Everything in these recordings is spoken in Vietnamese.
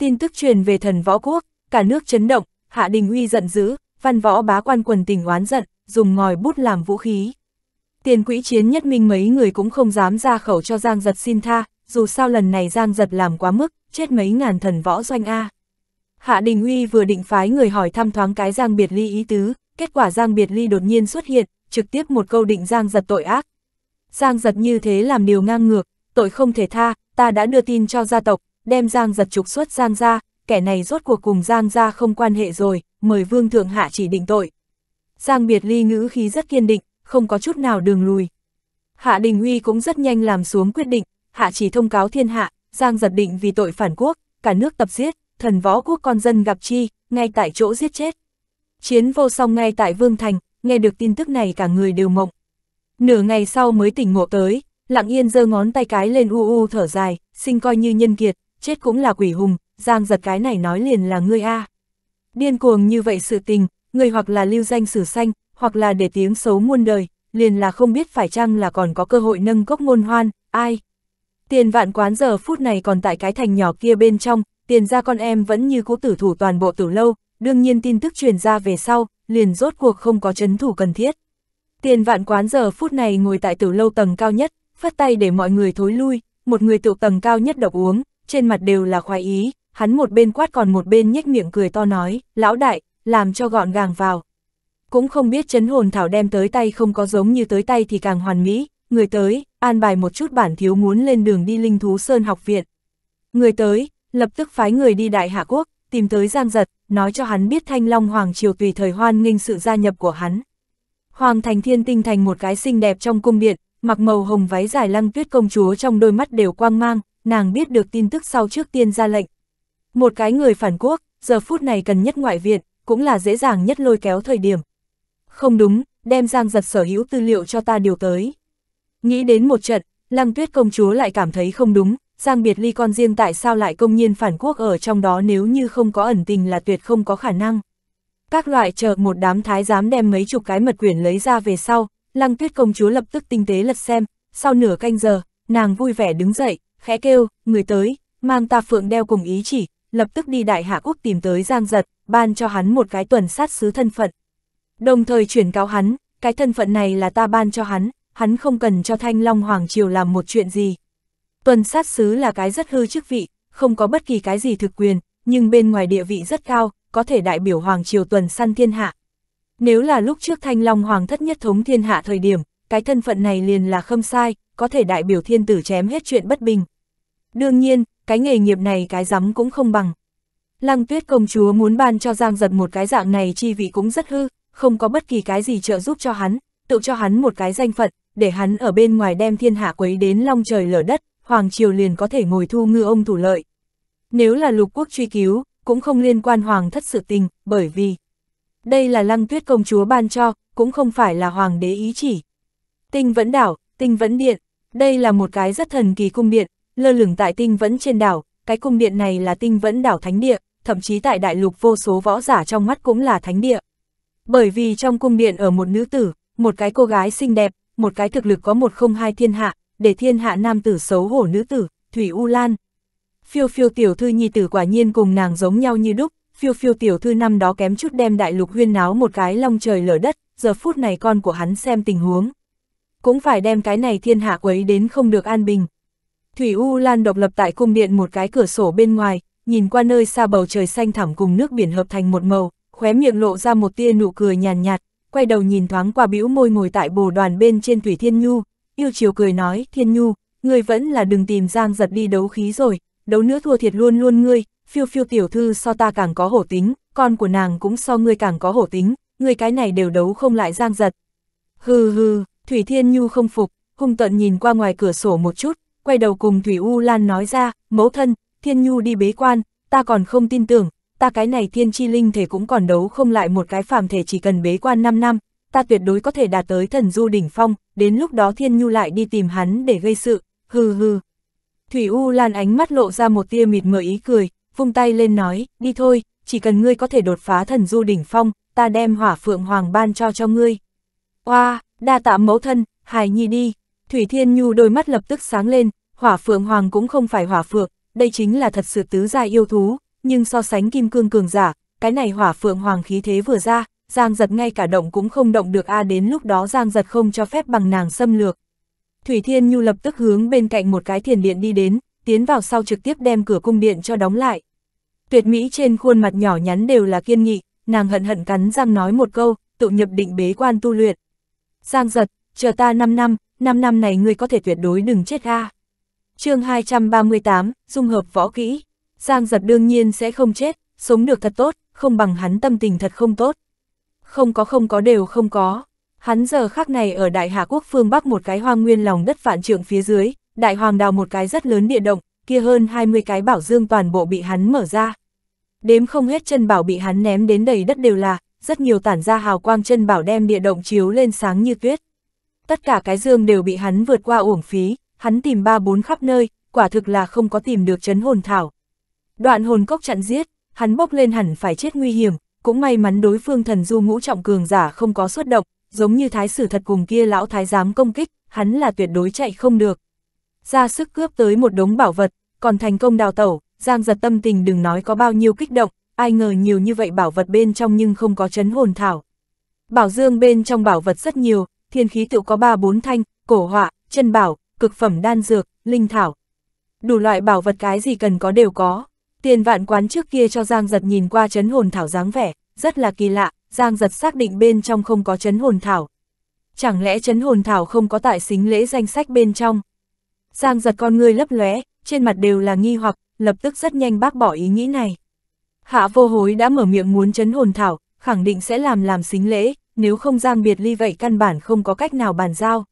Tin tức truyền về thần võ quốc, cả nước chấn động, Hạ Đình Uy giận dữ, văn võ bá quan quần tình oán giận, dùng ngòi bút làm vũ khí. Tiền quỹ chiến nhất minh mấy người cũng không dám ra khẩu cho Giang Giật xin tha, dù sao lần này Giang Giật làm quá mức, chết mấy ngàn thần võ doanh A. Hạ Đình Uy vừa định phái người hỏi thăm thoáng cái Giang Biệt Ly ý tứ, kết quả Giang Biệt Ly đột nhiên xuất hiện, trực tiếp một câu định Giang Giật tội ác. Giang Giật như thế làm điều ngang ngược, tội không thể tha, ta đã đưa tin cho gia tộc, đem Giang giật trục xuất Giang ra, kẻ này rốt cuộc cùng Giang ra không quan hệ rồi, mời Vương Thượng Hạ chỉ định tội. Giang Biệt Ly ngữ khí rất kiên định, không có chút nào đường lùi. Hạ Đình Huy cũng rất nhanh làm xuống quyết định, Hạ chỉ thông cáo thiên hạ, Giang giật định vì tội phản quốc, cả nước tập giết, thần võ quốc con dân gặp chi, ngay tại chỗ giết chết. Chiến vô song ngay tại Vương Thành, nghe được tin tức này cả người đều mộng. Nửa ngày sau mới tỉnh ngộ tới, lặng yên giơ ngón tay cái lên u u thở dài, sinh coi như nhân kiệt, chết cũng là quỷ hùng, giang giật cái này nói liền là ngươi a. Điên cuồng như vậy sự tình, người hoặc là lưu danh sử xanh, hoặc là để tiếng xấu muôn đời, liền là không biết phải chăng là còn có cơ hội nâng cốc ngôn hoan, ai. Tiền vạn quán giờ phút này còn tại cái thành nhỏ kia bên trong, tiền ra con em vẫn như cũ tử thủ toàn bộ tử lâu, đương nhiên tin tức truyền ra về sau, liền rốt cuộc không có chấn thủ cần thiết. Tiền vạn quán giờ phút này ngồi tại tử lâu tầng cao nhất, phát tay để mọi người thối lui, một người tụ tầng cao nhất độc uống, trên mặt đều là khoái ý, hắn một bên quát còn một bên nhếch miệng cười to nói, lão đại, làm cho gọn gàng vào. Cũng không biết chấn hồn thảo đem tới tay không có giống như tới tay thì càng hoàn mỹ, người tới, an bài một chút bản thiếu muốn lên đường đi linh thú sơn học viện. Người tới, lập tức phái người đi đại hạ quốc, tìm tới Giang Giật, nói cho hắn biết Thanh Long Hoàng Triều tùy thời hoan nghênh sự gia nhập của hắn. Hoàng thành thiên tinh thành một cái xinh đẹp trong cung điện, mặc màu hồng váy dài lăng tuyết công chúa trong đôi mắt đều quang mang, nàng biết được tin tức sau trước tiên ra lệnh. Một cái người phản quốc, giờ phút này cần nhất ngoại viện, cũng là dễ dàng nhất lôi kéo thời điểm. Không đúng, đem Giang giật sở hữu tư liệu cho ta điều tới. Nghĩ đến một trận, Lăng Tuyết công chúa lại cảm thấy không đúng, Giang Biệt Ly con riêng tại sao lại công nhiên phản quốc ở trong đó nếu như không có ẩn tình là tuyệt không có khả năng. Các loại chờ một đám thái giám đem mấy chục cái mật quyển lấy ra về sau, Lăng Tuyết công chúa lập tức tinh tế lật xem, sau nửa canh giờ, nàng vui vẻ đứng dậy, khẽ kêu, người tới, mang ta phượng đeo cùng ý chỉ, lập tức đi đại hạ quốc tìm tới Giang Giật, ban cho hắn một cái tuần sát sứ thân phận. Đồng thời chuyển cáo hắn, cái thân phận này là ta ban cho hắn, hắn không cần cho Thanh Long Hoàng Triều làm một chuyện gì. Tuần sát sứ là cái rất hư chức vị, không có bất kỳ cái gì thực quyền, nhưng bên ngoài địa vị rất cao, có thể đại biểu Hoàng Triều tuần săn thiên hạ. Nếu là lúc trước Thanh Long Hoàng thất nhất thống thiên hạ thời điểm, cái thân phận này liền là không sai, có thể đại biểu thiên tử chém hết chuyện bất bình. Đương nhiên, cái nghề nghiệp này cái rắm cũng không bằng. Lăng tuyết công chúa muốn ban cho Giang giật một cái dạng này chi vị cũng rất hư, không có bất kỳ cái gì trợ giúp cho hắn, tự cho hắn một cái danh phận, để hắn ở bên ngoài đem thiên hạ quấy đến long trời lở đất, Hoàng Triều liền có thể ngồi thu ngư ông thủ lợi. Nếu là lục quốc truy cứu, cũng không liên quan Hoàng thất sự tình, bởi vì đây là lăng tuyết công chúa ban cho, cũng không phải là Hoàng đế ý chỉ. Tinh vẫn đảo, tinh vẫn điện, đây là một cái rất thần kỳ cung điện, lơ lửng tại tinh vẫn trên đảo, cái cung điện này là tinh vẫn đảo thánh địa, thậm chí tại đại lục vô số võ giả trong mắt cũng là thánh địa. Bởi vì trong cung điện ở một nữ tử, một cái cô gái xinh đẹp, một cái thực lực có một không hai thiên hạ, để thiên hạ nam tử xấu hổ nữ tử, Thủy U Lan. Phiêu phiêu tiểu thư nhi tử quả nhiên cùng nàng giống nhau như đúc, phiêu phiêu tiểu thư năm đó kém chút đem đại lục huyên náo một cái long trời lở đất, giờ phút này con của hắn xem tình huống. Cũng phải đem cái này thiên hạ quấy đến không được an bình, Thủy U Lan độc lập tại cung điện một cái cửa sổ bên ngoài, nhìn qua nơi xa bầu trời xanh thẳm cùng nước biển hợp thành một màu, khóe miệng lộ ra một tia nụ cười nhàn nhạt, quay đầu nhìn thoáng qua bĩu môi ngồi tại bồ đoàn bên trên Thủy Thiên Nhu, yêu chiều cười nói, Thiên Nhu, ngươi vẫn là đừng tìm Giang giật đi đấu khí rồi, đấu nữa thua thiệt luôn luôn ngươi, phiêu phiêu tiểu thư so ta càng có hổ tính, con của nàng cũng so ngươi càng có hổ tính, ngươi cái này đều đấu không lại Giang giật. Hừ hừ, Thủy Thiên Nhu không phục, hung tận nhìn qua ngoài cửa sổ một chút, quay đầu cùng Thủy U Lan nói ra, mẫu thân, Thiên Nhu đi bế quan, ta còn không tin tưởng, ta cái này thiên chi linh thể cũng còn đấu không lại một cái phàm thể chỉ cần bế quan 5 năm, ta tuyệt đối có thể đạt tới thần du đỉnh phong, đến lúc đó Thiên Nhu lại đi tìm hắn để gây sự, hừ hừ. Thủy U Lan ánh mắt lộ ra một tia mịt mờ ý cười, vung tay lên nói, đi thôi, chỉ cần ngươi có thể đột phá thần du đỉnh phong, ta đem hỏa phượng hoàng ban cho cho ngươi. Oa, wow, đa tạ mẫu thân, hài nhi đi. Thủy Thiên Nhu đôi mắt lập tức sáng lên, hỏa phượng hoàng cũng không phải hỏa phượng, đây chính là thật sự tứ gia yêu thú, nhưng so sánh kim cương cường giả, cái này hỏa phượng hoàng khí thế vừa ra, Giang giật ngay cả động cũng không động được a đến lúc đó Giang giật không cho phép bằng nàng xâm lược. Thủy Thiên Nhu lập tức hướng bên cạnh một cái thiền điện đi đến, tiến vào sau trực tiếp đem cửa cung điện cho đóng lại. Tuyệt mỹ trên khuôn mặt nhỏ nhắn đều là kiên nghị, nàng hận hận cắn răng nói một câu, tự nhập định bế quan tu luyện. Giang giật, chờ ta 5 năm, 5 năm này ngươi có thể tuyệt đối đừng chết a. chương 238, dung hợp võ kỹ, Giang giật đương nhiên sẽ không chết, sống được thật tốt, không bằng hắn tâm tình thật không tốt. Không có không có đều không có. Hắn giờ khác này ở Đại Hà Quốc phương Bắc một cái hoang nguyên lòng đất vạn trượng phía dưới, Đại Hoàng đào một cái rất lớn địa động, kia hơn 20 cái bảo dương toàn bộ bị hắn mở ra. Đếm không hết chân bảo bị hắn ném đến đầy đất đều là, rất nhiều tản ra hào quang chân bảo đem địa động chiếu lên sáng như tuyết tất cả cái dương đều bị hắn vượt qua uổng phí, hắn tìm ba bốn khắp nơi, quả thực là không có tìm được chấn hồn thảo. Đoạn hồn cốc chặn giết, hắn bốc lên hẳn phải chết nguy hiểm, cũng may mắn đối phương thần du ngũ trọng cường giả không có xuất động, giống như thái sử thật cùng kia lão thái giám công kích, hắn là tuyệt đối chạy không được. Ra sức cướp tới một đống bảo vật, còn thành công đào tẩu, Giang giật tâm tình đừng nói có bao nhiêu kích động, ai ngờ nhiều như vậy bảo vật bên trong nhưng không có chấn hồn thảo. Bảo dương bên trong bảo vật rất nhiều, thiên khí tự có ba bốn thanh, cổ họa, chân bảo, cực phẩm đan dược, linh thảo. Đủ loại bảo vật cái gì cần có đều có. Tiền vạn quán trước kia cho Giang Giật nhìn qua chấn hồn thảo dáng vẻ, rất là kỳ lạ, Giang Giật xác định bên trong không có chấn hồn thảo. Chẳng lẽ chấn hồn thảo không có tại xính lễ danh sách bên trong? Giang Giật con người lấp lóe, trên mặt đều là nghi hoặc, lập tức rất nhanh bác bỏ ý nghĩ này. Hạ vô hối đã mở miệng muốn chấn hồn thảo, khẳng định sẽ làm làm xính lễ, nếu không giang biệt ly vậy căn bản không có cách nào bàn giao.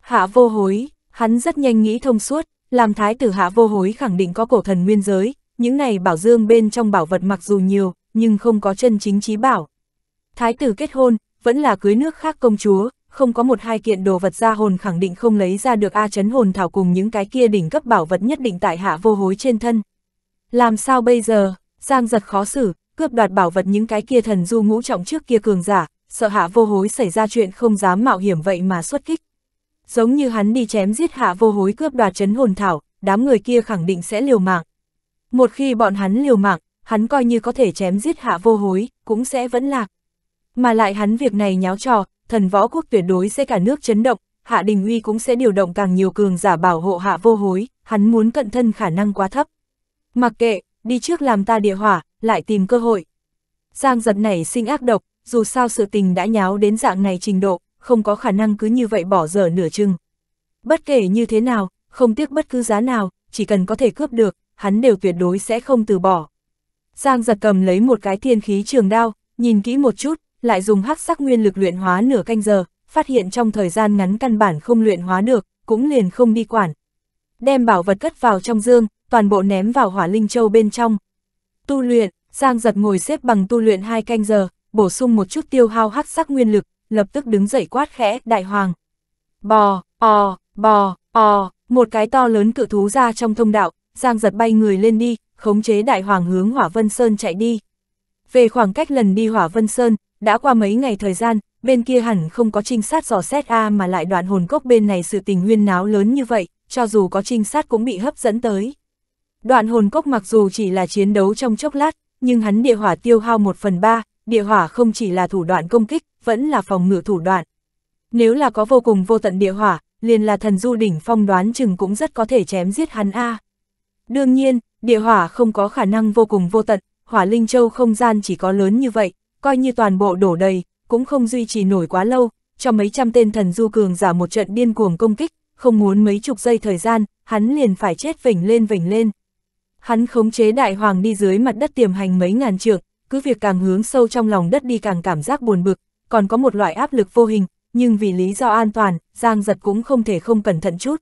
Hạ vô hối, hắn rất nhanh nghĩ thông suốt, làm thái tử hạ vô hối khẳng định có cổ thần nguyên giới, những này bảo dương bên trong bảo vật mặc dù nhiều, nhưng không có chân chính trí bảo. Thái tử kết hôn, vẫn là cưới nước khác công chúa, không có một hai kiện đồ vật ra hồn khẳng định không lấy ra được A chấn hồn thảo cùng những cái kia đỉnh cấp bảo vật nhất định tại hạ vô hối trên thân. Làm sao bây giờ, Giang giật khó xử, cướp đoạt bảo vật những cái kia thần du ngũ trọng trước kia cường giả, sợ hạ vô hối xảy ra chuyện không dám mạo hiểm vậy mà xuất kích. Giống như hắn đi chém giết hạ vô hối cướp đoạt chấn hồn thảo, đám người kia khẳng định sẽ liều mạng. Một khi bọn hắn liều mạng, hắn coi như có thể chém giết hạ vô hối, cũng sẽ vẫn lạc. Mà lại hắn việc này nháo trò, thần võ quốc tuyệt đối sẽ cả nước chấn động, hạ đình uy cũng sẽ điều động càng nhiều cường giả bảo hộ hạ vô hối, hắn muốn cận thân khả năng quá thấp. Mặc kệ, đi trước làm ta địa hỏa, lại tìm cơ hội. Giang giật nảy sinh ác độc, dù sao sự tình đã nháo đến dạng này trình độ, không có khả năng cứ như vậy bỏ dở nửa chừng. Bất kể như thế nào, không tiếc bất cứ giá nào, chỉ cần có thể cướp được, hắn đều tuyệt đối sẽ không từ bỏ. Giang giật cầm lấy một cái thiên khí trường đao, nhìn kỹ một chút, lại dùng hắc sắc nguyên lực luyện hóa nửa canh giờ, phát hiện trong thời gian ngắn căn bản không luyện hóa được, cũng liền không đi quản. Đem bảo vật cất vào trong dương, toàn bộ ném vào hỏa linh châu bên trong. Tu luyện, Giang giật ngồi xếp bằng tu luyện hai canh giờ, bổ sung một chút tiêu hao hắc sắc nguyên lực, lập tức đứng dậy quát khẽ, đại hoàng. Bò, o, bò, o, một cái to lớn cự thú ra trong thông đạo, Giang giật bay người lên đi, khống chế đại hoàng hướng Hỏa Vân Sơn chạy đi. Về khoảng cách lần đi Hỏa Vân Sơn, đã qua mấy ngày thời gian, bên kia hẳn không có trinh sát dò xét A mà lại đoạn hồn cốc bên này sự tình nguyên náo lớn như vậy, cho dù có trinh sát cũng bị hấp dẫn tới. Đoạn hồn cốc mặc dù chỉ là chiến đấu trong chốc lát, nhưng hắn địa hỏa tiêu hao một phần ba, địa hỏa không chỉ là thủ đoạn công kích, vẫn là phòng ngự thủ đoạn. Nếu là có vô cùng vô tận địa hỏa, liền là thần du đỉnh phong đoán chừng cũng rất có thể chém giết hắn A. Đương nhiên, địa hỏa không có khả năng vô cùng vô tận, hỏa linh châu không gian chỉ có lớn như vậy, coi như toàn bộ đổ đầy, cũng không duy trì nổi quá lâu, cho mấy trăm tên thần du cường giả một trận điên cuồng công kích, không muốn mấy chục giây thời gian, hắn liền phải chết vỉnh lên vỉnh lên. Hắn khống chế đại hoàng đi dưới mặt đất tiềm hành mấy ngàn trượng, cứ việc càng hướng sâu trong lòng đất đi càng cảm giác buồn bực, còn có một loại áp lực vô hình, nhưng vì lý do an toàn, Giang Giật cũng không thể không cẩn thận chút.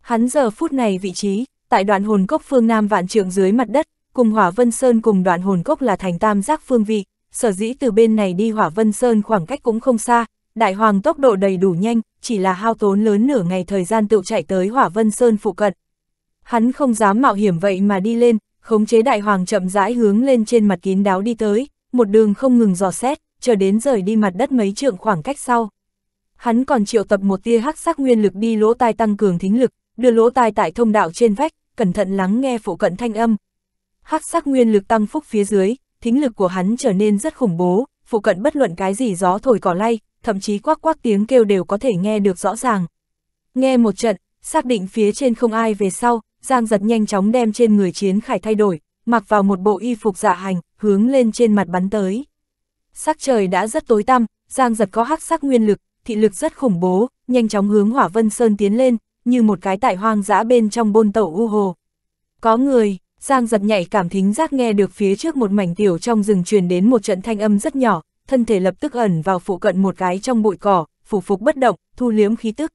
Hắn giờ phút này vị trí, tại đoạn hồn cốc phương Nam vạn trượng dưới mặt đất, cùng Hỏa Vân Sơn cùng đoạn hồn cốc là thành tam giác phương vị, sở dĩ từ bên này đi Hỏa Vân Sơn khoảng cách cũng không xa, đại hoàng tốc độ đầy đủ nhanh, chỉ là hao tốn lớn nửa ngày thời gian tự chạy tới Hỏa Vân Sơn phụ cận. Hắn không dám mạo hiểm vậy mà đi lên, khống chế đại hoàng chậm rãi hướng lên trên mặt kín đáo đi tới, một đường không ngừng dò xét, chờ đến rời đi mặt đất mấy trượng khoảng cách sau. Hắn còn triệu tập một tia hắc sắc nguyên lực đi lỗ tai tăng cường thính lực, đưa lỗ tai tại thông đạo trên vách, cẩn thận lắng nghe phụ cận thanh âm. Hắc sắc nguyên lực tăng phúc phía dưới, thính lực của hắn trở nên rất khủng bố, phụ cận bất luận cái gì gió thổi cỏ lay, thậm chí quắc quắc tiếng kêu đều có thể nghe được rõ ràng. Nghe một trận, xác định phía trên không ai về sau, Giang giật nhanh chóng đem trên người chiến khải thay đổi, mặc vào một bộ y phục dạ hành, hướng lên trên mặt bắn tới. Sắc trời đã rất tối tăm, Giang giật có hắc sắc nguyên lực, thị lực rất khủng bố, nhanh chóng hướng hỏa vân sơn tiến lên, như một cái tại hoang dã bên trong bôn tẩu u hồ. Có người, Giang giật nhạy cảm thính giác nghe được phía trước một mảnh tiểu trong rừng truyền đến một trận thanh âm rất nhỏ, thân thể lập tức ẩn vào phụ cận một cái trong bụi cỏ, phủ phục bất động, thu liếm khí tức.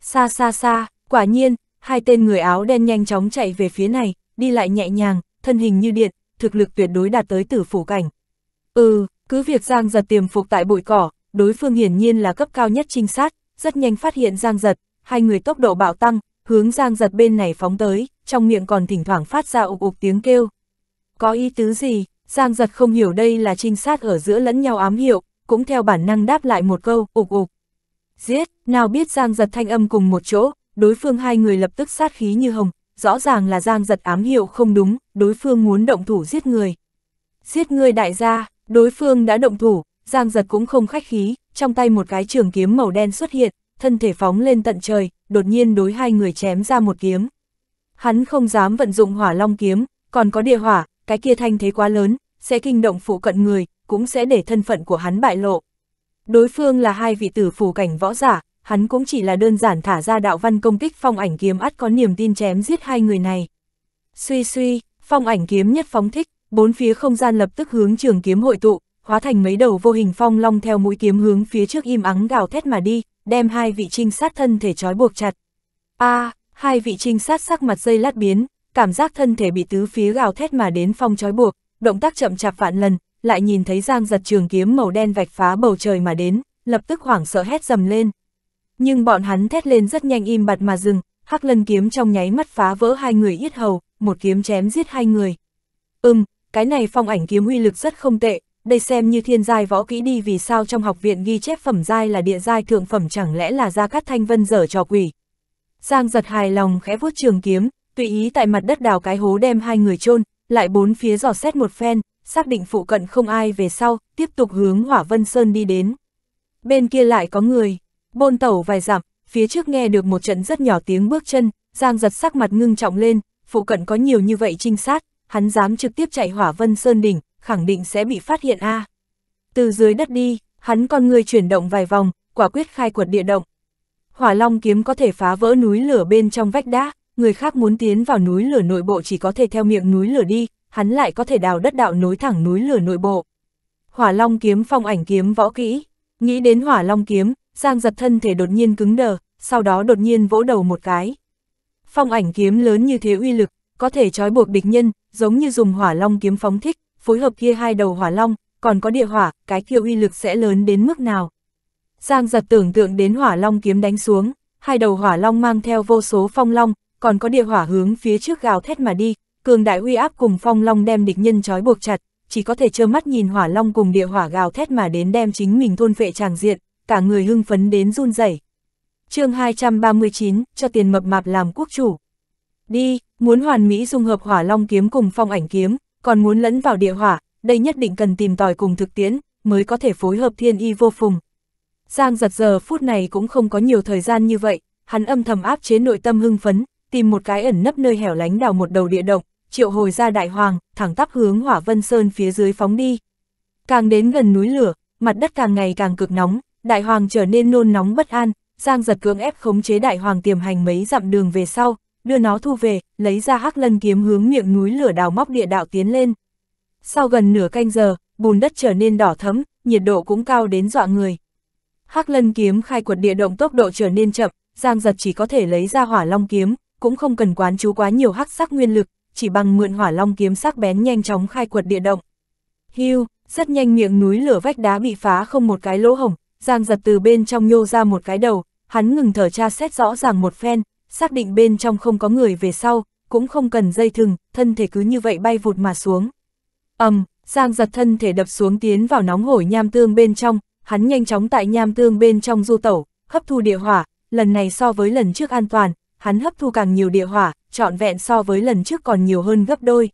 Xa xa xa, quả nhiên, hai tên người áo đen nhanh chóng chạy về phía này, đi lại nhẹ nhàng, thân hình như điện, thực lực tuyệt đối đạt tới tử phủ cảnh. Ừ, cứ việc Giang giật tiềm phục tại bụi cỏ, đối phương hiển nhiên là cấp cao nhất trinh sát, rất nhanh phát hiện Giang giật, hai người tốc độ bạo tăng, hướng Giang giật bên này phóng tới, trong miệng còn thỉnh thoảng phát ra ục ục tiếng kêu. Có ý tứ gì, Giang giật không hiểu đây là trinh sát ở giữa lẫn nhau ám hiệu, cũng theo bản năng đáp lại một câu, ục ục. Giết, nào biết Giang giật thanh âm cùng một chỗ, đối phương hai người lập tức sát khí như hồng, rõ ràng là Giang giật ám hiệu không đúng, đối phương muốn động thủ giết người. Giết người đại gia, đối phương đã động thủ, Giang giật cũng không khách khí, trong tay một cái trường kiếm màu đen xuất hiện, thân thể phóng lên tận trời, đột nhiên đối hai người chém ra một kiếm. Hắn không dám vận dụng hỏa long kiếm, còn có địa hỏa, cái kia thanh thế quá lớn, sẽ kinh động phụ cận người, cũng sẽ để thân phận của hắn bại lộ. Đối phương là hai vị tử phù cảnh võ giả, hắn cũng chỉ là đơn giản thả ra đạo văn công kích phong ảnh kiếm ắt có niềm tin chém giết hai người này. Suy suy, phong ảnh kiếm nhất phóng thích, bốn phía không gian lập tức hướng trường kiếm hội tụ, hóa thành mấy đầu vô hình phong long theo mũi kiếm hướng phía trước im ắng gào thét mà đi, đem hai vị trinh sát thân thể trói buộc chặt. A, à, hai vị trinh sát sắc mặt dây lát biến, cảm giác thân thể bị tứ phía gào thét mà đến phong trói buộc, động tác chậm chạp vạn lần, lại nhìn thấy Giang giật trường kiếm màu đen vạch phá bầu trời mà đến, lập tức hoảng sợ hét dầm lên, nhưng bọn hắn thét lên rất nhanh im bặt mà dừng, hắc lân kiếm trong nháy mắt phá vỡ hai người yết hầu, một kiếm chém giết hai người. Ừm, cái này phong ảnh kiếm uy lực rất không tệ, đây xem như thiên giai võ kỹ đi vì sao trong học viện ghi chép phẩm giai là địa giai thượng phẩm chẳng lẽ là gia cát thanh vân dở trò quỷ. Giang giật hài lòng khẽ vuốt trường kiếm, tùy ý tại mặt đất đào cái hố đem hai người chôn lại bốn phía dò xét một phen, xác định phụ cận không ai về sau, tiếp tục hướng hỏa vân sơn đi đến. Bên kia lại có người. Bôn tẩu vài dặm, phía trước nghe được một trận rất nhỏ tiếng bước chân, Giang giật sắc mặt ngưng trọng lên, phụ cận có nhiều như vậy trinh sát, hắn dám trực tiếp chạy hỏa vân sơn đỉnh, khẳng định sẽ bị phát hiện a. À. Từ dưới đất đi, hắn con người chuyển động vài vòng, quả quyết khai quật địa động. Hỏa Long kiếm có thể phá vỡ núi lửa bên trong vách đá, người khác muốn tiến vào núi lửa nội bộ chỉ có thể theo miệng núi lửa đi, hắn lại có thể đào đất đạo nối thẳng núi lửa nội bộ. Hỏa Long kiếm phong ảnh kiếm võ kỹ, nghĩ đến Hỏa Long kiếm, Giang giật thân thể đột nhiên cứng đờ, sau đó đột nhiên vỗ đầu một cái. Phong ảnh kiếm lớn như thế uy lực, có thể trói buộc địch nhân, giống như dùng hỏa long kiếm phóng thích, phối hợp kia hai đầu hỏa long, còn có địa hỏa, cái kia uy lực sẽ lớn đến mức nào. Giang giật tưởng tượng đến hỏa long kiếm đánh xuống, hai đầu hỏa long mang theo vô số phong long, còn có địa hỏa hướng phía trước gào thét mà đi, cường đại uy áp cùng phong long đem địch nhân trói buộc chặt, chỉ có thể trơ mắt nhìn hỏa long cùng địa hỏa gào thét mà đến đem chính mình thôn vệ tràng diện, cả người hưng phấn đến run rẩy. chương 239, cho tiền mập mạp làm quốc chủ. Đi, muốn hoàn mỹ dung hợp hỏa long kiếm cùng phong ảnh kiếm, còn muốn lẫn vào địa hỏa, đây nhất định cần tìm tòi cùng thực tiễn, mới có thể phối hợp thiên y vô phùng. Giang giật giờ phút này cũng không có nhiều thời gian như vậy, hắn âm thầm áp chế nội tâm hưng phấn, tìm một cái ẩn nấp nơi hẻo lánh đào một đầu địa động, triệu hồi ra đại hoàng, thẳng tắp hướng hỏa vân sơn phía dưới phóng đi. Càng đến gần núi lửa, mặt đất càng ngày càng cực nóng, đại hoàng trở nên nôn nóng bất an, Giang giật cưỡng ép khống chế đại hoàng tiềm hành mấy dặm đường về sau, đưa nó thu về, lấy ra hắc lân kiếm hướng miệng núi lửa đào móc địa đạo tiến lên. Sau gần nửa canh giờ, bùn đất trở nên đỏ thấm, nhiệt độ cũng cao đến dọa người. Hắc lân kiếm khai quật địa động tốc độ trở nên chậm, Giang giật chỉ có thể lấy ra hỏa long kiếm, cũng không cần quán chú quá nhiều hắc sắc nguyên lực, chỉ bằng mượn hỏa long kiếm sắc bén nhanh chóng khai quật địa động. Hưu, rất nhanh miệng núi lửa vách đá bị phá không một cái lỗ hổng, Giang giật từ bên trong nhô ra một cái đầu, hắn ngừng thở tra xét rõ ràng một phen, xác định bên trong không có người về sau, cũng không cần dây thừng, thân thể cứ như vậy bay vụt mà xuống. ầm, um, Giang giật thân thể đập xuống tiến vào nóng hổi nham tương bên trong, hắn nhanh chóng tại nham tương bên trong du tẩu, hấp thu địa hỏa, lần này so với lần trước an toàn, hắn hấp thu càng nhiều địa hỏa, trọn vẹn so với lần trước còn nhiều hơn gấp đôi.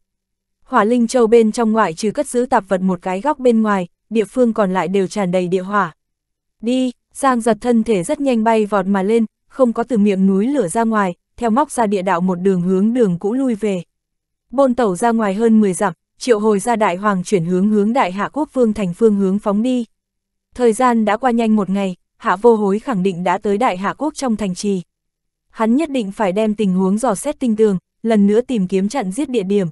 Hỏa Linh Châu bên trong ngoại trừ cất giữ tạp vật một cái góc bên ngoài, địa phương còn lại đều tràn đầy địa hỏa. Đi, Giang giật thân thể rất nhanh bay vọt mà lên, không có từ miệng núi lửa ra ngoài, theo móc ra địa đạo một đường hướng đường cũ lui về. Bôn tẩu ra ngoài hơn 10 dặm, triệu hồi ra đại hoàng chuyển hướng hướng đại hạ quốc vương thành phương hướng phóng đi. Thời gian đã qua nhanh một ngày, hạ vô hối khẳng định đã tới đại hạ quốc trong thành trì. Hắn nhất định phải đem tình huống dò xét tinh tường, lần nữa tìm kiếm chặn giết địa điểm.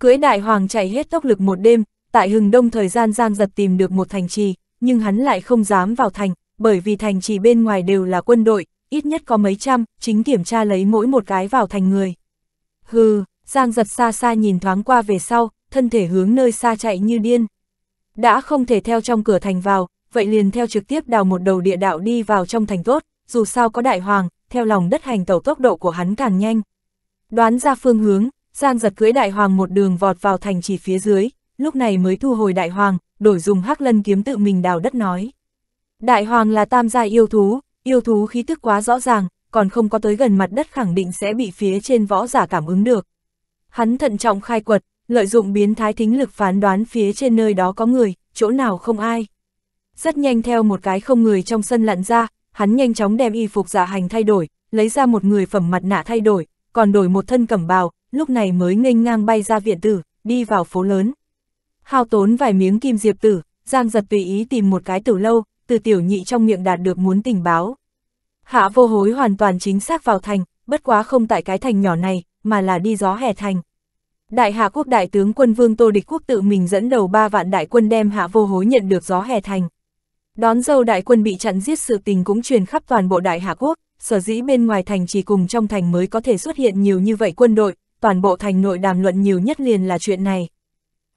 Cưới đại hoàng chạy hết tốc lực một đêm, tại hừng đông thời gian giang giật tìm được một thành trì, nhưng hắn lại không dám vào thành, bởi vì thành chỉ bên ngoài đều là quân đội, ít nhất có mấy trăm, chính kiểm tra lấy mỗi một cái vào thành người. Hừ, Giang giật xa xa nhìn thoáng qua về sau, thân thể hướng nơi xa chạy như điên. Đã không thể theo trong cửa thành vào, vậy liền theo trực tiếp đào một đầu địa đạo đi vào trong thành tốt, dù sao có đại hoàng, theo lòng đất hành tẩu tốc độ của hắn càng nhanh. Đoán ra phương hướng, Giang giật cưỡi đại hoàng một đường vọt vào thành chỉ phía dưới, lúc này mới thu hồi đại hoàng, đổi dùng hắc lân kiếm tự mình đào đất nói. Đại hoàng là tam gia yêu thú, yêu thú khí tức quá rõ ràng, còn không có tới gần mặt đất khẳng định sẽ bị phía trên võ giả cảm ứng được. Hắn thận trọng khai quật, lợi dụng biến thái thính lực phán đoán phía trên nơi đó có người, chỗ nào không ai. Rất nhanh theo một cái không người trong sân lặn ra, hắn nhanh chóng đem y phục giả hành thay đổi, lấy ra một người phẩm mặt nạ thay đổi, còn đổi một thân cẩm bào, lúc này mới nghênh ngang bay ra viện tử, đi vào phố lớn. Hao tốn vài miếng kim diệp tử, Giang giật tùy ý tìm một cái tử lâu, từ tiểu nhị trong miệng đạt được muốn tình báo. Hạ vô hối hoàn toàn chính xác vào thành, bất quá không tại cái thành nhỏ này, mà là đi gió hè thành. Đại hạ quốc đại tướng quân vương Tô Địch Quốc tự mình dẫn đầu ba vạn đại quân đem hạ vô hối nhận được gió hè thành. Đón dâu đại quân bị chặn giết sự tình cũng truyền khắp toàn bộ đại hạ quốc, sở dĩ bên ngoài thành chỉ cùng trong thành mới có thể xuất hiện nhiều như vậy quân đội, toàn bộ thành nội đàm luận nhiều nhất liền là chuyện này.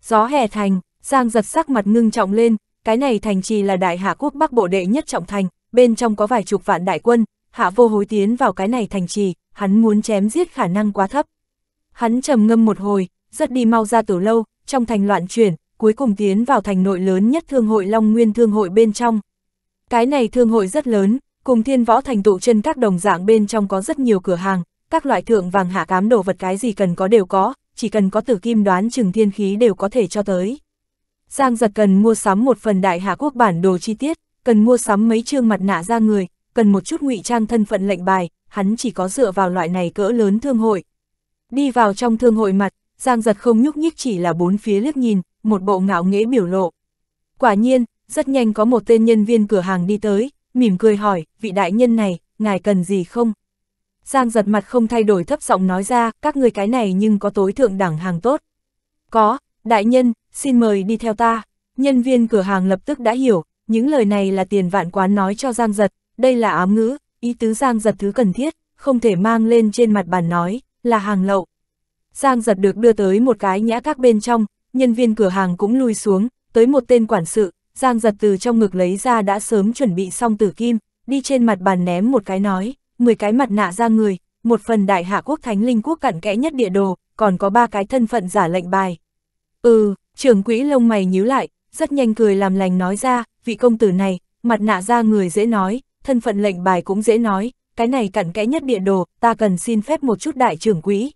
Gió hè thành, Giang giật sắc mặt ngưng trọng lên, cái này thành trì là đại hạ quốc bắc bộ đệ nhất trọng thành, bên trong có vài chục vạn đại quân, hạ vô hối tiến vào cái này thành trì, hắn muốn chém giết khả năng quá thấp. Hắn trầm ngâm một hồi, rất đi mau ra từ lâu, trong thành loạn chuyển, cuối cùng tiến vào thành nội lớn nhất thương hội Long Nguyên thương hội bên trong. Cái này thương hội rất lớn, cùng thiên võ thành tụ chân các đồng dạng bên trong có rất nhiều cửa hàng, các loại thượng vàng hạ cám đồ vật cái gì cần có đều có, chỉ cần có tử kim đoán chừng thiên khí đều có thể cho tới. Giang giật cần mua sắm một phần đại hạ quốc bản đồ chi tiết, cần mua sắm mấy trương mặt nạ ra người, cần một chút ngụy trang thân phận lệnh bài, hắn chỉ có dựa vào loại này cỡ lớn thương hội. Đi vào trong thương hội mặt, Giang giật không nhúc nhích chỉ là bốn phía liếc nhìn, một bộ ngạo nghễ biểu lộ. Quả nhiên, rất nhanh có một tên nhân viên cửa hàng đi tới, mỉm cười hỏi, vị đại nhân này, ngài cần gì không? Giang giật mặt không thay đổi thấp giọng nói ra, các người cái này nhưng có tối thượng đẳng hàng tốt. Có, đại nhân, xin mời đi theo ta. Nhân viên cửa hàng lập tức đã hiểu, những lời này là tiền vạn quán nói cho Giang giật, đây là ám ngữ, ý tứ Giang giật thứ cần thiết, không thể mang lên trên mặt bàn nói, là hàng lậu. Giang giật được đưa tới một cái nhã các bên trong, nhân viên cửa hàng cũng lui xuống, tới một tên quản sự, Giang giật từ trong ngực lấy ra đã sớm chuẩn bị xong tử kim, đi trên mặt bàn ném một cái nói. 10 cái mặt nạ ra người, một phần đại hạ quốc thánh linh quốc cặn kẽ nhất địa đồ, còn có ba cái thân phận giả lệnh bài. Ừ, trưởng quỹ lông mày nhíu lại, rất nhanh cười làm lành nói ra, vị công tử này, mặt nạ ra người dễ nói, thân phận lệnh bài cũng dễ nói, cái này cặn kẽ nhất địa đồ, ta cần xin phép một chút đại trưởng quỹ.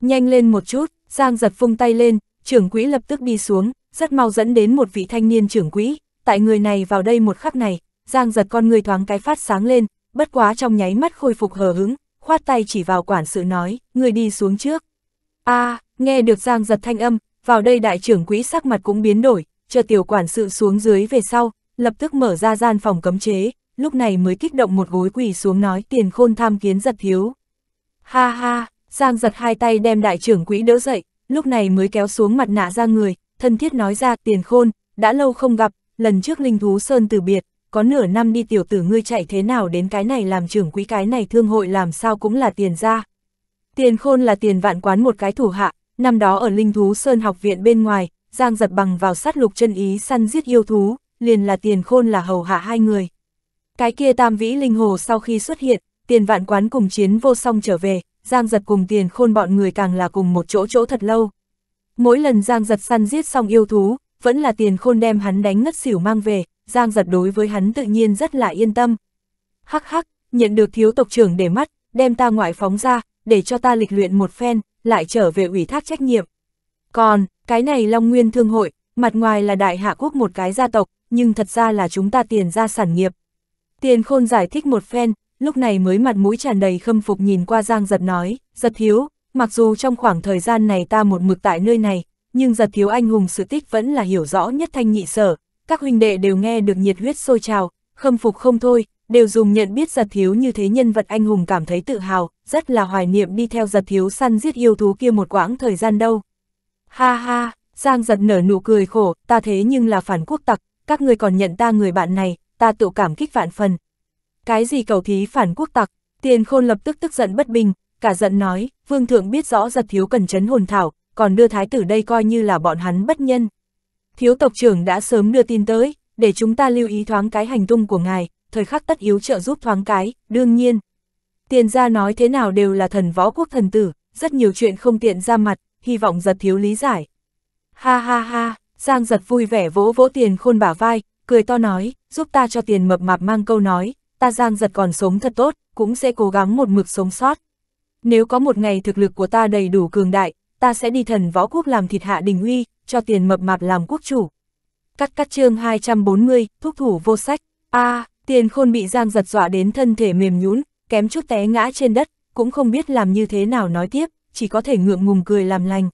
Nhanh lên một chút, Giang giật phung tay lên, trưởng quỹ lập tức đi xuống, rất mau dẫn đến một vị thanh niên trưởng quỹ, tại người này vào đây một khắc này, Giang giật con người thoáng cái phát sáng lên, bất quá trong nháy mắt khôi phục hờ hứng, khoát tay chỉ vào quản sự nói, người đi xuống trước. a à, nghe được Giang giật thanh âm, vào đây đại trưởng quỹ sắc mặt cũng biến đổi, chờ tiểu quản sự xuống dưới về sau, lập tức mở ra gian phòng cấm chế, lúc này mới kích động một gối quỳ xuống nói tiền khôn tham kiến giật thiếu. Ha ha, Giang giật hai tay đem đại trưởng quỹ đỡ dậy, lúc này mới kéo xuống mặt nạ ra người, thân thiết nói ra tiền khôn, đã lâu không gặp, lần trước linh thú sơn từ biệt, có nửa năm đi tiểu tử ngươi chạy thế nào đến cái này làm trưởng quý cái này thương hội làm sao cũng là tiền ra. Tiền khôn là tiền vạn quán một cái thủ hạ, năm đó ở Linh Thú Sơn học viện bên ngoài, Giang giật bằng vào sát lục chân ý săn giết yêu thú, liền là tiền khôn là hầu hạ hai người. Cái kia tam vĩ linh hồ sau khi xuất hiện, tiền vạn quán cùng chiến vô song trở về, Giang giật cùng tiền khôn bọn người càng là cùng một chỗ chỗ thật lâu. Mỗi lần Giang giật săn giết xong yêu thú, vẫn là tiền khôn đem hắn đánh ngất xỉu mang về, Giang giật đối với hắn tự nhiên rất là yên tâm. Hắc hắc, nhận được thiếu tộc trưởng để mắt, đem ta ngoại phóng ra, để cho ta lịch luyện một phen, lại trở về ủy thác trách nhiệm. Còn, cái này Long Nguyên Thương Hội, mặt ngoài là đại hạ quốc một cái gia tộc, nhưng thật ra là chúng ta tiền ra sản nghiệp. Tiền khôn giải thích một phen, lúc này mới mặt mũi tràn đầy khâm phục nhìn qua Giang giật nói, giật thiếu, mặc dù trong khoảng thời gian này ta một mực tại nơi này, nhưng giật thiếu anh hùng sự tích vẫn là hiểu rõ nhất thanh nhị sở, các huynh đệ đều nghe được nhiệt huyết sôi trào, khâm phục không thôi, đều dùng nhận biết giật thiếu như thế nhân vật anh hùng cảm thấy tự hào, rất là hoài niệm đi theo giật thiếu săn giết yêu thú kia một quãng thời gian đâu. Ha ha, Giang giật nở nụ cười khổ, ta thế nhưng là phản quốc tặc, các người còn nhận ta người bạn này, ta tự cảm kích vạn phần. Cái gì cầu thí phản quốc tặc, tiền khôn lập tức tức giận bất bình, cả giận nói, vương thượng biết rõ giật thiếu cần chấn hồn thảo, còn đưa thái tử đây coi như là bọn hắn bất nhân thiếu tộc trưởng đã sớm đưa tin tới, để chúng ta lưu ý thoáng cái hành tung của ngài, thời khắc tất yếu trợ giúp thoáng cái, đương nhiên. Tiền ra nói thế nào đều là thần võ quốc thần tử, rất nhiều chuyện không tiện ra mặt, hy vọng giật thiếu lý giải. Ha ha ha, Giang giật vui vẻ vỗ vỗ tiền khôn bả vai, cười to nói, giúp ta cho tiền mập mạp mang câu nói, ta Giang giật còn sống thật tốt, cũng sẽ cố gắng một mực sống sót. Nếu có một ngày thực lực của ta đầy đủ cường đại, ta sẽ đi thần võ quốc làm thịt hạ đình uy cho tiền mập mạp làm quốc chủ. Cắt cắt chương 240, thúc thủ vô sách. a à, tiền khôn bị giang giật dọa đến thân thể mềm nhũn kém chút té ngã trên đất, cũng không biết làm như thế nào nói tiếp, chỉ có thể ngượng ngùng cười làm lành.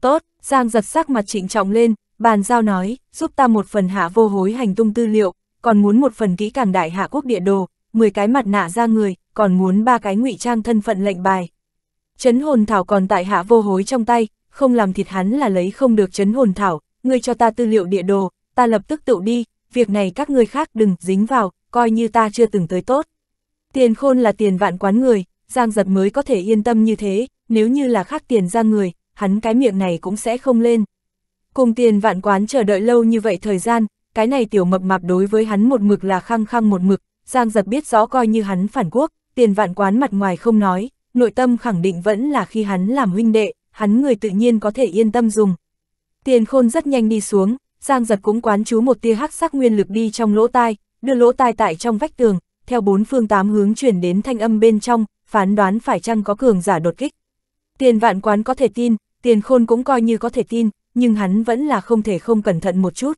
Tốt, giang giật sắc mặt trịnh trọng lên, bàn giao nói, giúp ta một phần hạ vô hối hành tung tư liệu, còn muốn một phần kỹ càng đại hạ quốc địa đồ, 10 cái mặt nạ ra người, còn muốn ba cái ngụy trang thân phận lệnh bài. Chấn hồn thảo còn tại hạ vô hối trong tay, không làm thịt hắn là lấy không được chấn hồn thảo, ngươi cho ta tư liệu địa đồ, ta lập tức tựu đi, việc này các ngươi khác đừng dính vào, coi như ta chưa từng tới tốt. Tiền khôn là tiền vạn quán người, Giang giật mới có thể yên tâm như thế, nếu như là khác tiền ra người, hắn cái miệng này cũng sẽ không lên. Cùng tiền vạn quán chờ đợi lâu như vậy thời gian, cái này tiểu mập mạp đối với hắn một mực là khăng khăng một mực, Giang giật biết rõ coi như hắn phản quốc, tiền vạn quán mặt ngoài không nói, nội tâm khẳng định vẫn là khi hắn làm huynh đệ, hắn người tự nhiên có thể yên tâm dùng. Tiền khôn rất nhanh đi xuống, Giang giật cũng quán chú một tia hắc sắc nguyên lực đi trong lỗ tai, đưa lỗ tai tại trong vách tường, theo bốn phương tám hướng chuyển đến thanh âm bên trong, phán đoán phải chăng có cường giả đột kích. Tiền vạn quán có thể tin, tiền khôn cũng coi như có thể tin, nhưng hắn vẫn là không thể không cẩn thận một chút.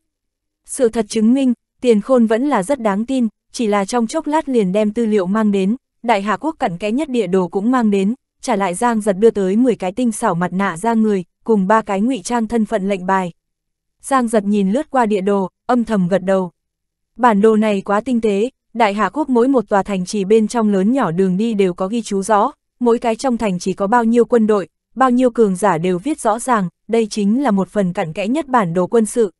Sự thật chứng minh, tiền khôn vẫn là rất đáng tin, chỉ là trong chốc lát liền đem tư liệu mang đến, đại hạ quốc cẩn kẽ nhất địa đồ cũng mang đến, trả lại Giang giật đưa tới 10 cái tinh xảo mặt nạ ra người, cùng ba cái ngụy trang thân phận lệnh bài. Giang giật nhìn lướt qua địa đồ, âm thầm gật đầu. Bản đồ này quá tinh tế, đại hạ quốc mỗi một tòa thành trì bên trong lớn nhỏ đường đi đều có ghi chú rõ, mỗi cái trong thành chỉ có bao nhiêu quân đội, bao nhiêu cường giả đều viết rõ ràng, đây chính là một phần cẩn kẽ nhất bản đồ quân sự.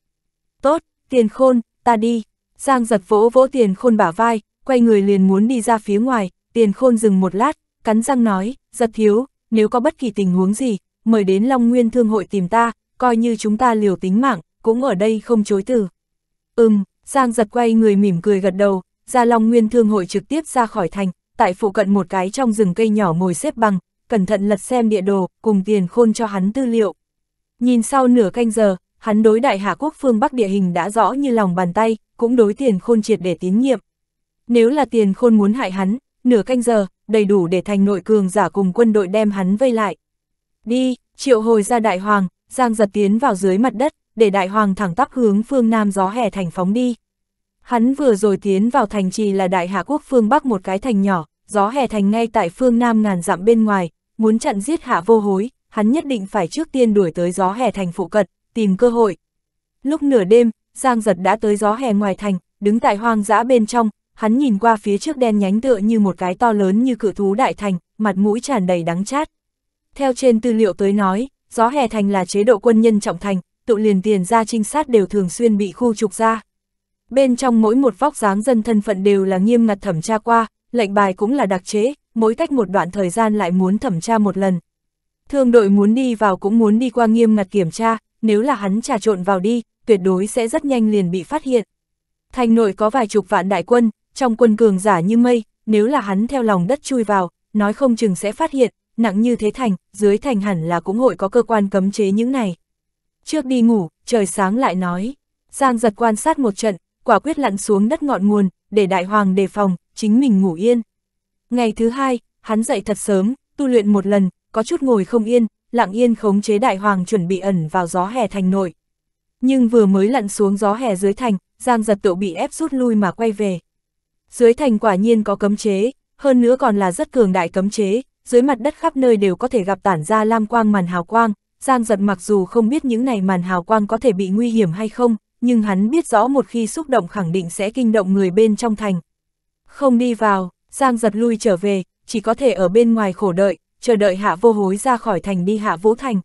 Tốt, tiền khôn, ta đi. Giang giật vỗ vỗ tiền khôn bả vai, quay người liền muốn đi ra phía ngoài, Tiền khôn dừng một lát, cắn răng nói, giật thiếu, nếu có bất kỳ tình huống gì, mời đến Long Nguyên Thương hội tìm ta, coi như chúng ta liều tính mạng, cũng ở đây không chối từ. Ừm, Giang giật quay người mỉm cười gật đầu, ra Long Nguyên Thương hội trực tiếp ra khỏi thành, tại phụ cận một cái trong rừng cây nhỏ ngồi xếp bằng, cẩn thận lật xem địa đồ, cùng tiền khôn cho hắn tư liệu. Nhìn sau nửa canh giờ, hắn đối đại hạ quốc phương Bắc địa hình đã rõ như lòng bàn tay, cũng đối tiền khôn triệt để tín nhiệm. Nếu là tiền khôn muốn hại hắn, nửa canh giờ, đầy đủ để thành nội cường giả cùng quân đội đem hắn vây lại. Đi, triệu hồi ra đại hoàng, giang giật tiến vào dưới mặt đất, để đại hoàng thẳng tắp hướng phương nam gió hè thành phóng đi. Hắn vừa rồi tiến vào thành trì là đại hạ quốc phương bắc một cái thành nhỏ, gió hè thành ngay tại phương nam ngàn dặm bên ngoài, muốn chặn giết hạ vô hối, hắn nhất định phải trước tiên đuổi tới gió hè thành phụ cận, tìm cơ hội. Lúc nửa đêm, Giang Giật đã tới gió hè ngoài thành, đứng tại hoang dã bên trong, hắn nhìn qua phía trước đen nhánh tựa như một cái to lớn như cự thú đại thành, mặt mũi tràn đầy đắng chát. Theo trên tư liệu tới nói, gió hè thành là chế độ quân nhân trọng thành, tụ liền tiền ra trinh sát đều thường xuyên bị khu trục ra. Bên trong mỗi một vóc dáng dân thân phận đều là nghiêm ngặt thẩm tra qua, lệnh bài cũng là đặc chế, mỗi cách một đoạn thời gian lại muốn thẩm tra một lần. Thương đội muốn đi vào cũng muốn đi qua nghiêm ngặt kiểm tra, nếu là hắn trà trộn vào đi, tuyệt đối sẽ rất nhanh liền bị phát hiện. Thành nội có vài chục vạn đại quân, trong quân cường giả như mây, nếu là hắn theo lòng đất chui vào, nói không chừng sẽ phát hiện, nặng như thế thành, dưới thành hẳn là cũng hội có cơ quan cấm chế những này. Trước đi ngủ, trời sáng lại nói, Giang giật quan sát một trận, quả quyết lặn xuống đất ngọn nguồn, để đại hoàng đề phòng, chính mình ngủ yên. Ngày thứ hai, hắn dậy thật sớm, tu luyện một lần, có chút ngồi không yên, lặng yên khống chế đại hoàng chuẩn bị ẩn vào gió hè thành nội. Nhưng vừa mới lặn xuống gió hè dưới thành, Giang giật tự bị ép rút lui mà quay về. Dưới thành quả nhiên có cấm chế, hơn nữa còn là rất cường đại cấm chế, dưới mặt đất khắp nơi đều có thể gặp tản ra lam quang màn hào quang, Giang giật mặc dù không biết những này màn hào quang có thể bị nguy hiểm hay không, nhưng hắn biết rõ một khi xúc động khẳng định sẽ kinh động người bên trong thành. Không đi vào, Giang giật lui trở về, chỉ có thể ở bên ngoài khổ đợi, chờ đợi hạ vô hối ra khỏi thành đi hạ vũ thành.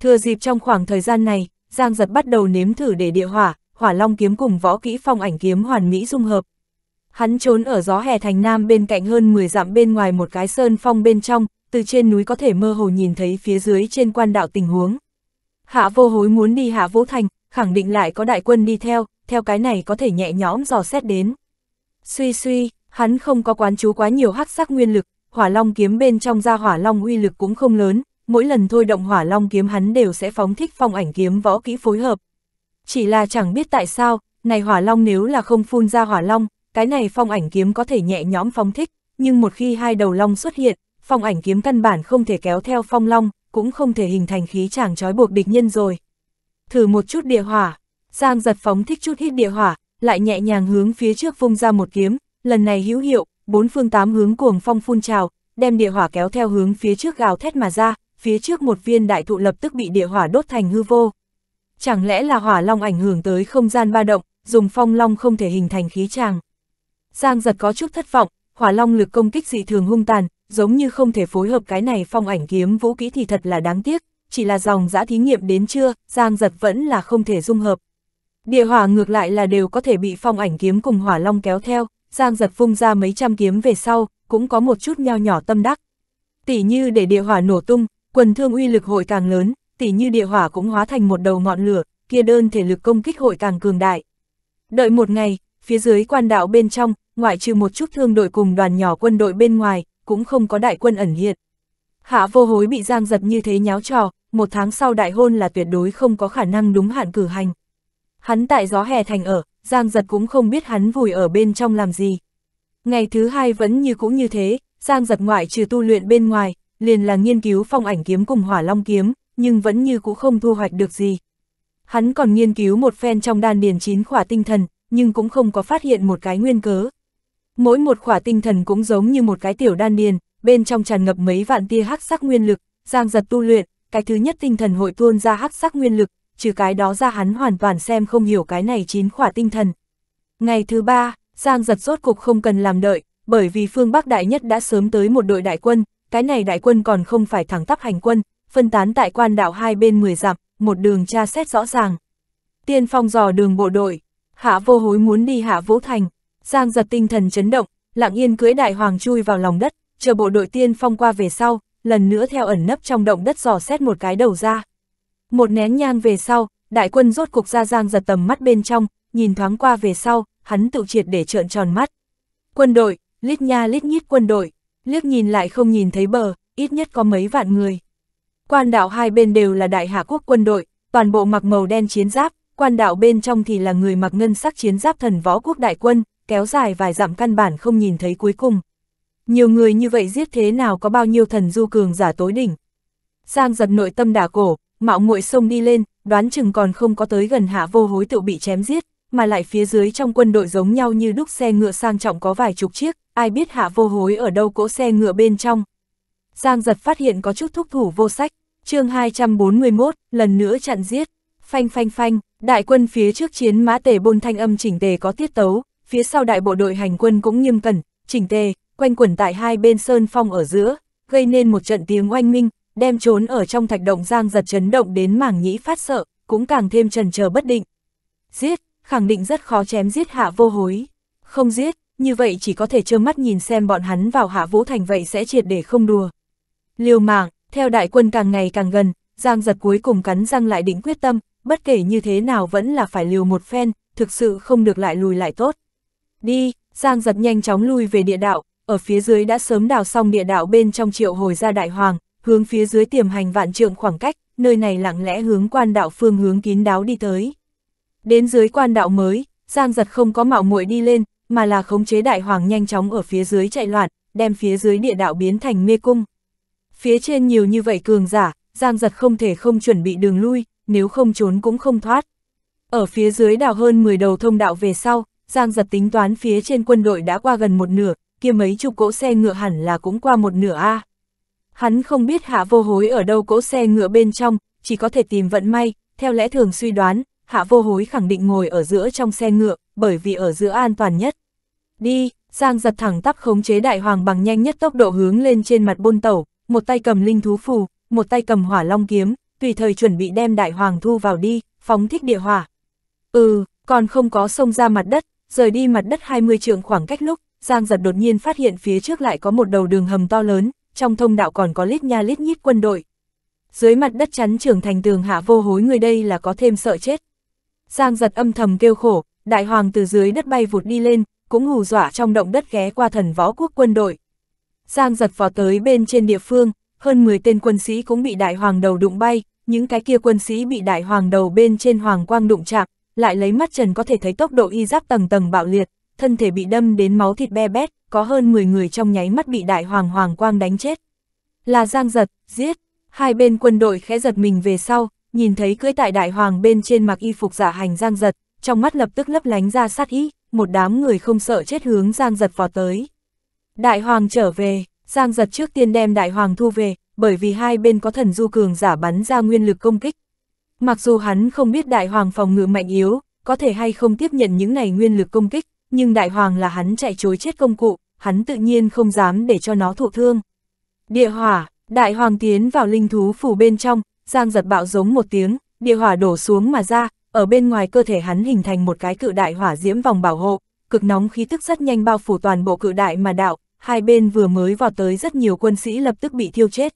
Thừa dịp trong khoảng thời gian này, Giang giật bắt đầu nếm thử để địa hỏa, hỏa long kiếm cùng võ kỹ phong ảnh kiếm hoàn mỹ dung hợp, Hắn trốn ở gió hè thành nam bên cạnh hơn 10 dặm bên ngoài một cái sơn phong bên trong, từ trên núi có thể mơ hồ nhìn thấy phía dưới trên quan đạo tình huống. Hạ vô hối muốn đi hạ vũ thành, khẳng định lại có đại quân đi theo, theo cái này có thể nhẹ nhõm dò xét đến. Suy suy, hắn không có quán chú quá nhiều hắc sắc nguyên lực, hỏa long kiếm bên trong ra hỏa long uy lực cũng không lớn, mỗi lần thôi động hỏa long kiếm hắn đều sẽ phóng thích phong ảnh kiếm võ kỹ phối hợp. Chỉ là chẳng biết tại sao, này hỏa long nếu là không phun ra hỏa long, cái này phong ảnh kiếm có thể nhẹ nhõm phóng thích, nhưng một khi hai đầu long xuất hiện, phong ảnh kiếm căn bản không thể kéo theo phong long, cũng không thể hình thành khí chàng trói buộc địch nhân rồi. Thử một chút địa hỏa, Giang giật phóng thích chút hít địa hỏa, lại nhẹ nhàng hướng phía trước vung ra một kiếm, lần này hữu hiệu, bốn phương tám hướng cuồng phong phun trào, đem địa hỏa kéo theo hướng phía trước gào thét mà ra, phía trước một viên đại thụ lập tức bị địa hỏa đốt thành hư vô. Chẳng lẽ là hỏa long ảnh hưởng tới không gian ba động, dùng phong long không thể hình thành khí tràng. Giang giật có chút thất vọng, hỏa long lực công kích dị thường hung tàn, giống như không thể phối hợp cái này phong ảnh kiếm vũ kỹ thì thật là đáng tiếc, chỉ là dòng dã thí nghiệm đến chưa, Giang giật vẫn là không thể dung hợp. Địa hỏa ngược lại là đều có thể bị phong ảnh kiếm cùng hỏa long kéo theo, Giang giật vung ra mấy trăm kiếm về sau, cũng có một chút nho nhỏ tâm đắc. Tỷ như để địa hỏa nổ tung, quần thương uy lực hội càng lớn, Tỷ như địa hỏa cũng hóa thành một đầu ngọn lửa, kia đơn thể lực công kích hội càng cường đại. Đợi một ngày, phía dưới quan đạo bên trong, ngoại trừ một chút thương đội cùng đoàn nhỏ quân đội bên ngoài, cũng không có đại quân ẩn hiện. Hạ vô hối bị giang giật như thế nháo trò, một tháng sau đại hôn là tuyệt đối không có khả năng đúng hạn cử hành. Hắn tại gió hè thành ở, giang giật cũng không biết hắn vùi ở bên trong làm gì. Ngày thứ hai vẫn như cũng như thế, giang giật ngoại trừ tu luyện bên ngoài, liền là nghiên cứu phong ảnh kiếm cùng hỏa long kiếm, nhưng vẫn như cũng không thu hoạch được gì. Hắn còn nghiên cứu một phen trong đan điền chín khỏa tinh thần, nhưng cũng không có phát hiện một cái nguyên cớ. Mỗi một khỏa tinh thần cũng giống như một cái tiểu đan điền, bên trong tràn ngập mấy vạn tia hắc sắc nguyên lực, giang giật tu luyện, cái thứ nhất tinh thần hội tuôn ra hắc sắc nguyên lực, trừ cái đó ra hắn hoàn toàn xem không hiểu cái này chín khỏa tinh thần. Ngày thứ ba, giang giật rốt cục không cần làm đợi, bởi vì phương Bắc Đại Nhất đã sớm tới một đội đại quân, cái này đại quân còn không phải thẳng tắp hành quân, phân tán tại quan đảo hai bên 10 dặm, một đường tra xét rõ ràng. Tiên phong dò đường bộ đội, Hạ vô hối muốn đi hạ vũ thành, Giang giật tinh thần chấn động, lặng yên cưỡi đại hoàng chui vào lòng đất, chờ bộ đội tiên phong qua về sau, lần nữa theo ẩn nấp trong động đất dò xét một cái đầu ra. Một nén nhang về sau, đại quân rốt cục ra Giang giật tầm mắt bên trong, nhìn thoáng qua về sau, hắn tự triệt để trợn tròn mắt. Quân đội, lít nha lít nhít quân đội, liếc nhìn lại không nhìn thấy bờ, ít nhất có mấy vạn người. Quan đạo hai bên đều là đại hạ quốc quân đội, toàn bộ mặc màu đen chiến giáp, quan đạo bên trong thì là người mặc ngân sắc chiến giáp thần võ quốc đại quân, kéo dài vài dặm căn bản không nhìn thấy cuối cùng. Nhiều người như vậy giết thế nào có bao nhiêu thần du cường giả tối đỉnh. Giang giật nội tâm đả cổ, mạo muội sông đi lên, đoán chừng còn không có tới gần hạ vô hối tựu bị chém giết, mà lại phía dưới trong quân đội giống nhau như đúc xe ngựa sang trọng có vài chục chiếc, ai biết hạ vô hối ở đâu cỗ xe ngựa bên trong. Giang giật phát hiện có chút thúc thủ vô sách, chương 241, lần nữa chặn giết, phanh phanh phanh, Đại quân phía trước chiến mã tề bôn thanh âm chỉnh tề có tiết tấu, phía sau đại bộ đội hành quân cũng nghiêm cẩn, chỉnh tề, quanh quẩn tại hai bên sơn phong ở giữa, gây nên một trận tiếng oanh minh, đem trốn ở trong thạch động giang giật chấn động đến mảng nhĩ phát sợ, cũng càng thêm trần chờ bất định. Giết, khẳng định rất khó chém giết hạ vô hối. Không giết, như vậy chỉ có thể trơ mắt nhìn xem bọn hắn vào hạ vũ thành vậy sẽ triệt để không đùa. Liều mạng, theo đại quân càng ngày càng gần, giang giật cuối cùng cắn răng lại định quyết tâm, bất kể như thế nào vẫn là phải liều một phen, thực sự không được lại lùi lại tốt. Đi, Giang giật nhanh chóng lui về địa đạo, ở phía dưới đã sớm đào xong địa đạo bên trong triệu hồi ra đại hoàng, hướng phía dưới tiềm hành vạn trượng khoảng cách, nơi này lặng lẽ hướng quan đạo phương hướng kín đáo đi tới. Đến dưới quan đạo mới, Giang giật không có mạo muội đi lên, mà là khống chế đại hoàng nhanh chóng ở phía dưới chạy loạn, đem phía dưới địa đạo biến thành mê cung. Phía trên nhiều như vậy cường giả, Giang giật không thể không chuẩn bị đường lui, nếu không trốn cũng không thoát. Ở phía dưới đào hơn 10 đầu thông đạo về sau, Giang giật tính toán phía trên quân đội đã qua gần một nửa, kia mấy chục cỗ xe ngựa hẳn là cũng qua một nửa a. À. Hắn không biết hạ vô hối ở đâu cỗ xe ngựa bên trong, chỉ có thể tìm vận may, theo lẽ thường suy đoán, hạ vô hối khẳng định ngồi ở giữa trong xe ngựa, bởi vì ở giữa an toàn nhất. Đi, Giang giật thẳng tắp khống chế đại hoàng bằng nhanh nhất tốc độ hướng lên trên mặt bôn tẩu, một tay cầm linh thú phù, một tay cầm hỏa long kiếm, tùy thời chuẩn bị đem đại hoàng thu vào đi, phóng thích địa hỏa. Ừ, còn không có sông ra mặt đất, rời đi mặt đất 20 trượng khoảng cách lúc, Giang giật đột nhiên phát hiện phía trước lại có một đầu đường hầm to lớn, trong thông đạo còn có lít nha lít nhít quân đội. Dưới mặt đất chắn trưởng thành tường hạ vô hối người đây là có thêm sợ chết. Giang giật âm thầm kêu khổ, đại hoàng từ dưới đất bay vụt đi lên, cũng hù dọa trong động đất ghé qua thần võ quốc quân đội. Giang giật vò tới bên trên địa phương, hơn 10 tên quân sĩ cũng bị đại hoàng đầu đụng bay, những cái kia quân sĩ bị đại hoàng đầu bên trên hoàng quang đụng chạm, lại lấy mắt trần có thể thấy tốc độ y giáp tầng tầng bạo liệt, thân thể bị đâm đến máu thịt be bét, có hơn 10 người trong nháy mắt bị đại hoàng hoàng quang đánh chết. Là giang giật, giết, hai bên quân đội khẽ giật mình về sau, nhìn thấy cưỡi tại đại hoàng bên trên mặc y phục giả hành giang giật, trong mắt lập tức lấp lánh ra sát ý, một đám người không sợ chết hướng giang giật vào tới. Đại hoàng trở về, Giang giật trước tiên đem đại hoàng thu về, bởi vì hai bên có thần du cường giả bắn ra nguyên lực công kích. Mặc dù hắn không biết đại hoàng phòng ngự mạnh yếu, có thể hay không tiếp nhận những này nguyên lực công kích, nhưng đại hoàng là hắn chạy chối chết công cụ, hắn tự nhiên không dám để cho nó thụ thương. Địa hỏa, đại hoàng tiến vào linh thú phủ bên trong, giang giật bạo giống một tiếng, địa hỏa đổ xuống mà ra, ở bên ngoài cơ thể hắn hình thành một cái cự đại hỏa diễm vòng bảo hộ, cực nóng khí tức rất nhanh bao phủ toàn bộ cự đại mà đạo, hai bên vừa mới vào tới rất nhiều quân sĩ lập tức bị thiêu chết.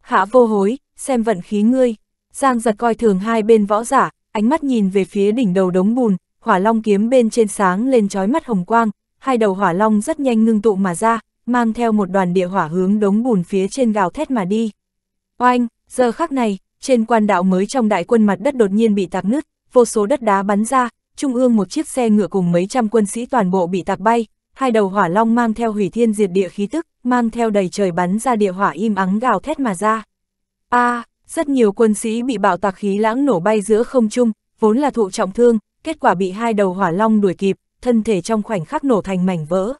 Hạ vô hối, xem vận khí ngươi. Giang giật coi thường hai bên võ giả, ánh mắt nhìn về phía đỉnh đầu đống bùn, hỏa long kiếm bên trên sáng lên trói mắt hồng quang, hai đầu hỏa long rất nhanh ngưng tụ mà ra, mang theo một đoàn địa hỏa hướng đống bùn phía trên gào thét mà đi. Oanh, giờ khắc này, trên quan đạo mới trong đại quân mặt đất đột nhiên bị tạc nứt, vô số đất đá bắn ra, trung ương một chiếc xe ngựa cùng mấy trăm quân sĩ toàn bộ bị tạc bay, hai đầu hỏa long mang theo hủy thiên diệt địa khí tức, mang theo đầy trời bắn ra địa hỏa im ắng gào thét mà ra. A, à, rất nhiều quân sĩ bị bạo tạc khí lãng nổ bay giữa không trung, vốn là thụ trọng thương, kết quả bị hai đầu hỏa long đuổi kịp, thân thể trong khoảnh khắc nổ thành mảnh vỡ.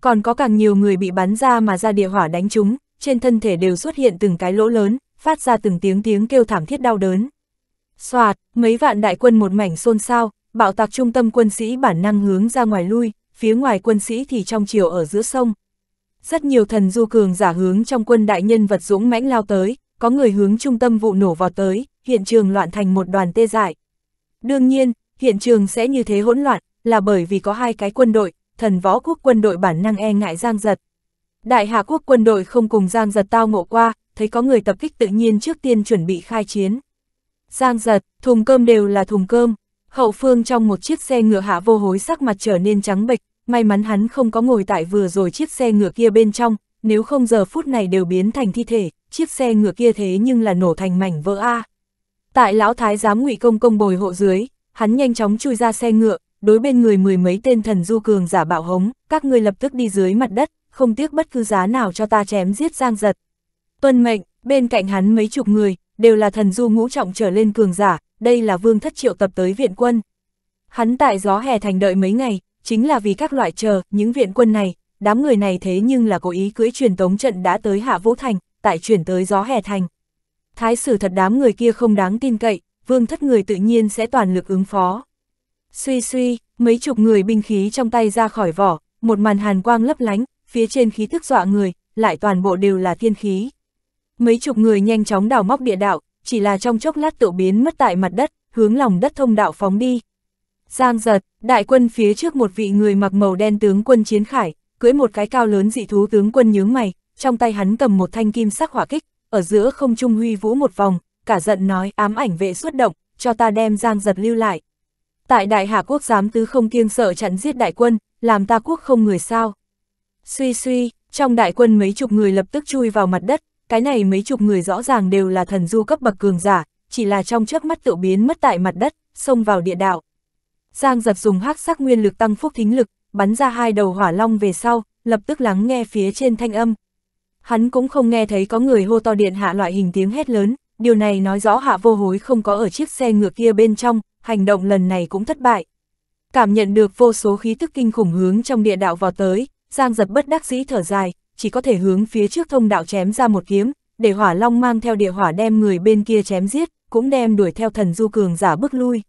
Còn có càng nhiều người bị bắn ra mà ra địa hỏa đánh chúng, trên thân thể đều xuất hiện từng cái lỗ lớn, phát ra từng tiếng tiếng kêu thảm thiết đau đớn. Xoạt, mấy vạn đại quân một mảnh xôn xao, bạo tạc trung tâm quân sĩ bản năng hướng ra ngoài lui, phía ngoài quân sĩ thì trong chiều ở giữa sông. Rất nhiều thần du cường giả hướng trong quân đại nhân vật dũng mãnh lao tới, có người hướng trung tâm vụ nổ vào tới, hiện trường loạn thành một đoàn tê dại. Đương nhiên, hiện trường sẽ như thế hỗn loạn, là bởi vì có hai cái quân đội, thần võ quốc quân đội bản năng e ngại giang giật. Đại hạ quốc quân đội không cùng giang giật tao ngộ qua, thấy có người tập kích tự nhiên trước tiên chuẩn bị khai chiến. Giang giật, thùng cơm đều là thùng cơm, Hậu phương trong một chiếc xe ngựa hạ vô hối sắc mặt trở nên trắng bệch, may mắn hắn không có ngồi tại vừa rồi chiếc xe ngựa kia bên trong, nếu không giờ phút này đều biến thành thi thể, chiếc xe ngựa kia thế nhưng là nổ thành mảnh vỡ a. Tại lão thái giám ngụy công công bồi hộ dưới, hắn nhanh chóng chui ra xe ngựa, đối bên người mười mấy tên thần du cường giả bạo hống, các ngươi lập tức đi dưới mặt đất, không tiếc bất cứ giá nào cho ta chém giết giang giật. Tuân mệnh, bên cạnh hắn mấy chục người, đều là thần du ngũ trọng trở lên cường giả, đây là Vương Thất Triệu tập tới viện quân. Hắn tại gió hè thành đợi mấy ngày, chính là vì các loại chờ, những viện quân này, đám người này thế nhưng là cố ý cưỡi truyền tống trận đã tới Hạ Vũ Thành, tại chuyển tới gió hè thành. Thái sử thật đám người kia không đáng tin cậy, Vương Thất người tự nhiên sẽ toàn lực ứng phó. Suy suy, mấy chục người binh khí trong tay ra khỏi vỏ, một màn hàn quang lấp lánh, phía trên khí thức dọa người, lại toàn bộ đều là thiên khí. Mấy chục người nhanh chóng đào móc địa đạo, chỉ là trong chốc lát tự biến mất tại mặt đất, hướng lòng đất thông đạo phóng đi. Giang giật, đại quân phía trước một vị người mặc màu đen tướng quân chiến khải, cưỡi một cái cao lớn dị thú tướng quân nhướng mày, trong tay hắn cầm một thanh kim sắc hỏa kích, ở giữa không trung huy vũ một vòng, cả giận nói ám ảnh vệ xuất động, cho ta đem giang giật lưu lại. Tại đại hạ quốc giám tứ không kiêng sợ chặn giết đại quân, làm ta quốc không người sao. Suy suy, trong đại quân mấy chục người lập tức chui vào mặt đất, cái này mấy chục người rõ ràng đều là thần du cấp bậc cường giả, chỉ là trong trước mắt tự biến mất tại mặt đất, xông vào địa đạo. Giang giật dùng hắc sắc nguyên lực tăng phúc thính lực, bắn ra hai đầu hỏa long về sau, lập tức lắng nghe phía trên thanh âm. Hắn cũng không nghe thấy có người hô to điện hạ loại hình tiếng hét lớn, điều này nói rõ hạ vô hối không có ở chiếc xe ngựa kia bên trong, hành động lần này cũng thất bại. Cảm nhận được vô số khí tức kinh khủng hướng trong địa đạo vào tới, Giang giật bất đắc dĩ thở dài, chỉ có thể hướng phía trước thông đạo chém ra một kiếm, để hỏa long mang theo địa hỏa đem người bên kia chém giết, cũng đem đuổi theo thần du cường giả bước lui.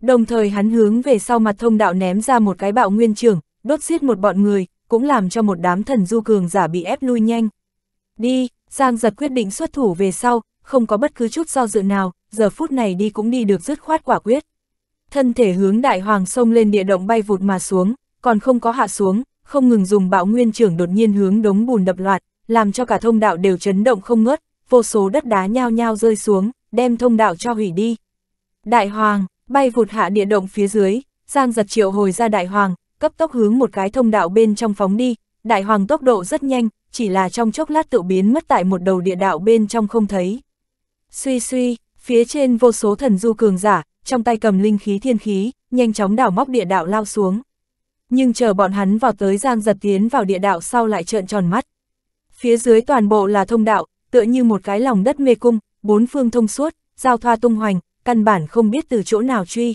Đồng thời hắn hướng về sau mặt thông đạo ném ra một cái bạo nguyên trường, đốt giết một bọn người, cũng làm cho một đám thần du cường giả bị ép lui nhanh. Đi, Giang giật quyết định xuất thủ về sau, không có bất cứ chút do dự nào, giờ phút này đi cũng đi được dứt khoát quả quyết. Thân thể hướng đại hoàng sông lên địa động bay vụt mà xuống, còn không có hạ xuống, không ngừng dùng bạo nguyên trưởng đột nhiên hướng đống bùn đập loạt, làm cho cả thông đạo đều chấn động không ngớt, vô số đất đá nhao nhao rơi xuống, đem thông đạo cho hủy đi. Đại hoàng, bay vụt hạ địa động phía dưới, Giang giật triệu hồi ra đại hoàng, cấp tốc hướng một cái thông đạo bên trong phóng đi, đại hoàng tốc độ rất nhanh, chỉ là trong chốc lát tự biến mất tại một đầu địa đạo bên trong không thấy. Suy suy, phía trên vô số thần du cường giả, trong tay cầm linh khí thiên khí, nhanh chóng đảo móc địa đạo lao xuống nhưng chờ bọn hắn vào tới Giang Giật tiến vào địa đạo sau lại trợn tròn mắt. Phía dưới toàn bộ là thông đạo, tựa như một cái lòng đất mê cung, bốn phương thông suốt, giao thoa tung hoành, căn bản không biết từ chỗ nào truy.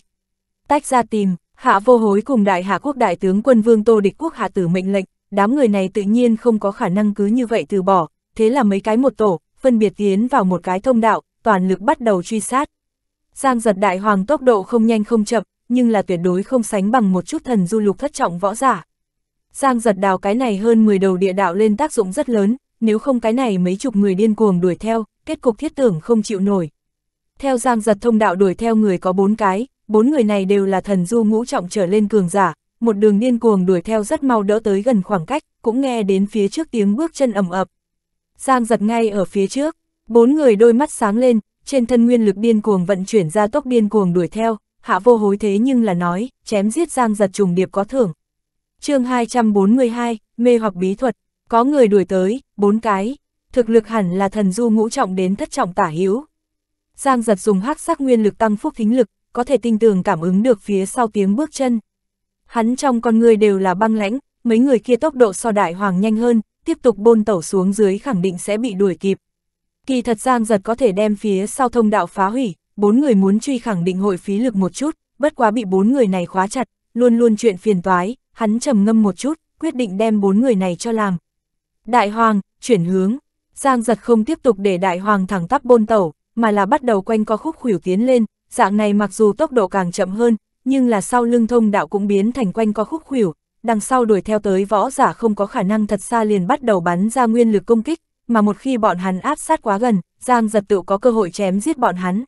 Tách ra tìm, hạ vô hối cùng đại hạ quốc đại tướng quân vương tô địch quốc hạ tử mệnh lệnh, đám người này tự nhiên không có khả năng cứ như vậy từ bỏ, thế là mấy cái một tổ, phân biệt tiến vào một cái thông đạo, toàn lực bắt đầu truy sát. Giang giật đại hoàng tốc độ không nhanh không chậm, nhưng là tuyệt đối không sánh bằng một chút thần du lục thất trọng võ giả. Giang giật đào cái này hơn 10 đầu địa đạo lên tác dụng rất lớn, nếu không cái này mấy chục người điên cuồng đuổi theo, kết cục thiết tưởng không chịu nổi. Theo Giang giật thông đạo đuổi theo người có bốn cái, bốn người này đều là thần du ngũ trọng trở lên cường giả, một đường điên cuồng đuổi theo rất mau đỡ tới gần khoảng cách, cũng nghe đến phía trước tiếng bước chân ầm ập. Giang giật ngay ở phía trước, bốn người đôi mắt sáng lên, trên thân nguyên lực điên cuồng vận chuyển ra tốc điên cuồng đuổi theo, hạ vô hối thế nhưng là nói, chém giết giang giật trùng điệp có thưởng. chương 242, mê hoặc bí thuật, có người đuổi tới, bốn cái, thực lực hẳn là thần du ngũ trọng đến thất trọng tả hữu Giang giật dùng hắc sắc nguyên lực tăng phúc thính lực, có thể tinh tường cảm ứng được phía sau tiếng bước chân. Hắn trong con người đều là băng lãnh, mấy người kia tốc độ so đại hoàng nhanh hơn, tiếp tục bôn tẩu xuống dưới khẳng định sẽ bị đuổi kịp. Kỳ thật Giang giật có thể đem phía sau thông đạo phá hủy, bốn người muốn truy khẳng định hội phí lực một chút, bất quá bị bốn người này khóa chặt, luôn luôn chuyện phiền toái, hắn trầm ngâm một chút, quyết định đem bốn người này cho làm. Đại hoàng, chuyển hướng, Giang giật không tiếp tục để đại hoàng thẳng tắp bôn tẩu, mà là bắt đầu quanh co khúc khuỷu tiến lên, dạng này mặc dù tốc độ càng chậm hơn, nhưng là sau lưng thông đạo cũng biến thành quanh co khúc khuỷu, đằng sau đuổi theo tới võ giả không có khả năng thật xa liền bắt đầu bắn ra nguyên lực công kích, mà một khi bọn hắn áp sát quá gần, Giang giật tự có cơ hội chém giết bọn hắn.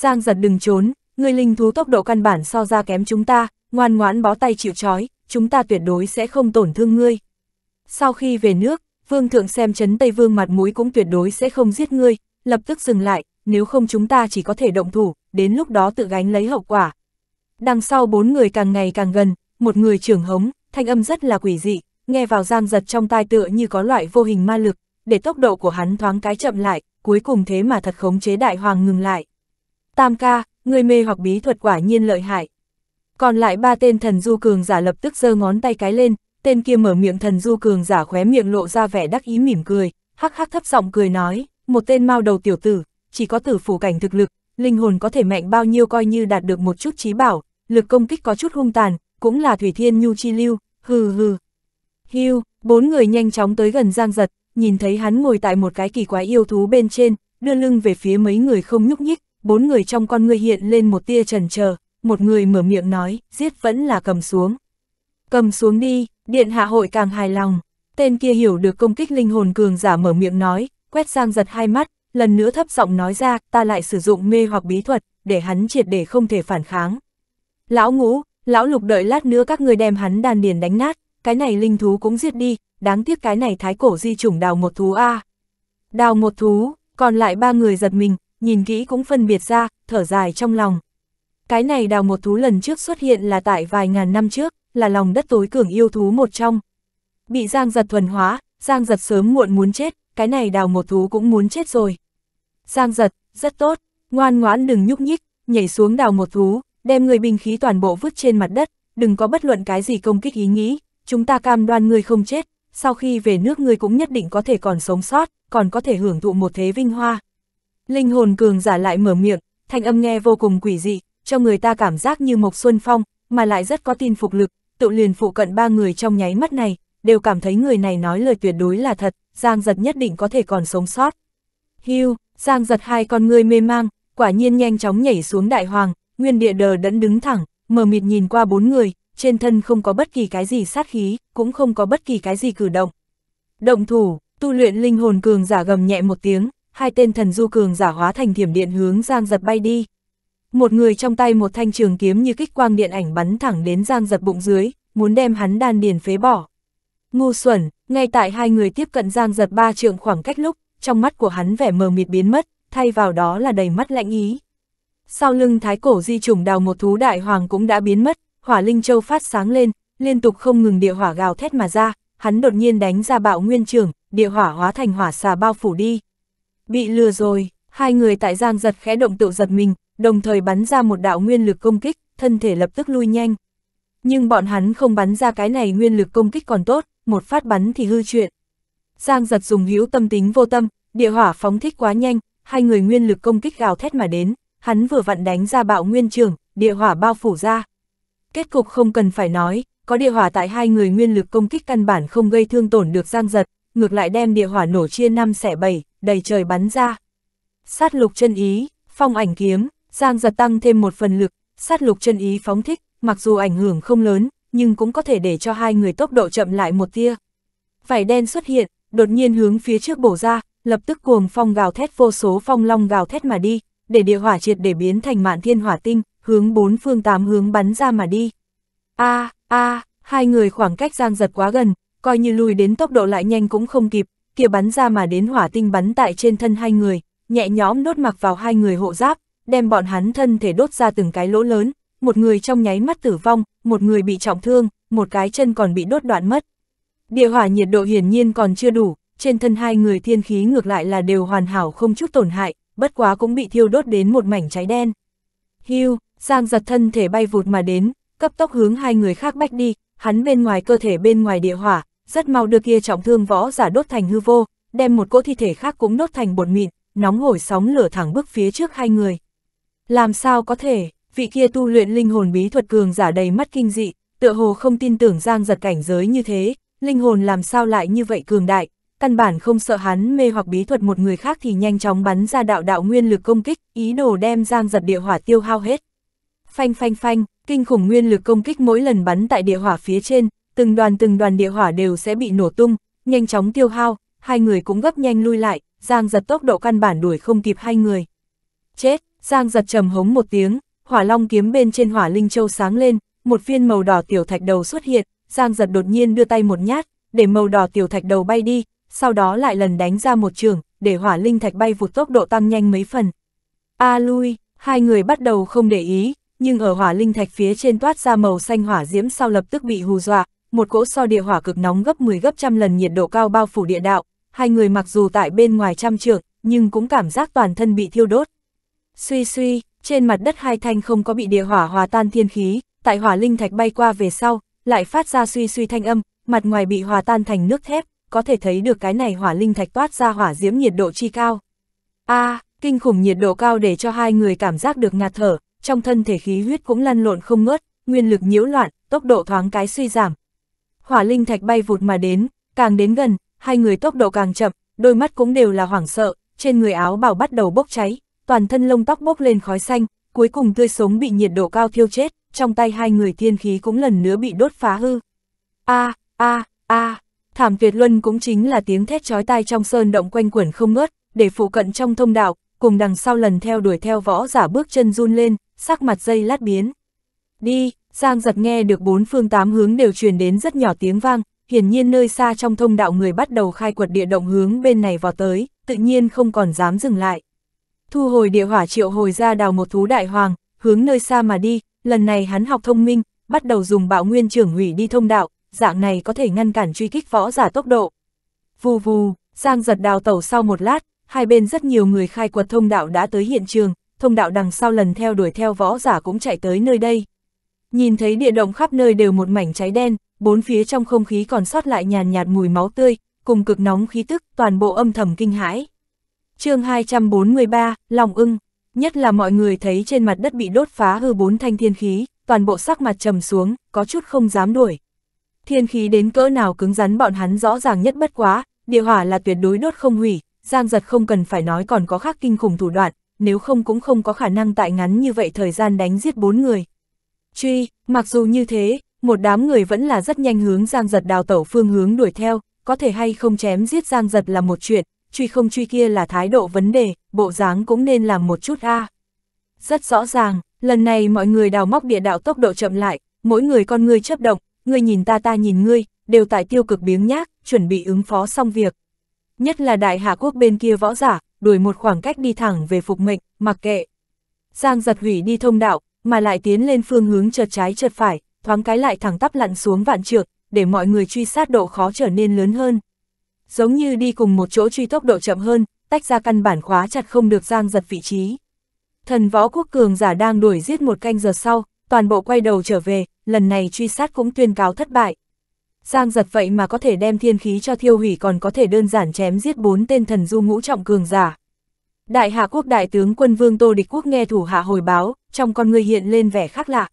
Giang giật đừng trốn, người linh thú tốc độ căn bản so ra kém chúng ta, ngoan ngoãn bó tay chịu trói, chúng ta tuyệt đối sẽ không tổn thương ngươi. Sau khi về nước, vương thượng xem chấn Tây Vương mặt mũi cũng tuyệt đối sẽ không giết ngươi, lập tức dừng lại, nếu không chúng ta chỉ có thể động thủ, đến lúc đó tự gánh lấy hậu quả. Đằng sau bốn người càng ngày càng gần, một người trưởng hống, thanh âm rất là quỷ dị, nghe vào giang giật trong tai tựa như có loại vô hình ma lực, để tốc độ của hắn thoáng cái chậm lại, cuối cùng thế mà thật khống chế đại hoàng ngừng lại tam ca, người mê hoặc bí thuật quả nhiên lợi hại. Còn lại ba tên thần du cường giả lập tức giơ ngón tay cái lên, tên kia mở miệng thần du cường giả khóe miệng lộ ra vẻ đắc ý mỉm cười, hắc hắc thấp giọng cười nói, một tên mao đầu tiểu tử, chỉ có tử phủ cảnh thực lực, linh hồn có thể mạnh bao nhiêu coi như đạt được một chút trí bảo, lực công kích có chút hung tàn, cũng là thủy thiên nhu chi lưu, hừ hừ. Hưu, bốn người nhanh chóng tới gần Giang Giật, nhìn thấy hắn ngồi tại một cái kỳ quái yêu thú bên trên, đưa lưng về phía mấy người không nhúc nhích, bốn người trong con ngươi hiện lên một tia trần chờ một người mở miệng nói, giết vẫn là cầm xuống. Cầm xuống đi, điện hạ hội càng hài lòng. Tên kia hiểu được công kích linh hồn cường giả mở miệng nói, quét sang giật hai mắt, lần nữa thấp giọng nói ra, ta lại sử dụng mê hoặc bí thuật, để hắn triệt để không thể phản kháng. Lão ngũ, lão lục đợi lát nữa các người đem hắn đàn điền đánh nát, cái này linh thú cũng giết đi, đáng tiếc cái này thái cổ di chủng đào một thú a. À. Đào một thú, còn lại ba người giật mình, nhìn kỹ cũng phân biệt ra, thở dài trong lòng. Cái này đào một thú lần trước xuất hiện là tại vài ngàn năm trước, là lòng đất tối cường yêu thú một trong. Bị Giang giật thuần hóa, Giang giật sớm muộn muốn chết, cái này đào một thú cũng muốn chết rồi. Giang giật, rất tốt, ngoan ngoãn đừng nhúc nhích, nhảy xuống đào một thú, đem người binh khí toàn bộ vứt trên mặt đất, đừng có bất luận cái gì công kích ý nghĩ, chúng ta cam đoan người không chết, sau khi về nước người cũng nhất định có thể còn sống sót, còn có thể hưởng thụ một thế vinh hoa. Linh hồn cường giả lại mở miệng, thanh âm nghe vô cùng quỷ dị, cho người ta cảm giác như Mộc Xuân Phong, mà lại rất có tin phục lực, tự liền phụ cận ba người trong nháy mắt này, đều cảm thấy người này nói lời tuyệt đối là thật, Giang Giật nhất định có thể còn sống sót. Hưu, Giang Giật hai con người mê mang, quả nhiên nhanh chóng nhảy xuống đại hoàng, nguyên địa đờ đẫn đứng thẳng, mở mịt nhìn qua bốn người, trên thân không có bất kỳ cái gì sát khí, cũng không có bất kỳ cái gì cử động. Động thủ, tu luyện linh hồn cường giả gầm nhẹ một tiếng, hai tên thần du cường giả hóa thành thiểm điện hướng Giang Giật bay đi. Một người trong tay một thanh trường kiếm như kích quang điện ảnh bắn thẳng đến Giang Giật bụng dưới, muốn đem hắn đan điền phế bỏ. Ngu xuẩn, ngay tại hai người tiếp cận Giang Giật ba trượng khoảng cách lúc, trong mắt của hắn vẻ mờ mịt biến mất, thay vào đó là đầy mắt lạnh ý. Sau lưng thái cổ di trùng đào một thú đại hoàng cũng đã biến mất, hỏa linh châu phát sáng lên, liên tục không ngừng địa hỏa gào thét mà ra, hắn đột nhiên đánh ra bạo nguyên trường, địa hỏa hóa thành hỏa xà bao phủ đi. Bị lừa rồi, hai người tại giang giật khẽ động tự giật mình, đồng thời bắn ra một đạo nguyên lực công kích, thân thể lập tức lui nhanh. Nhưng bọn hắn không bắn ra cái này nguyên lực công kích còn tốt, một phát bắn thì hư chuyện. Giang giật dùng hữu tâm tính vô tâm, địa hỏa phóng thích quá nhanh, hai người nguyên lực công kích gào thét mà đến, hắn vừa vặn đánh ra bạo nguyên trường, địa hỏa bao phủ ra. Kết cục không cần phải nói, có địa hỏa tại hai người nguyên lực công kích căn bản không gây thương tổn được Giang Giật, ngược lại đem địa hỏa nổ chia năm xẻ bảy đầy trời bắn ra. Sát lục chân ý, phong ảnh kiếm, Giang giật tăng thêm một phần lực, sát lục chân ý phóng thích, mặc dù ảnh hưởng không lớn, nhưng cũng có thể để cho hai người tốc độ chậm lại một tia. Vải đen xuất hiện, đột nhiên hướng phía trước bổ ra, lập tức cuồng phong gào thét vô số phong long gào thét mà đi, để địa hỏa triệt để biến thành mạn thiên hỏa tinh, hướng bốn phương tám hướng bắn ra mà đi. A, a, hai người khoảng cách giang giật quá gần, coi như lùi đến tốc độ lại nhanh cũng không kịp, kia bắn ra mà đến hỏa tinh bắn tại trên thân hai người, nhẹ nhõm đốt mặc vào hai người hộ giáp, đem bọn hắn thân thể đốt ra từng cái lỗ lớn, một người trong nháy mắt tử vong, một người bị trọng thương, một cái chân còn bị đốt đoạn mất. Địa hỏa nhiệt độ hiển nhiên còn chưa đủ, trên thân hai người thiên khí ngược lại là đều hoàn hảo không chút tổn hại, bất quá cũng bị thiêu đốt đến một mảnh cháy đen. Hưu, Giang giật thân thể bay vụt mà đến, cấp tốc hướng hai người khác bách đi, hắn bên ngoài cơ thể bên ngoài địa hỏa, rất mau đưa kia trọng thương võ giả đốt thành hư vô, đem một cỗ thi thể khác cũng đốt thành bột mịn, nóng hổi sóng lửa thẳng bước phía trước hai người. Làm sao có thể, vị kia tu luyện linh hồn bí thuật cường giả đầy mắt kinh dị, tựa hồ không tin tưởng giang giật cảnh giới như thế, linh hồn làm sao lại như vậy cường đại, căn bản không sợ hắn mê hoặc bí thuật một người khác thì nhanh chóng bắn ra đạo đạo nguyên lực công kích, ý đồ đem giang giật địa hỏa tiêu hao hết. Phanh phanh phanh, kinh khủng nguyên lực công kích mỗi lần bắn tại địa hỏa phía trên, từng đoàn từng đoàn địa hỏa đều sẽ bị nổ tung, nhanh chóng tiêu hao, hai người cũng gấp nhanh lui lại, Giang giật tốc độ căn bản đuổi không kịp hai người. Chết, Giang giật trầm hống một tiếng, hỏa long kiếm bên trên hỏa linh châu sáng lên, một viên màu đỏ tiểu thạch đầu xuất hiện, Giang giật đột nhiên đưa tay một nhát, để màu đỏ tiểu thạch đầu bay đi, sau đó lại lần đánh ra một trường, để hỏa linh thạch bay vụt tốc độ tăng nhanh mấy phần. A lui, hai người bắt đầu không để ý, nhưng ở hỏa linh thạch phía trên toát ra màu xanh hỏa diễm sau lập tức bị hù dọa, một cỗ so địa hỏa cực nóng gấp 10 gấp trăm lần nhiệt độ cao bao phủ địa đạo, hai người mặc dù tại bên ngoài trăm trượng, nhưng cũng cảm giác toàn thân bị thiêu đốt. Suy suy, trên mặt đất hai thanh không có bị địa hỏa hòa tan thiên khí, tại hỏa linh thạch bay qua về sau, lại phát ra suy suy thanh âm, mặt ngoài bị hòa tan thành nước thép, có thể thấy được cái này hỏa linh thạch toát ra hỏa diễm nhiệt độ chi cao. A, à, kinh khủng nhiệt độ cao để cho hai người cảm giác được ngạt thở, trong thân thể khí huyết cũng lăn lộn không ngớt, nguyên lực nhiễu loạn, tốc độ thoáng cái suy giảm, hỏa linh thạch bay vụt mà đến, càng đến gần, hai người tốc độ càng chậm, đôi mắt cũng đều là hoảng sợ, trên người áo bảo bắt đầu bốc cháy, toàn thân lông tóc bốc lên khói xanh, cuối cùng tươi sống bị nhiệt độ cao thiêu chết, trong tay hai người thiên khí cũng lần nữa bị đốt phá hư. A, a, a, thảm Việt luân cũng chính là tiếng thét chói tai trong sơn động quanh quẩn không ngớt, để phụ cận trong thông đạo, cùng đằng sau lần theo đuổi theo võ giả bước chân run lên, sắc mặt dây lát biến. Đi, Giang giật nghe được bốn phương tám hướng đều truyền đến rất nhỏ tiếng vang, hiển nhiên nơi xa trong thông đạo người bắt đầu khai quật địa động hướng bên này vào tới, tự nhiên không còn dám dừng lại. Thu hồi địa hỏa triệu hồi ra đào một thú đại hoàng, hướng nơi xa mà đi, lần này hắn học thông minh, bắt đầu dùng bạo nguyên trưởng hủy đi thông đạo, dạng này có thể ngăn cản truy kích võ giả tốc độ. Vù vù, Giang giật đào tẩu sau một lát, hai bên rất nhiều người khai quật thông đạo đã tới hiện trường, thông đạo đằng sau lần theo đuổi theo võ giả cũng chạy tới nơi đây. Nhìn thấy địa động khắp nơi đều một mảnh cháy đen, bốn phía trong không khí còn sót lại nhàn nhạt mùi máu tươi, cùng cực nóng khí tức, toàn bộ âm thầm kinh hãi. chương 243, Lòng ưng, nhất là mọi người thấy trên mặt đất bị đốt phá hư bốn thanh thiên khí, toàn bộ sắc mặt trầm xuống, có chút không dám đuổi. Thiên khí đến cỡ nào cứng rắn bọn hắn rõ ràng nhất bất quá, địa hỏa là tuyệt đối đốt không hủy, giang giật không cần phải nói còn có khác kinh khủng thủ đoạn, nếu không cũng không có khả năng tại ngắn như vậy thời gian đánh giết bốn người, truy, mặc dù như thế, một đám người vẫn là rất nhanh hướng giang giật đào tẩu phương hướng đuổi theo, có thể hay không chém giết giang giật là một chuyện, truy không truy kia là thái độ vấn đề, bộ dáng cũng nên làm một chút a. Rất rõ ràng, lần này mọi người đào móc địa đạo tốc độ chậm lại, mỗi người con ngươi chấp động, ngươi nhìn ta ta nhìn ngươi, đều tại tiêu cực biếng nhác, chuẩn bị ứng phó xong việc. Nhất là đại hạ quốc bên kia võ giả, đuổi một khoảng cách đi thẳng về phục mệnh, mặc kệ. Giang giật hủy đi thông đạo, mà lại tiến lên phương hướng chợt trái chợt phải, thoáng cái lại thẳng tắp lặn xuống vạn trượng, để mọi người truy sát độ khó trở nên lớn hơn. Giống như đi cùng một chỗ truy tốc độ chậm hơn, tách ra căn bản khóa chặt không được giang giật vị trí. Thần võ quốc cường giả đang đuổi giết một canh giờ sau, toàn bộ quay đầu trở về, lần này truy sát cũng tuyên cáo thất bại. Giang giật vậy mà có thể đem thiên khí cho thiêu hủy còn có thể đơn giản chém giết bốn tên thần du ngũ trọng cường giả. Đại hạ quốc đại tướng quân vương Tô Địch Quốc nghe thủ hạ hồi báo, trong con người hiện lên vẻ khác lạ.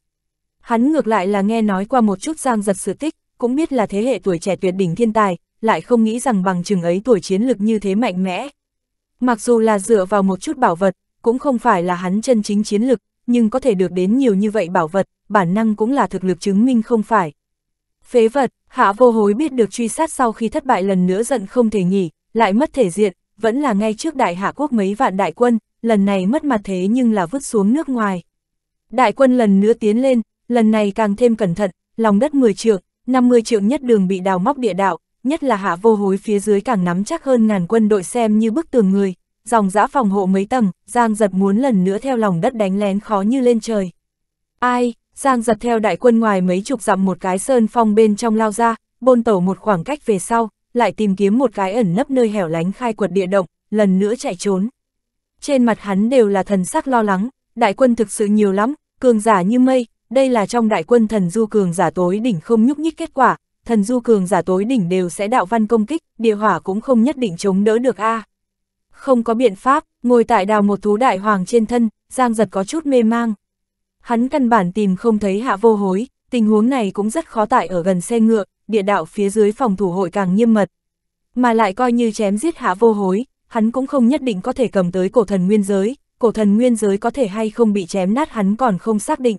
Hắn ngược lại là nghe nói qua một chút giang giật sự tích, cũng biết là thế hệ tuổi trẻ tuyệt đỉnh thiên tài, lại không nghĩ rằng bằng chừng ấy tuổi chiến lực như thế mạnh mẽ. Mặc dù là dựa vào một chút bảo vật, cũng không phải là hắn chân chính chiến lực, nhưng có thể được đến nhiều như vậy bảo vật, bản năng cũng là thực lực chứng minh không phải. Phế vật, hạ vô hối biết được truy sát sau khi thất bại lần nữa giận không thể nghỉ, lại mất thể diện, vẫn là ngay trước đại hạ quốc mấy vạn đại quân, lần này mất mặt thế nhưng là vứt xuống nước ngoài. Đại quân lần nữa tiến lên, lần này càng thêm cẩn thận, lòng đất 10 trượng, 50 trượng nhất đường bị đào móc địa đạo, nhất là hạ vô hối phía dưới càng nắm chắc hơn ngàn quân đội xem như bức tường người, dòng giã phòng hộ mấy tầng, Giang giật muốn lần nữa theo lòng đất đánh lén khó như lên trời. Ai, Giang giật theo đại quân ngoài mấy chục dặm một cái sơn phong bên trong lao ra, bôn tẩu một khoảng cách về sau, lại tìm kiếm một cái ẩn nấp nơi hẻo lánh khai quật địa động, lần nữa chạy trốn. Trên mặt hắn đều là thần sắc lo lắng, đại quân thực sự nhiều lắm, cường giả như mây, đây là trong đại quân thần du cường giả tối đỉnh không nhúc nhích kết quả, thần du cường giả tối đỉnh đều sẽ đạo văn công kích, địa hỏa cũng không nhất định chống đỡ được a. À. Không có biện pháp, ngồi tại đào một thú đại hoàng trên thân, Giang giật có chút mê mang. Hắn căn bản tìm không thấy hạ vô hối, tình huống này cũng rất khó tại ở gần xe ngựa, địa đạo phía dưới phòng thủ hội càng nghiêm mật. Mà lại coi như chém giết hạ vô hối, hắn cũng không nhất định có thể cầm tới cổ thần nguyên giới, cổ thần nguyên giới có thể hay không bị chém nát hắn còn không xác định.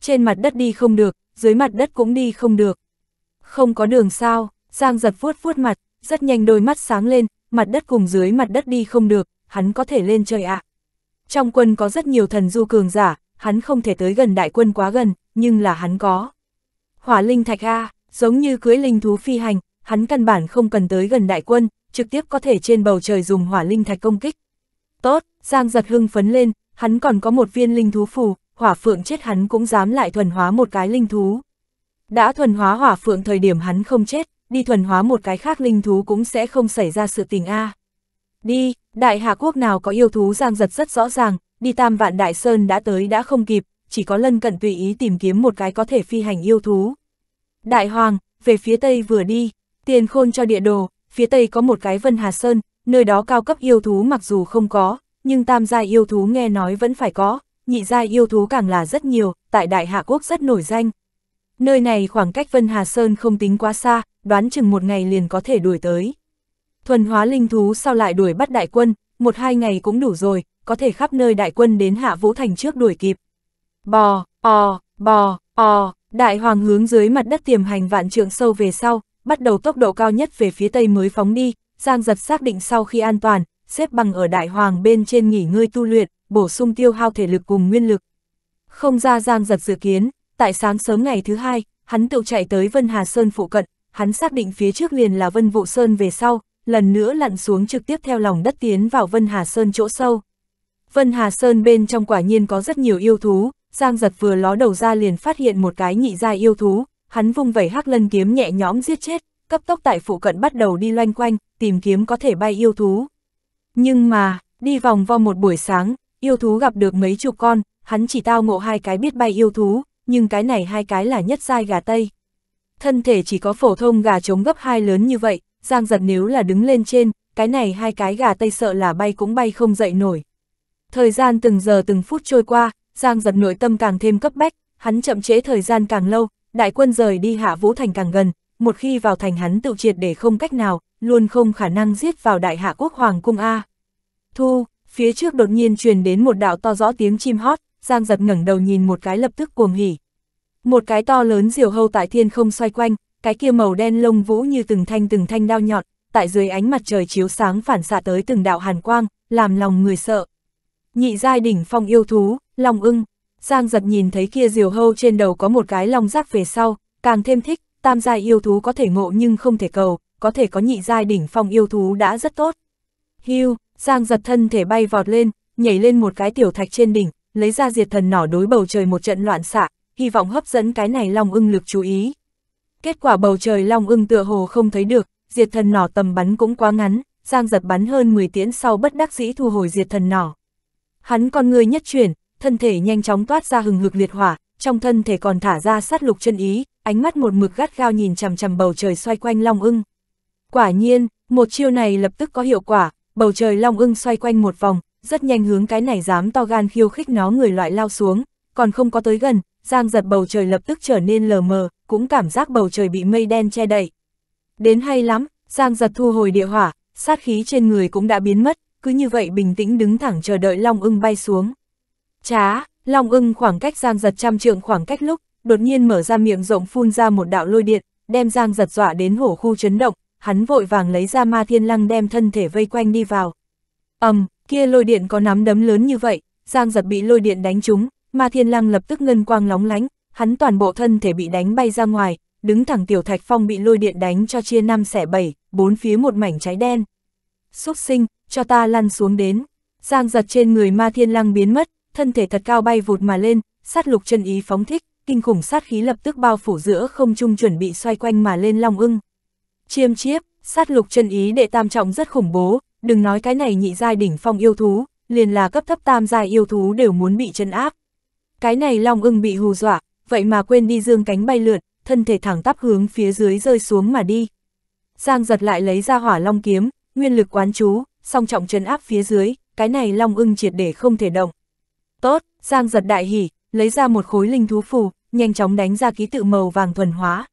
Trên mặt đất đi không được, dưới mặt đất cũng đi không được. Không có đường sao, Giang giật vuốt vuốt mặt, rất nhanh đôi mắt sáng lên, mặt đất cùng dưới mặt đất đi không được, hắn có thể lên trời ạ. À. Trong quân có rất nhiều thần du cường giả, hắn không thể tới gần đại quân quá gần, nhưng là hắn có. Hỏa linh thạch A, giống như cưới linh thú phi hành, hắn căn bản không cần tới gần đại quân, trực tiếp có thể trên bầu trời dùng hỏa linh thạch công kích. Tốt, Giang giật hưng phấn lên, hắn còn có một viên linh thú phù, hỏa phượng chết hắn cũng dám lại thuần hóa một cái linh thú. Đã thuần hóa hỏa phượng thời điểm hắn không chết, đi thuần hóa một cái khác linh thú cũng sẽ không xảy ra sự tình a. À. Đi, đại hạ quốc nào có yêu thú Giang giật rất rõ ràng, đi tam vạn đại sơn đã tới đã không kịp, chỉ có lân cận tùy ý tìm kiếm một cái có thể phi hành yêu thú. Đại hoàng, về phía tây vừa đi, tiền khôn cho địa đồ, phía tây có một cái vân hà sơn, nơi đó cao cấp yêu thú mặc dù không có, nhưng tam gia yêu thú nghe nói vẫn phải có, nhị gia yêu thú càng là rất nhiều, tại Đại Hạ Quốc rất nổi danh. Nơi này khoảng cách Vân Hà Sơn không tính quá xa, đoán chừng một ngày liền có thể đuổi tới. Thuần hóa linh thú sau lại đuổi bắt đại quân, một hai ngày cũng đủ rồi, có thể khắp nơi đại quân đến Hạ Vũ Thành trước đuổi kịp. Bò, o, bò, o, đại hoàng hướng dưới mặt đất tiềm hành vạn trượng sâu về sau, bắt đầu tốc độ cao nhất về phía tây mới phóng đi, Giang giật xác định sau khi an toàn, xếp bằng ở đại hoàng bên trên nghỉ ngơi tu luyện, bổ sung tiêu hao thể lực cùng nguyên lực. Không ra Giang giật dự kiến, tại sáng sớm ngày thứ hai, hắn tự chạy tới Vân Hà Sơn phụ cận, hắn xác định phía trước liền là Vân Vụ Sơn về sau, lần nữa lặn xuống trực tiếp theo lòng đất tiến vào Vân Hà Sơn chỗ sâu. Vân Hà Sơn bên trong quả nhiên có rất nhiều yêu thú, Giang giật vừa ló đầu ra liền phát hiện một cái nhị giai yêu thú, hắn vung vẩy hắc lân kiếm nhẹ nhõm giết chết, cấp tốc tại phụ cận bắt đầu đi loanh quanh, tìm kiếm có thể bay yêu thú. Nhưng mà, đi vòng vo một buổi sáng, yêu thú gặp được mấy chục con, hắn chỉ tao ngộ hai cái biết bay yêu thú, nhưng cái này hai cái là nhất sai gà Tây. Thân thể chỉ có phổ thông gà trống gấp hai lớn như vậy, Giang giật nếu là đứng lên trên, cái này hai cái gà Tây sợ là bay cũng bay không dậy nổi. Thời gian từng giờ từng phút trôi qua, Giang giật nội tâm càng thêm cấp bách, hắn chậm trễ thời gian càng lâu, đại quân rời đi hạ vũ thành càng gần, một khi vào thành hắn tự triệt để không cách nào, luôn không khả năng giết vào đại hạ quốc hoàng cung A. Thu, phía trước đột nhiên truyền đến một đạo to rõ tiếng chim hót, Giang giật ngẩng đầu nhìn một cái lập tức cuồng hỉ. Một cái to lớn diều hâu tại thiên không xoay quanh, cái kia màu đen lông vũ như từng thanh từng thanh đao nhọn, tại dưới ánh mặt trời chiếu sáng phản xạ tới từng đạo hàn quang, làm lòng người sợ. Nhị giai đỉnh phong yêu thú, lòng ưng, Giang giật nhìn thấy kia diều hâu trên đầu có một cái long rác về sau, càng thêm thích, tam giai yêu thú có thể ngộ nhưng không thể cầu, có thể có nhị giai đỉnh phong yêu thú đã rất tốt. Hưu, Giang giật thân thể bay vọt lên, nhảy lên một cái tiểu thạch trên đỉnh, lấy ra diệt thần nỏ đối bầu trời một trận loạn xạ, hy vọng hấp dẫn cái này long ưng lực chú ý. Kết quả bầu trời long ưng tựa hồ không thấy được, diệt thần nỏ tầm bắn cũng quá ngắn, Giang giật bắn hơn 10 tiễn sau bất đắc dĩ thu hồi diệt thần nỏ. Hắn con người nhất chuyển, thân thể nhanh chóng toát ra hừng hực liệt hỏa, trong thân thể còn thả ra sát lục chân ý, ánh mắt một mực gắt gao nhìn chằm chằm bầu trời xoay quanh long ưng. Quả nhiên, một chiêu này lập tức có hiệu quả, bầu trời long ưng xoay quanh một vòng, rất nhanh hướng cái này dám to gan khiêu khích nó người loại lao xuống, còn không có tới gần, giang giật bầu trời lập tức trở nên lờ mờ, cũng cảm giác bầu trời bị mây đen che đậy. Đến hay lắm, giang giật thu hồi địa hỏa, sát khí trên người cũng đã biến mất, cứ như vậy bình tĩnh đứng thẳng chờ đợi long ưng bay xuống. Chá, long ưng khoảng cách giang giật trăm trượng khoảng cách lúc, đột nhiên mở ra miệng rộng phun ra một đạo lôi điện, đem giang giật dọa đến hổ khu chấn động, hắn vội vàng lấy ra ma thiên lăng đem thân thể vây quanh đi vào. ầm, um, kia lôi điện có nắm đấm lớn như vậy, Giang giật bị lôi điện đánh trúng, ma thiên lăng lập tức ngân quang lóng lánh, hắn toàn bộ thân thể bị đánh bay ra ngoài, đứng thẳng tiểu thạch phong bị lôi điện đánh cho chia năm xẻ bảy, bốn phía một mảnh cháy đen. xuất sinh, cho ta lăn xuống đến. Giang giật trên người ma thiên lăng biến mất, thân thể thật cao bay vụt mà lên, sát lục chân ý phóng thích, kinh khủng sát khí lập tức bao phủ giữa không trung chuẩn bị xoay quanh mà lên long ưng. Chiêm chiếp, sát lục chân ý đệ tam trọng rất khủng bố, đừng nói cái này nhị giai đỉnh phong yêu thú, liền là cấp thấp tam giai yêu thú đều muốn bị chân áp. Cái này Long Ưng bị hù dọa, vậy mà quên đi dương cánh bay lượn, thân thể thẳng tắp hướng phía dưới rơi xuống mà đi. Giang giật lại lấy ra hỏa long kiếm, nguyên lực quán chú, song trọng chân áp phía dưới, cái này Long Ưng triệt để không thể động. Tốt, Giang giật đại hỉ, lấy ra một khối linh thú phù, nhanh chóng đánh ra ký tự màu vàng thuần hóa,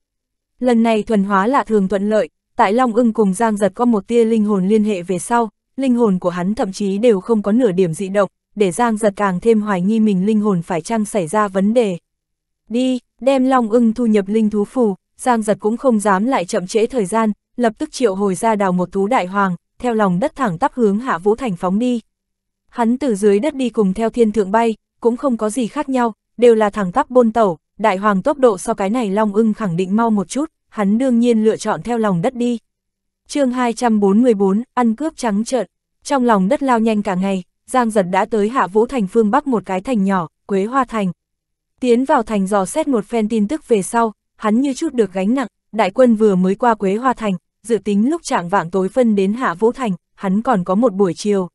Lần này thuần hóa lạ thường thuận lợi, tại Long ưng cùng Giang giật có một tia linh hồn liên hệ về sau, linh hồn của hắn thậm chí đều không có nửa điểm dị động, để Giang giật càng thêm hoài nghi mình linh hồn phải chăng xảy ra vấn đề. Đi, đem Long ưng thu nhập linh thú phù, Giang giật cũng không dám lại chậm trễ thời gian, lập tức triệu hồi ra đào một thú đại hoàng, theo lòng đất thẳng tắp hướng hạ vũ thành phóng đi. Hắn từ dưới đất đi cùng theo thiên thượng bay, cũng không có gì khác nhau, đều là thẳng tắp bôn tẩu, đại hoàng tốc độ so cái này long ưng khẳng định mau một chút, hắn đương nhiên lựa chọn theo lòng đất đi. chương 244, ăn cướp trắng trợn, trong lòng đất lao nhanh cả ngày, Giang giật đã tới hạ vũ thành phương Bắc một cái thành nhỏ, Quế Hoa Thành. Tiến vào thành dò xét một phen tin tức về sau, hắn như chút được gánh nặng, đại quân vừa mới qua Quế Hoa Thành, dự tính lúc trạng vạng tối phân đến hạ vũ thành, hắn còn có một buổi chiều.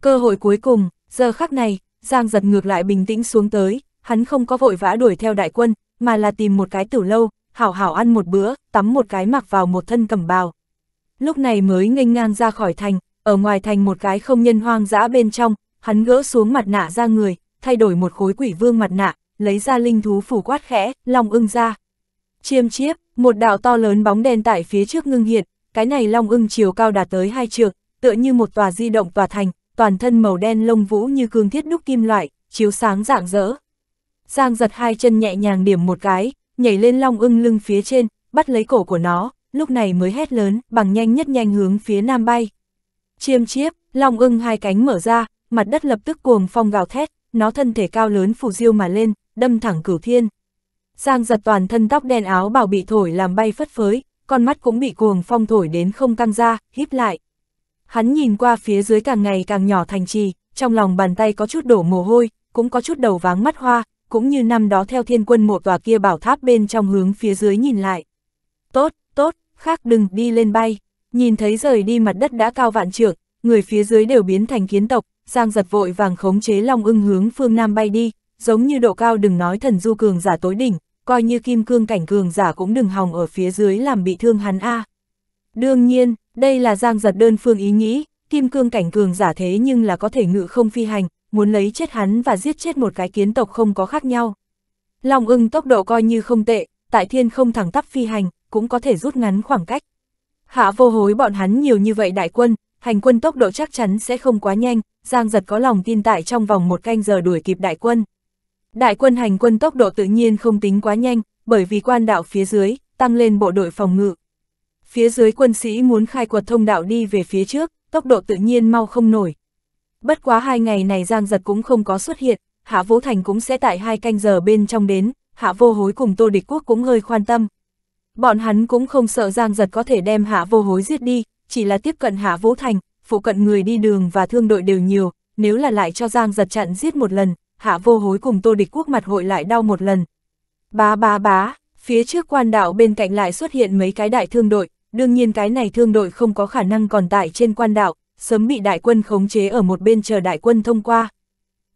Cơ hội cuối cùng, giờ khắc này, Giang giật ngược lại bình tĩnh xuống tới, hắn không có vội vã đuổi theo đại quân, mà là tìm một cái tử lâu, hảo hảo ăn một bữa, tắm một cái mặc vào một thân cẩm bào. Lúc này mới nghênh ngang ra khỏi thành, ở ngoài thành một cái không nhân hoang dã bên trong, hắn gỡ xuống mặt nạ ra người, thay đổi một khối quỷ vương mặt nạ, lấy ra linh thú phủ quát khẽ, long ưng ra. Chiêm chiếp, một đạo to lớn bóng đen tại phía trước ngưng hiện, cái này long ưng chiều cao đạt tới hai trượng, tựa như một tòa di động tòa thành, toàn thân màu đen lông vũ như cương thiết đúc kim loại, chiếu sáng rạng rỡ, Giang giật hai chân nhẹ nhàng điểm một cái, nhảy lên long ưng lưng phía trên, bắt lấy cổ của nó, lúc này mới hét lớn, bằng nhanh nhất nhanh hướng phía nam bay. Chiêm chiếp, long ưng hai cánh mở ra, mặt đất lập tức cuồng phong gào thét, nó thân thể cao lớn phù diêu mà lên, đâm thẳng cửu thiên. Giang giật toàn thân tóc đen áo bảo bị thổi làm bay phất phới, con mắt cũng bị cuồng phong thổi đến không căng ra, híp lại. Hắn nhìn qua phía dưới càng ngày càng nhỏ thành trì, trong lòng bàn tay có chút đổ mồ hôi, cũng có chút đầu váng mắt hoa, cũng như năm đó theo thiên quân một tòa kia bảo tháp bên trong hướng phía dưới nhìn lại. Tốt, tốt, khác đừng đi lên bay, nhìn thấy rời đi mặt đất đã cao vạn trượng, người phía dưới đều biến thành kiến tộc, Giang giật vội vàng khống chế long ưng hướng phương Nam bay đi, giống như độ cao đừng nói thần du cường giả tối đỉnh, coi như kim cương cảnh cường giả cũng đừng hòng ở phía dưới làm bị thương hắn a. Đương nhiên, đây là Giang giật đơn phương ý nghĩ, kim cương cảnh cường giả thế nhưng là có thể ngự không phi hành, muốn lấy chết hắn và giết chết một cái kiến tộc không có khác nhau. Long ưng tốc độ coi như không tệ, tại thiên không thẳng tắp phi hành, cũng có thể rút ngắn khoảng cách. Hạ vô hối bọn hắn nhiều như vậy đại quân, hành quân tốc độ chắc chắn sẽ không quá nhanh, Giang giật có lòng tin tại trong vòng một canh giờ đuổi kịp đại quân. Đại quân hành quân tốc độ tự nhiên không tính quá nhanh, bởi vì quan đạo phía dưới, tăng lên bộ đội phòng ngự. Phía dưới quân sĩ muốn khai quật thông đạo đi về phía trước, tốc độ tự nhiên mau không nổi. Bất quá hai ngày này Giang Giật cũng không có xuất hiện, Hạ Vũ Thành cũng sẽ tại hai canh giờ bên trong đến, Hạ Vô Hối cùng Tô Địch Quốc cũng hơi quan tâm. Bọn hắn cũng không sợ Giang Giật có thể đem Hạ Vô Hối giết đi, chỉ là tiếp cận Hạ Vũ Thành, phụ cận người đi đường và thương đội đều nhiều, nếu là lại cho Giang Giật chặn giết một lần, Hạ Vô Hối cùng Tô Địch Quốc mặt hội lại đau một lần. Bá bá bá, phía trước quan đạo bên cạnh lại xuất hiện mấy cái đại thương đội, đương nhiên cái này thương đội không có khả năng còn tại trên quan đạo, sớm bị đại quân khống chế ở một bên chờ đại quân thông qua.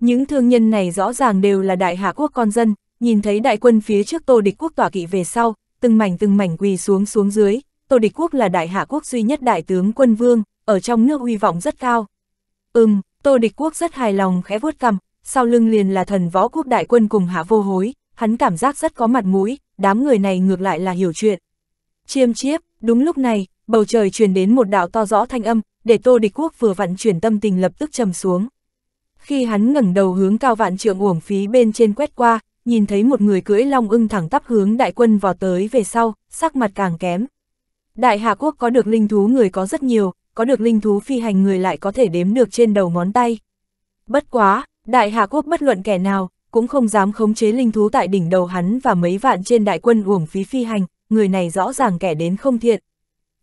Những thương nhân này rõ ràng đều là đại hạ quốc con dân, nhìn thấy đại quân phía trước tô địch quốc tỏa kỵ về sau, từng mảnh từng mảnh quỳ xuống xuống dưới, tô địch quốc là đại hạ quốc duy nhất đại tướng quân vương, ở trong nước uy vọng rất cao. Ừm, tô địch quốc rất hài lòng khẽ vuốt cằm, sau lưng liền là thần võ quốc đại quân cùng hạ vô hối, hắn cảm giác rất có mặt mũi, đám người này ngược lại là hiểu chuyện. Chiêm chiếp, đúng lúc này, bầu trời truyền đến một đạo to rõ thanh âm, để Tô Địch Quốc vừa vặn chuyển tâm tình lập tức trầm xuống. Khi hắn ngẩng đầu hướng cao vạn trượng uổng phí bên trên quét qua, nhìn thấy một người cưỡi long ưng thẳng tắp hướng đại quân vào tới về sau, sắc mặt càng kém. Đại hà Quốc có được linh thú người có rất nhiều, có được linh thú phi hành người lại có thể đếm được trên đầu ngón tay. Bất quá, Đại hà Quốc bất luận kẻ nào, cũng không dám khống chế linh thú tại đỉnh đầu hắn và mấy vạn trên đại quân uổng phí phi hành, người này rõ ràng kẻ đến không thiện,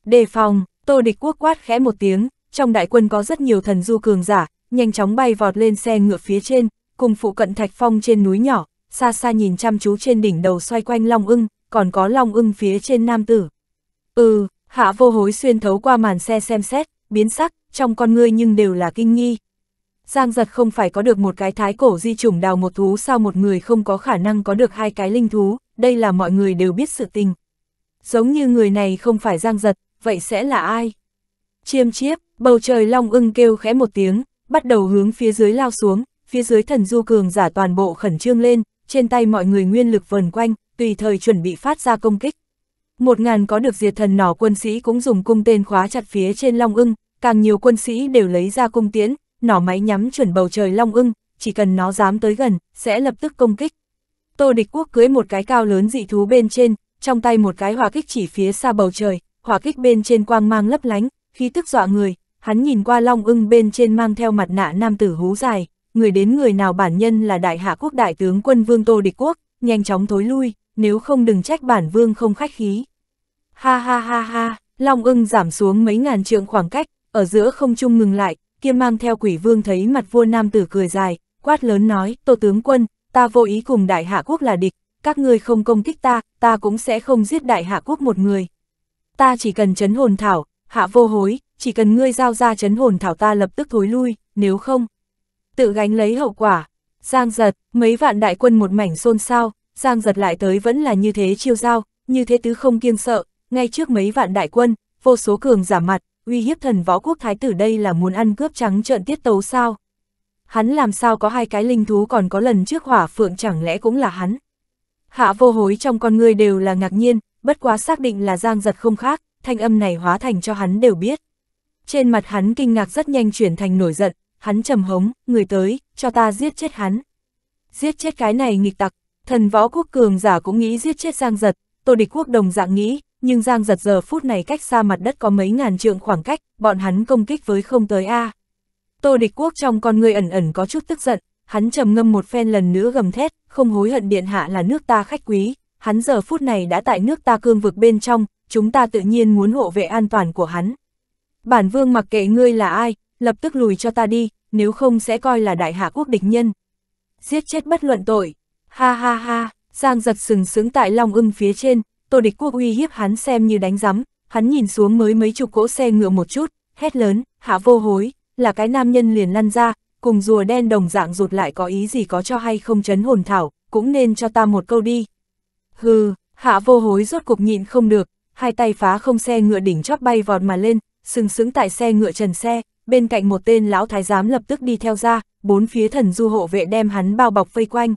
Đề phòng, tô địch quốc quát khẽ một tiếng, trong đại quân có rất nhiều thần du cường giả, nhanh chóng bay vọt lên xe ngựa phía trên, cùng phụ cận thạch phong trên núi nhỏ, xa xa nhìn chăm chú trên đỉnh đầu xoay quanh long ưng, còn có long ưng phía trên nam tử. Ừ, hạ vô hối xuyên thấu qua màn xe xem xét, biến sắc, trong con ngươi nhưng đều là kinh nghi. Giang giật không phải có được một cái thái cổ di chủng đào một thú sao một người không có khả năng có được hai cái linh thú, đây là mọi người đều biết sự tình. Giống như người này không phải giang giật, vậy sẽ là ai? Chiêm chiếp, bầu trời long ưng kêu khẽ một tiếng, bắt đầu hướng phía dưới lao xuống, phía dưới thần du cường giả toàn bộ khẩn trương lên, trên tay mọi người nguyên lực vần quanh, tùy thời chuẩn bị phát ra công kích. Một ngàn có được diệt thần nỏ quân sĩ cũng dùng cung tên khóa chặt phía trên long ưng, càng nhiều quân sĩ đều lấy ra cung tiễn, nỏ máy nhắm chuẩn bầu trời long ưng, chỉ cần nó dám tới gần, sẽ lập tức công kích. Tô địch quốc cưới một cái cao lớn dị thú bên trên, trong tay một cái hòa kích chỉ phía xa bầu trời, hỏa kích bên trên quang mang lấp lánh, khí tức dọa người, hắn nhìn qua long ưng bên trên mang theo mặt nạ nam tử hú dài, người đến người nào bản nhân là đại hạ quốc đại tướng quân vương Tô Địch Quốc, nhanh chóng thối lui, nếu không đừng trách bản vương không khách khí. Ha ha ha ha, long ưng giảm xuống mấy ngàn trượng khoảng cách, ở giữa không trung ngừng lại, kia mang theo quỷ vương thấy mặt vua nam tử cười dài, quát lớn nói, Tô tướng quân, ta vô ý cùng đại hạ quốc là địch, các ngươi không công kích ta, ta cũng sẽ không giết đại hạ quốc một người, ta chỉ cần chấn hồn thảo, hạ vô hối, chỉ cần ngươi giao ra chấn hồn thảo ta lập tức thối lui, nếu không, tự gánh lấy hậu quả. Giang giật, mấy vạn đại quân một mảnh xôn xao, Giang giật lại tới vẫn là như thế chiêu giao, như thế tứ không kiêng sợ, ngay trước mấy vạn đại quân, vô số cường giả mặt, uy hiếp thần võ quốc thái tử đây là muốn ăn cướp trắng trợn tiết tấu sao. Hắn làm sao có hai cái linh thú còn có lần trước hỏa phượng chẳng lẽ cũng là hắn. Hạ vô hối trong con người đều là ngạc nhiên, bất quá xác định là Giang Giật không khác, thanh âm này hóa thành cho hắn đều biết. Trên mặt hắn kinh ngạc rất nhanh chuyển thành nổi giận, hắn trầm hống, người tới, cho ta giết chết hắn. Giết chết cái này nghịch tặc, thần võ quốc cường giả cũng nghĩ giết chết Giang Giật, Tô Địch Quốc đồng dạng nghĩ, nhưng Giang Giật giờ phút này cách xa mặt đất có mấy ngàn trượng khoảng cách, bọn hắn công kích với không tới A. Tô Địch Quốc trong con người ẩn ẩn có chút tức giận, hắn trầm ngâm một phen lần nữa gầm thét, không hối hận điện hạ là nước ta khách quý, hắn giờ phút này đã tại nước ta cương vực bên trong, chúng ta tự nhiên muốn hộ vệ an toàn của hắn. Bản vương mặc kệ ngươi là ai, lập tức lùi cho ta đi, nếu không sẽ coi là đại hạ quốc địch nhân. Giết chết bất luận tội. Ha ha ha, Giang giật sừng sướng tại long ưng phía trên, tô địch quốc uy hiếp hắn xem như đánh rắm, hắn nhìn xuống mới mấy chục cỗ xe ngựa một chút, hét lớn, hạ vô hối, là cái nam nhân liền lăn ra, cùng rùa đen đồng dạng rụt lại có ý gì có cho hay không chấn hồn thảo, cũng nên cho ta một câu đi. Hừ, hạ vô hối rốt cục nhịn không được, hai tay phá không xe ngựa đỉnh chóp bay vọt mà lên, sừng sững tại xe ngựa trần xe, bên cạnh một tên lão thái giám lập tức đi theo ra, bốn phía thần du hộ vệ đem hắn bao bọc vây quanh.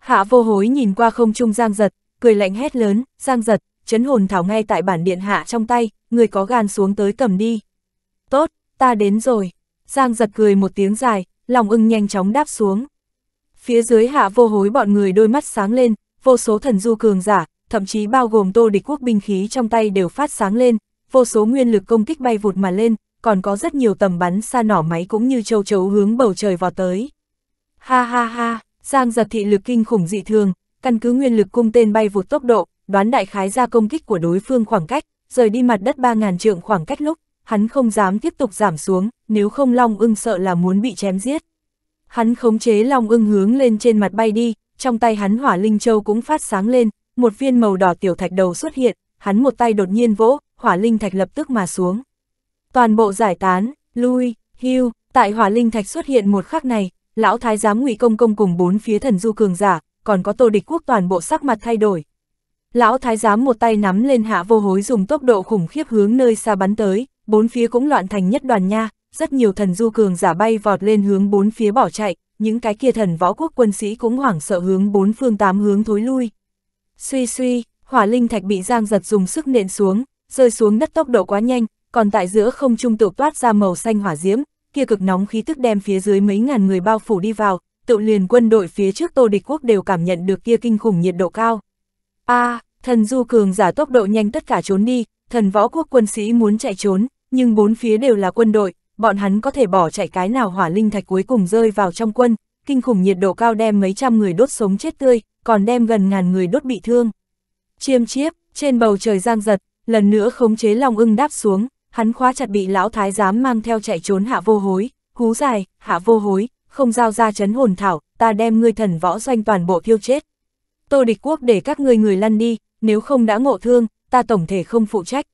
Hạ vô hối nhìn qua không trung giang giật, cười lạnh hét lớn, giang giật, chấn hồn thảo ngay tại bản điện hạ trong tay, người có gan xuống tới cầm đi. Tốt, ta đến rồi. Giang giật cười một tiếng dài, lòng ưng nhanh chóng đáp xuống. Phía dưới hạ vô hối bọn người đôi mắt sáng lên, vô số thần du cường giả, thậm chí bao gồm tô địch quốc binh khí trong tay đều phát sáng lên, vô số nguyên lực công kích bay vụt mà lên, còn có rất nhiều tầm bắn xa nỏ máy cũng như châu chấu hướng bầu trời vọt tới. Ha ha ha, Giang giật thị lực kinh khủng dị thường, căn cứ nguyên lực cung tên bay vụt tốc độ, đoán đại khái ra công kích của đối phương khoảng cách, rời đi mặt đất 3.000 trượng khoảng cách lúc, hắn không dám tiếp tục giảm xuống, nếu không Long ưng sợ là muốn bị chém giết. Hắn khống chế Long ưng hướng lên trên mặt bay đi, trong tay hắn hỏa linh châu cũng phát sáng lên, một viên màu đỏ tiểu thạch đầu xuất hiện, hắn một tay đột nhiên vỗ, hỏa linh thạch lập tức mà xuống. Toàn bộ giải tán, lui, hưu, tại hỏa linh thạch xuất hiện một khắc này, lão thái giám ngụy công công cùng bốn phía thần du cường giả, còn có tô địch quốc toàn bộ sắc mặt thay đổi. Lão thái giám một tay nắm lên hạ vô hối dùng tốc độ khủng khiếp hướng nơi xa bắn tới, bốn phía cũng loạn thành nhất đoàn nha, rất nhiều thần du cường giả bay vọt lên hướng bốn phía bỏ chạy, những cái kia thần võ quốc quân sĩ cũng hoảng sợ hướng bốn phương tám hướng thối lui. Suy suy, hỏa linh thạch bị giang giật dùng sức nện xuống, rơi xuống đất tốc độ quá nhanh, còn tại giữa không trung tự toát ra màu xanh hỏa diễm, kia cực nóng khí tức đem phía dưới mấy ngàn người bao phủ đi vào, tự liền quân đội phía trước Tô Địch Quốc đều cảm nhận được kia kinh khủng nhiệt độ cao. A, thần du cường giả tốc độ nhanh tất cả trốn đi, thần võ quốc quân sĩ muốn chạy trốn, nhưng bốn phía đều là quân đội, bọn hắn có thể bỏ chạy cái nào hỏa linh thạch cuối cùng rơi vào trong quân, kinh khủng nhiệt độ cao đem mấy trăm người đốt sống chết tươi, còn đem gần ngàn người đốt bị thương. Chiêm chiếp, trên bầu trời giang giật, lần nữa khống chế long ưng đáp xuống, hắn khóa chặt bị lão thái giám mang theo chạy trốn hạ vô hối, hú dài, hạ vô hối, không giao ra chấn hồn thảo, ta đem ngươi thần võ doanh toàn bộ thiêu chết. Tô địch quốc để các ngươi người lăn đi, nếu không đã ngộ thương, ta tổng thể không phụ trách.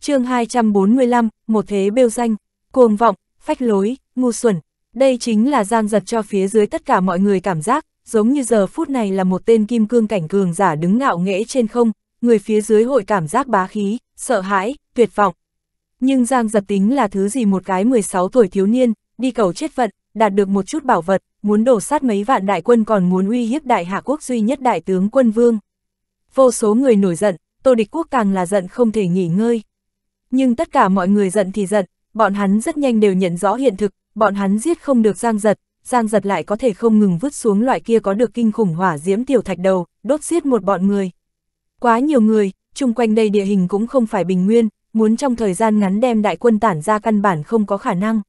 chương 245, một thế bêu danh cuồng vọng, phách lối, ngu xuẩn. Đây chính là giang giật cho phía dưới tất cả mọi người cảm giác, giống như giờ phút này là một tên kim cương cảnh cường giả đứng ngạo nghễ trên không, người phía dưới hội cảm giác bá khí, sợ hãi, tuyệt vọng. Nhưng giang giật tính là thứ gì một cái 16 tuổi thiếu niên, đi cầu chết vận, đạt được một chút bảo vật, muốn đổ sát mấy vạn đại quân còn muốn uy hiếp đại hạ quốc duy nhất đại tướng quân vương. Vô số người nổi giận, tô địch quốc càng là giận không thể nghỉ ngơi. Nhưng tất cả mọi người giận thì giận, bọn hắn rất nhanh đều nhận rõ hiện thực, bọn hắn giết không được Giang Giật, Giang Giật lại có thể không ngừng vứt xuống loại kia có được kinh khủng hỏa diễm tiểu thạch đầu, đốt giết một bọn người. Quá nhiều người, chung quanh đây địa hình cũng không phải bình nguyên, muốn trong thời gian ngắn đem đại quân tản ra căn bản không có khả năng.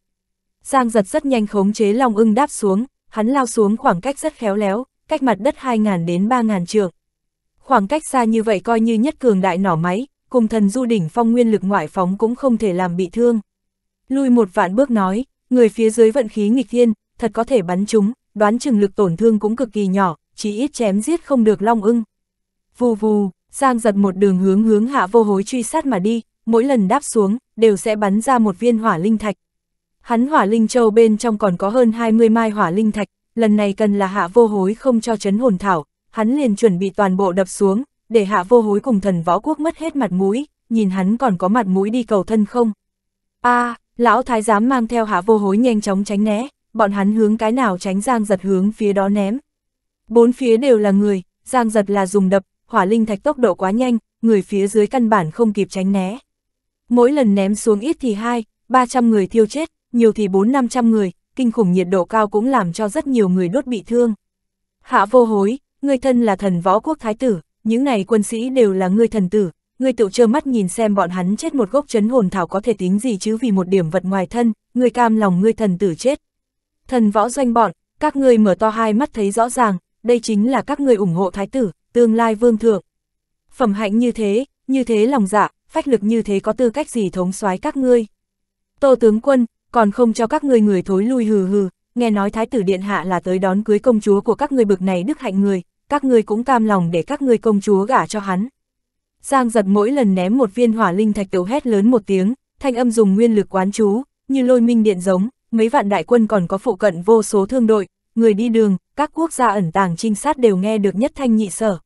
Giang Giật rất nhanh khống chế Long ưng đáp xuống, hắn lao xuống khoảng cách rất khéo léo, cách mặt đất 2.000 đến 3.000 trượng. Khoảng cách xa như vậy coi như nhất cường đại nỏ máy, cùng thần du đỉnh phong nguyên lực ngoại phóng cũng không thể làm bị thương lui một vạn bước nói, người phía dưới vận khí nghịch thiên, thật có thể bắn chúng, đoán chừng lực tổn thương cũng cực kỳ nhỏ, chỉ ít chém giết không được long ưng. Vù vù, Giang giật một đường hướng hướng hạ vô hối truy sát mà đi, mỗi lần đáp xuống, đều sẽ bắn ra một viên hỏa linh thạch. Hắn hỏa linh châu bên trong còn có hơn 20 mai hỏa linh thạch, lần này cần là hạ vô hối không cho chấn hồn thảo, hắn liền chuẩn bị toàn bộ đập xuống, để hạ vô hối cùng thần võ quốc mất hết mặt mũi, nhìn hắn còn có mặt mũi đi cầu thân không. a à, Lão thái giám mang theo hạ vô hối nhanh chóng tránh né, bọn hắn hướng cái nào tránh Giang giật hướng phía đó ném. Bốn phía đều là người, Giang giật là dùng đập, hỏa linh thạch tốc độ quá nhanh, người phía dưới căn bản không kịp tránh né. Mỗi lần ném xuống ít thì hai, ba trăm người thiêu chết, nhiều thì bốn năm trăm người, kinh khủng nhiệt độ cao cũng làm cho rất nhiều người đốt bị thương. Hạ vô hối, người thân là thần võ quốc thái tử, những này quân sĩ đều là người thần tử, ngươi tự trơ mắt nhìn xem bọn hắn chết một gốc chấn hồn thảo có thể tính gì chứ vì một điểm vật ngoài thân, ngươi cam lòng ngươi thần tử chết. Thần võ doanh bọn, các ngươi mở to hai mắt thấy rõ ràng, đây chính là các ngươi ủng hộ thái tử, tương lai vương thượng. Phẩm hạnh như thế, như thế lòng dạ, phách lực như thế có tư cách gì thống soái các ngươi. Tô tướng quân, còn không cho các ngươi người thối lui hừ hừ, nghe nói thái tử điện hạ là tới đón cưới công chúa của các ngươi bực này đức hạnh người, các ngươi cũng cam lòng để các ngươi công chúa gả cho hắn. Giang giật mỗi lần ném một viên hỏa linh thạch tấu hét lớn một tiếng, thanh âm dùng nguyên lực quán chú, như lôi minh điện giống, mấy vạn đại quân còn có phụ cận vô số thương đội, người đi đường, các quốc gia ẩn tàng trinh sát đều nghe được nhất thanh nhị sở.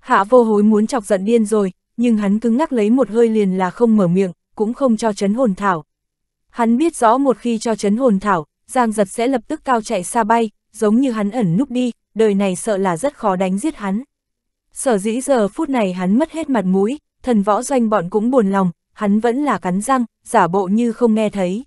Hạ vô hối muốn chọc giận điên rồi, nhưng hắn cứng ngắc lấy một hơi liền là không mở miệng, cũng không cho chấn hồn thảo. Hắn biết rõ một khi cho chấn hồn thảo, Giang giật sẽ lập tức cao chạy xa bay, giống như hắn ẩn núp đi, đời này sợ là rất khó đánh giết hắn. Sở dĩ giờ phút này hắn mất hết mặt mũi, thần võ doanh bọn cũng buồn lòng, hắn vẫn là cắn răng, giả bộ như không nghe thấy.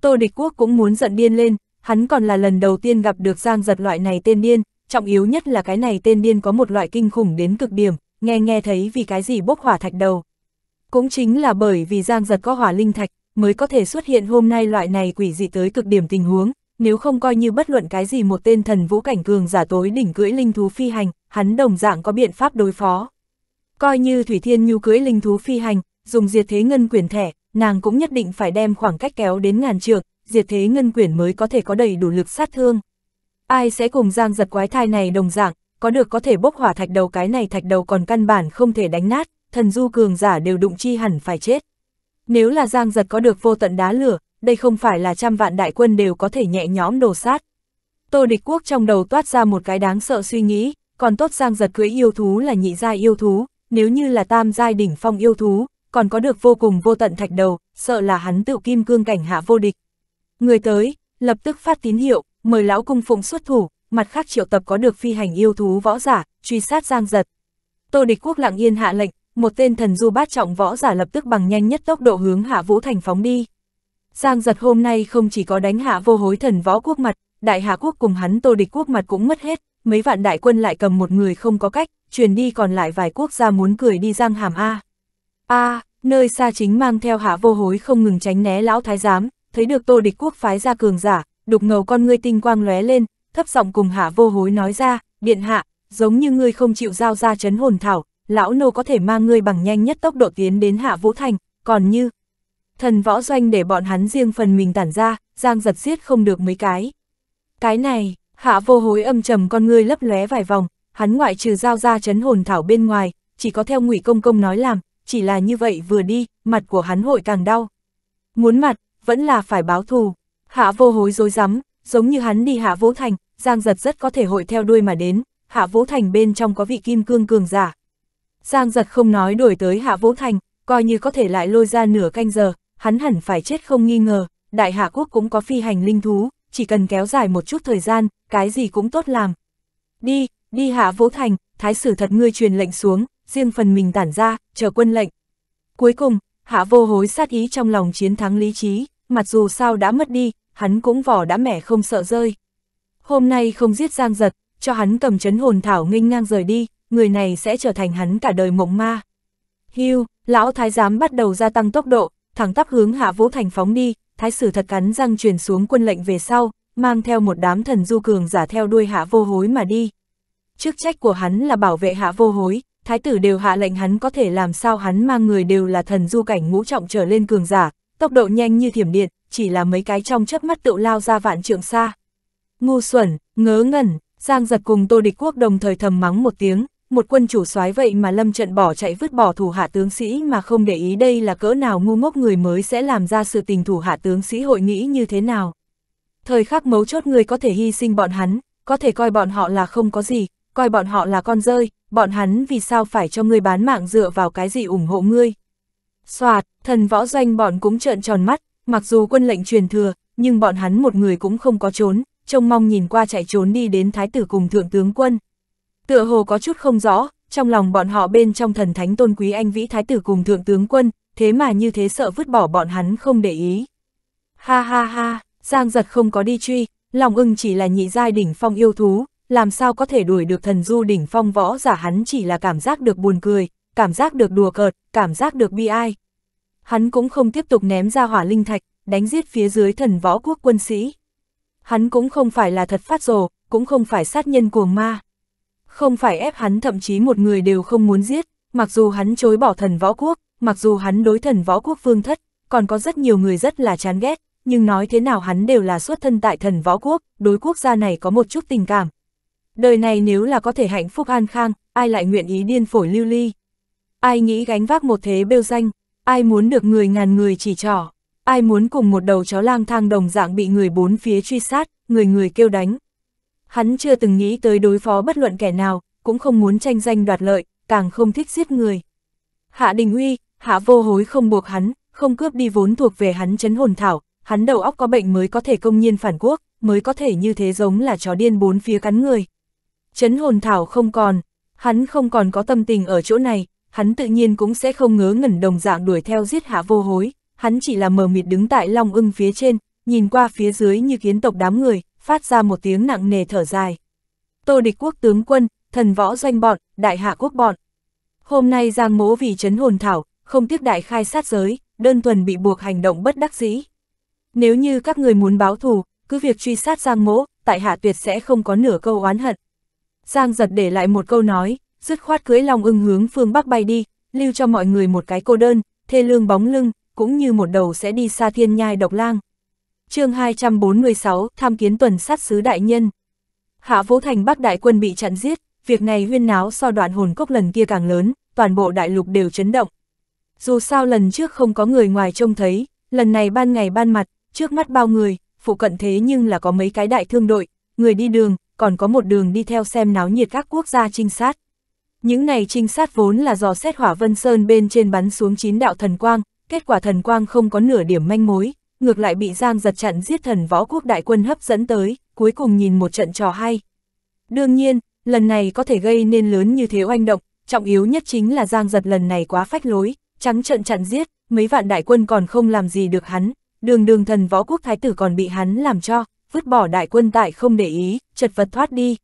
Tô địch quốc cũng muốn giận điên lên, hắn còn là lần đầu tiên gặp được giang giật loại này tên điên, trọng yếu nhất là cái này tên điên có một loại kinh khủng đến cực điểm, nghe nghe thấy vì cái gì bốc hỏa thạch đầu. Cũng chính là bởi vì giang giật có hỏa linh thạch, mới có thể xuất hiện hôm nay loại này quỷ dị tới cực điểm tình huống, nếu không coi như bất luận cái gì một tên thần vũ cảnh cường giả tối đỉnh cưỡi linh thú phi hành, hắn đồng dạng có biện pháp đối phó. Coi như Thủy Thiên Nhu cưỡi linh thú phi hành, dùng diệt thế ngân quyển thẻ, nàng cũng nhất định phải đem khoảng cách kéo đến ngàn trượng, diệt thế ngân quyển mới có thể có đầy đủ lực sát thương. Ai sẽ cùng giang giật quái thai này đồng dạng, có được có thể bốc hỏa thạch đầu cái này thạch đầu còn căn bản không thể đánh nát, thần du cường giả đều đụng chi hẳn phải chết. Nếu là giang giật có được vô tận đá lửa, đây không phải là trăm vạn đại quân đều có thể nhẹ nhõm đồ sát. Tô địch quốc trong đầu toát ra một cái đáng sợ suy nghĩ, còn tốt giang giật cưỡi yêu thú là nhị giai yêu thú, nếu như là tam giai đỉnh phong yêu thú, còn có được vô cùng vô tận thạch đầu, sợ là hắn tự kim cương cảnh hạ vô địch. Người tới, lập tức phát tín hiệu, mời lão cung phụng xuất thủ, mặt khác triệu tập có được phi hành yêu thú võ giả, truy sát giang giật. Tô địch quốc lặng yên hạ lệnh, một tên thần du bát trọng võ giả lập tức bằng nhanh nhất tốc độ hướng hạ vũ thành phóng đi. Giang giật hôm nay không chỉ có đánh hạ vô hối thần võ quốc mặt, đại hạ quốc cùng hắn tô địch quốc mặt cũng mất hết, mấy vạn đại quân lại cầm một người không có cách, truyền đi còn lại vài quốc gia muốn cười đi giang hàm A. A, nơi xa chính mang theo hạ vô hối không ngừng tránh né lão thái giám, thấy được tô địch quốc phái ra cường giả, đục ngầu con ngươi tinh quang lóe lên, thấp giọng cùng hạ vô hối nói ra, điện hạ, giống như ngươi không chịu giao ra chấn hồn thảo, lão nô có thể mang ngươi bằng nhanh nhất tốc độ tiến đến hạ vũ thành, còn như, thần võ doanh để bọn hắn riêng phần mình tản ra, giang giật giết không được mấy cái. Cái này, hạ vô hối âm trầm con ngươi lấp lóe vài vòng, hắn ngoại trừ giao ra chấn hồn thảo bên ngoài, chỉ có theo ngụy công công nói làm, chỉ là như vậy vừa đi, mặt của hắn hội càng đau. Muốn mặt, vẫn là phải báo thù. Hạ vô hối dối rắm giống như hắn đi hạ vũ thành, giang giật rất có thể hội theo đuôi mà đến, hạ vũ thành bên trong có vị kim cương cường giả. Giang giật không nói đổi tới hạ vũ thành, coi như có thể lại lôi ra nửa canh giờ, hắn hẳn phải chết không nghi ngờ, đại hạ quốc cũng có phi hành linh thú, chỉ cần kéo dài một chút thời gian, cái gì cũng tốt làm. Đi, đi hạ vũ thành, thái sử thật ngươi truyền lệnh xuống, riêng phần mình tản ra, chờ quân lệnh. Cuối cùng, hạ vô hối sát ý trong lòng chiến thắng lý trí, mặc dù sao đã mất đi, hắn cũng vỏ đã mẻ không sợ rơi. Hôm nay không giết giang giật, cho hắn cầm chấn hồn thảo nghênh ngang rời đi, người này sẽ trở thành hắn cả đời mộng ma. Hưu, lão thái giám bắt đầu gia tăng tốc độ, thẳng tắp hướng hạ vũ thành phóng đi, thái sử thật cắn răng truyền xuống quân lệnh về sau, mang theo một đám thần du cường giả theo đuôi hạ vô hối mà đi. Chức trách của hắn là bảo vệ hạ vô hối, thái tử đều hạ lệnh hắn có thể làm sao hắn mang người đều là thần du cảnh ngũ trọng trở lên cường giả, tốc độ nhanh như thiểm điện, chỉ là mấy cái trong chớp mắt tự lao ra vạn trượng xa. Ngu xuẩn, ngớ ngẩn, Giang giật cùng Tô Địch Quốc đồng thời thầm mắng một tiếng, một quân chủ soái vậy mà lâm trận bỏ chạy vứt bỏ thủ hạ tướng sĩ mà không để ý đây là cỡ nào ngu ngốc người mới sẽ làm ra sự tình thủ hạ tướng sĩ hội nghĩ như thế nào. Thời khắc mấu chốt người có thể hy sinh bọn hắn, có thể coi bọn họ là không có gì, coi bọn họ là con rơi, bọn hắn vì sao phải cho người bán mạng dựa vào cái gì ủng hộ ngươi. Xoạt, thần võ doanh bọn cũng trợn tròn mắt, mặc dù quân lệnh truyền thừa, nhưng bọn hắn một người cũng không có trốn, trông mong nhìn qua chạy trốn đi đến thái tử cùng thượng tướng quân. Tựa hồ có chút không rõ, trong lòng bọn họ bên trong thần thánh tôn quý anh vĩ thái tử cùng thượng tướng quân, thế mà như thế sợ vứt bỏ bọn hắn không để ý. Ha ha ha, Giang giật không có đi truy, lòng ưng chỉ là nhị giai đỉnh phong yêu thú, làm sao có thể đuổi được thần du đỉnh phong võ giả hắn chỉ là cảm giác được buồn cười, cảm giác được đùa cợt, cảm giác được bi ai. Hắn cũng không tiếp tục ném ra hỏa linh thạch, đánh giết phía dưới thần võ quốc quân sĩ. Hắn cũng không phải là thật phát rồ, cũng không phải sát nhân cuồng ma không phải ép hắn thậm chí một người đều không muốn giết, mặc dù hắn chối bỏ thần võ quốc, mặc dù hắn đối thần võ quốc vương thất, còn có rất nhiều người rất là chán ghét, nhưng nói thế nào hắn đều là xuất thân tại thần võ quốc, đối quốc gia này có một chút tình cảm. Đời này nếu là có thể hạnh phúc an khang, ai lại nguyện ý điên phổi lưu ly? Ai nghĩ gánh vác một thế bêu danh, ai muốn được người ngàn người chỉ trỏ, ai muốn cùng một đầu chó lang thang đồng dạng bị người bốn phía truy sát, người người kêu đánh. Hắn chưa từng nghĩ tới đối phó bất luận kẻ nào, cũng không muốn tranh danh đoạt lợi, càng không thích giết người. Hạ Đình Uy, Hạ Vô Hối không buộc hắn, không cướp đi vốn thuộc về hắn chấn hồn thảo, hắn đầu óc có bệnh mới có thể công nhiên phản quốc, mới có thể như thế giống là chó điên bốn phía cắn người. Chấn hồn thảo không còn, hắn không còn có tâm tình ở chỗ này, hắn tự nhiên cũng sẽ không ngớ ngẩn đồng dạng đuổi theo giết Hạ Vô Hối, hắn chỉ là mờ mịt đứng tại Long Ưng phía trên, nhìn qua phía dưới như kiến tộc đám người, phát ra một tiếng nặng nề thở dài. Tô địch quốc tướng quân, thần võ doanh bọn, đại hạ quốc bọn. Hôm nay Giang Mố vì chấn hồn thảo, không tiếc đại khai sát giới, đơn thuần bị buộc hành động bất đắc dĩ. Nếu như các người muốn báo thù, cứ việc truy sát Giang Mỗ, tại hạ tuyệt sẽ không có nửa câu oán hận. Giang giật để lại một câu nói, dứt khoát cưới lòng ưng hướng phương Bắc bay đi, lưu cho mọi người một cái cô đơn, thê lương bóng lưng, cũng như một đầu sẽ đi xa thiên nhai độc lang chương 246, tham kiến tuần sát sứ đại nhân. Hạ Vũ Thành Bắc đại quân bị chặn giết, việc này huyên náo so đoạn hồn cốc lần kia càng lớn, toàn bộ đại lục đều chấn động. Dù sao lần trước không có người ngoài trông thấy, lần này ban ngày ban mặt, trước mắt bao người, phụ cận thế nhưng là có mấy cái đại thương đội, người đi đường, còn có một đường đi theo xem náo nhiệt các quốc gia trinh sát. Những này trinh sát vốn là dò xét hỏa vân sơn bên trên bắn xuống chín đạo thần quang, kết quả thần quang không có nửa điểm manh mối, ngược lại bị Giang giật chặn giết thần võ quốc đại quân hấp dẫn tới, cuối cùng nhìn một trận trò hay. Đương nhiên, lần này có thể gây nên lớn như thế oanh động, trọng yếu nhất chính là Giang giật lần này quá phách lối, trắng trận chặn giết, mấy vạn đại quân còn không làm gì được hắn, đường đường thần võ quốc thái tử còn bị hắn làm cho, vứt bỏ đại quân tại không để ý, chật vật thoát đi.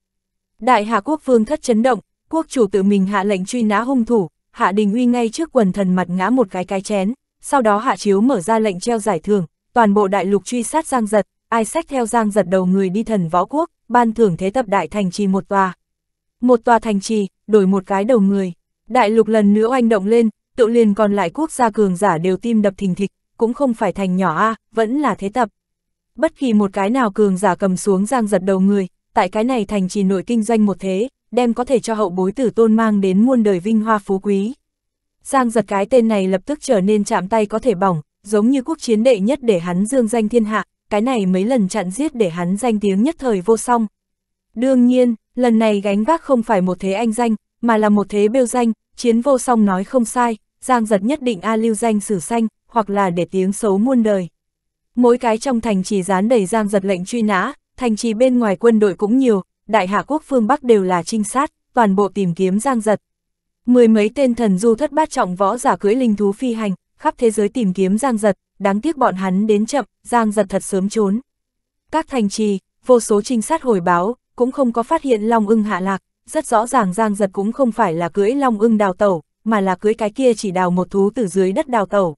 Đại hạ quốc vương thất chấn động, quốc chủ tự mình hạ lệnh truy nã hung thủ, hạ đình uy ngay trước quần thần mặt ngã một cái cái chén, sau đó hạ chiếu mở ra lệnh treo giải thưởng, toàn bộ đại lục truy sát Giang Giật, ai sách theo Giang Giật đầu người đi thần võ quốc, ban thưởng thế tập đại thành trì một tòa. Một tòa thành trì, đổi một cái đầu người. Đại lục lần nữa oanh động lên, tự liền còn lại quốc gia cường giả đều tim đập thình thịch, cũng không phải thành nhỏ A, vẫn là thế tập. Bất kỳ một cái nào cường giả cầm xuống Giang Giật đầu người, tại cái này thành trì nội kinh doanh một thế, đem có thể cho hậu bối tử tôn mang đến muôn đời vinh hoa phú quý. Giang giật cái tên này lập tức trở nên chạm tay có thể bỏng, giống như quốc chiến đệ nhất để hắn dương danh thiên hạ, cái này mấy lần chặn giết để hắn danh tiếng nhất thời vô song. Đương nhiên, lần này gánh vác không phải một thế anh danh, mà là một thế bêu danh, chiến vô song nói không sai, giang giật nhất định A lưu danh sử xanh, hoặc là để tiếng xấu muôn đời. Mỗi cái trong thành trì dán đầy giang giật lệnh truy nã, thành trì bên ngoài quân đội cũng nhiều, đại hạ quốc phương Bắc đều là trinh sát, toàn bộ tìm kiếm giang giật. Mười mấy tên thần du thất bát trọng võ giả cưỡi linh thú phi hành, khắp thế giới tìm kiếm Giang Giật, đáng tiếc bọn hắn đến chậm, Giang Giật thật sớm trốn. Các thành trì, vô số trinh sát hồi báo, cũng không có phát hiện Long ưng hạ lạc, rất rõ ràng Giang Giật cũng không phải là cưỡi Long ưng đào tẩu, mà là cưỡi cái kia chỉ đào một thú từ dưới đất đào tẩu.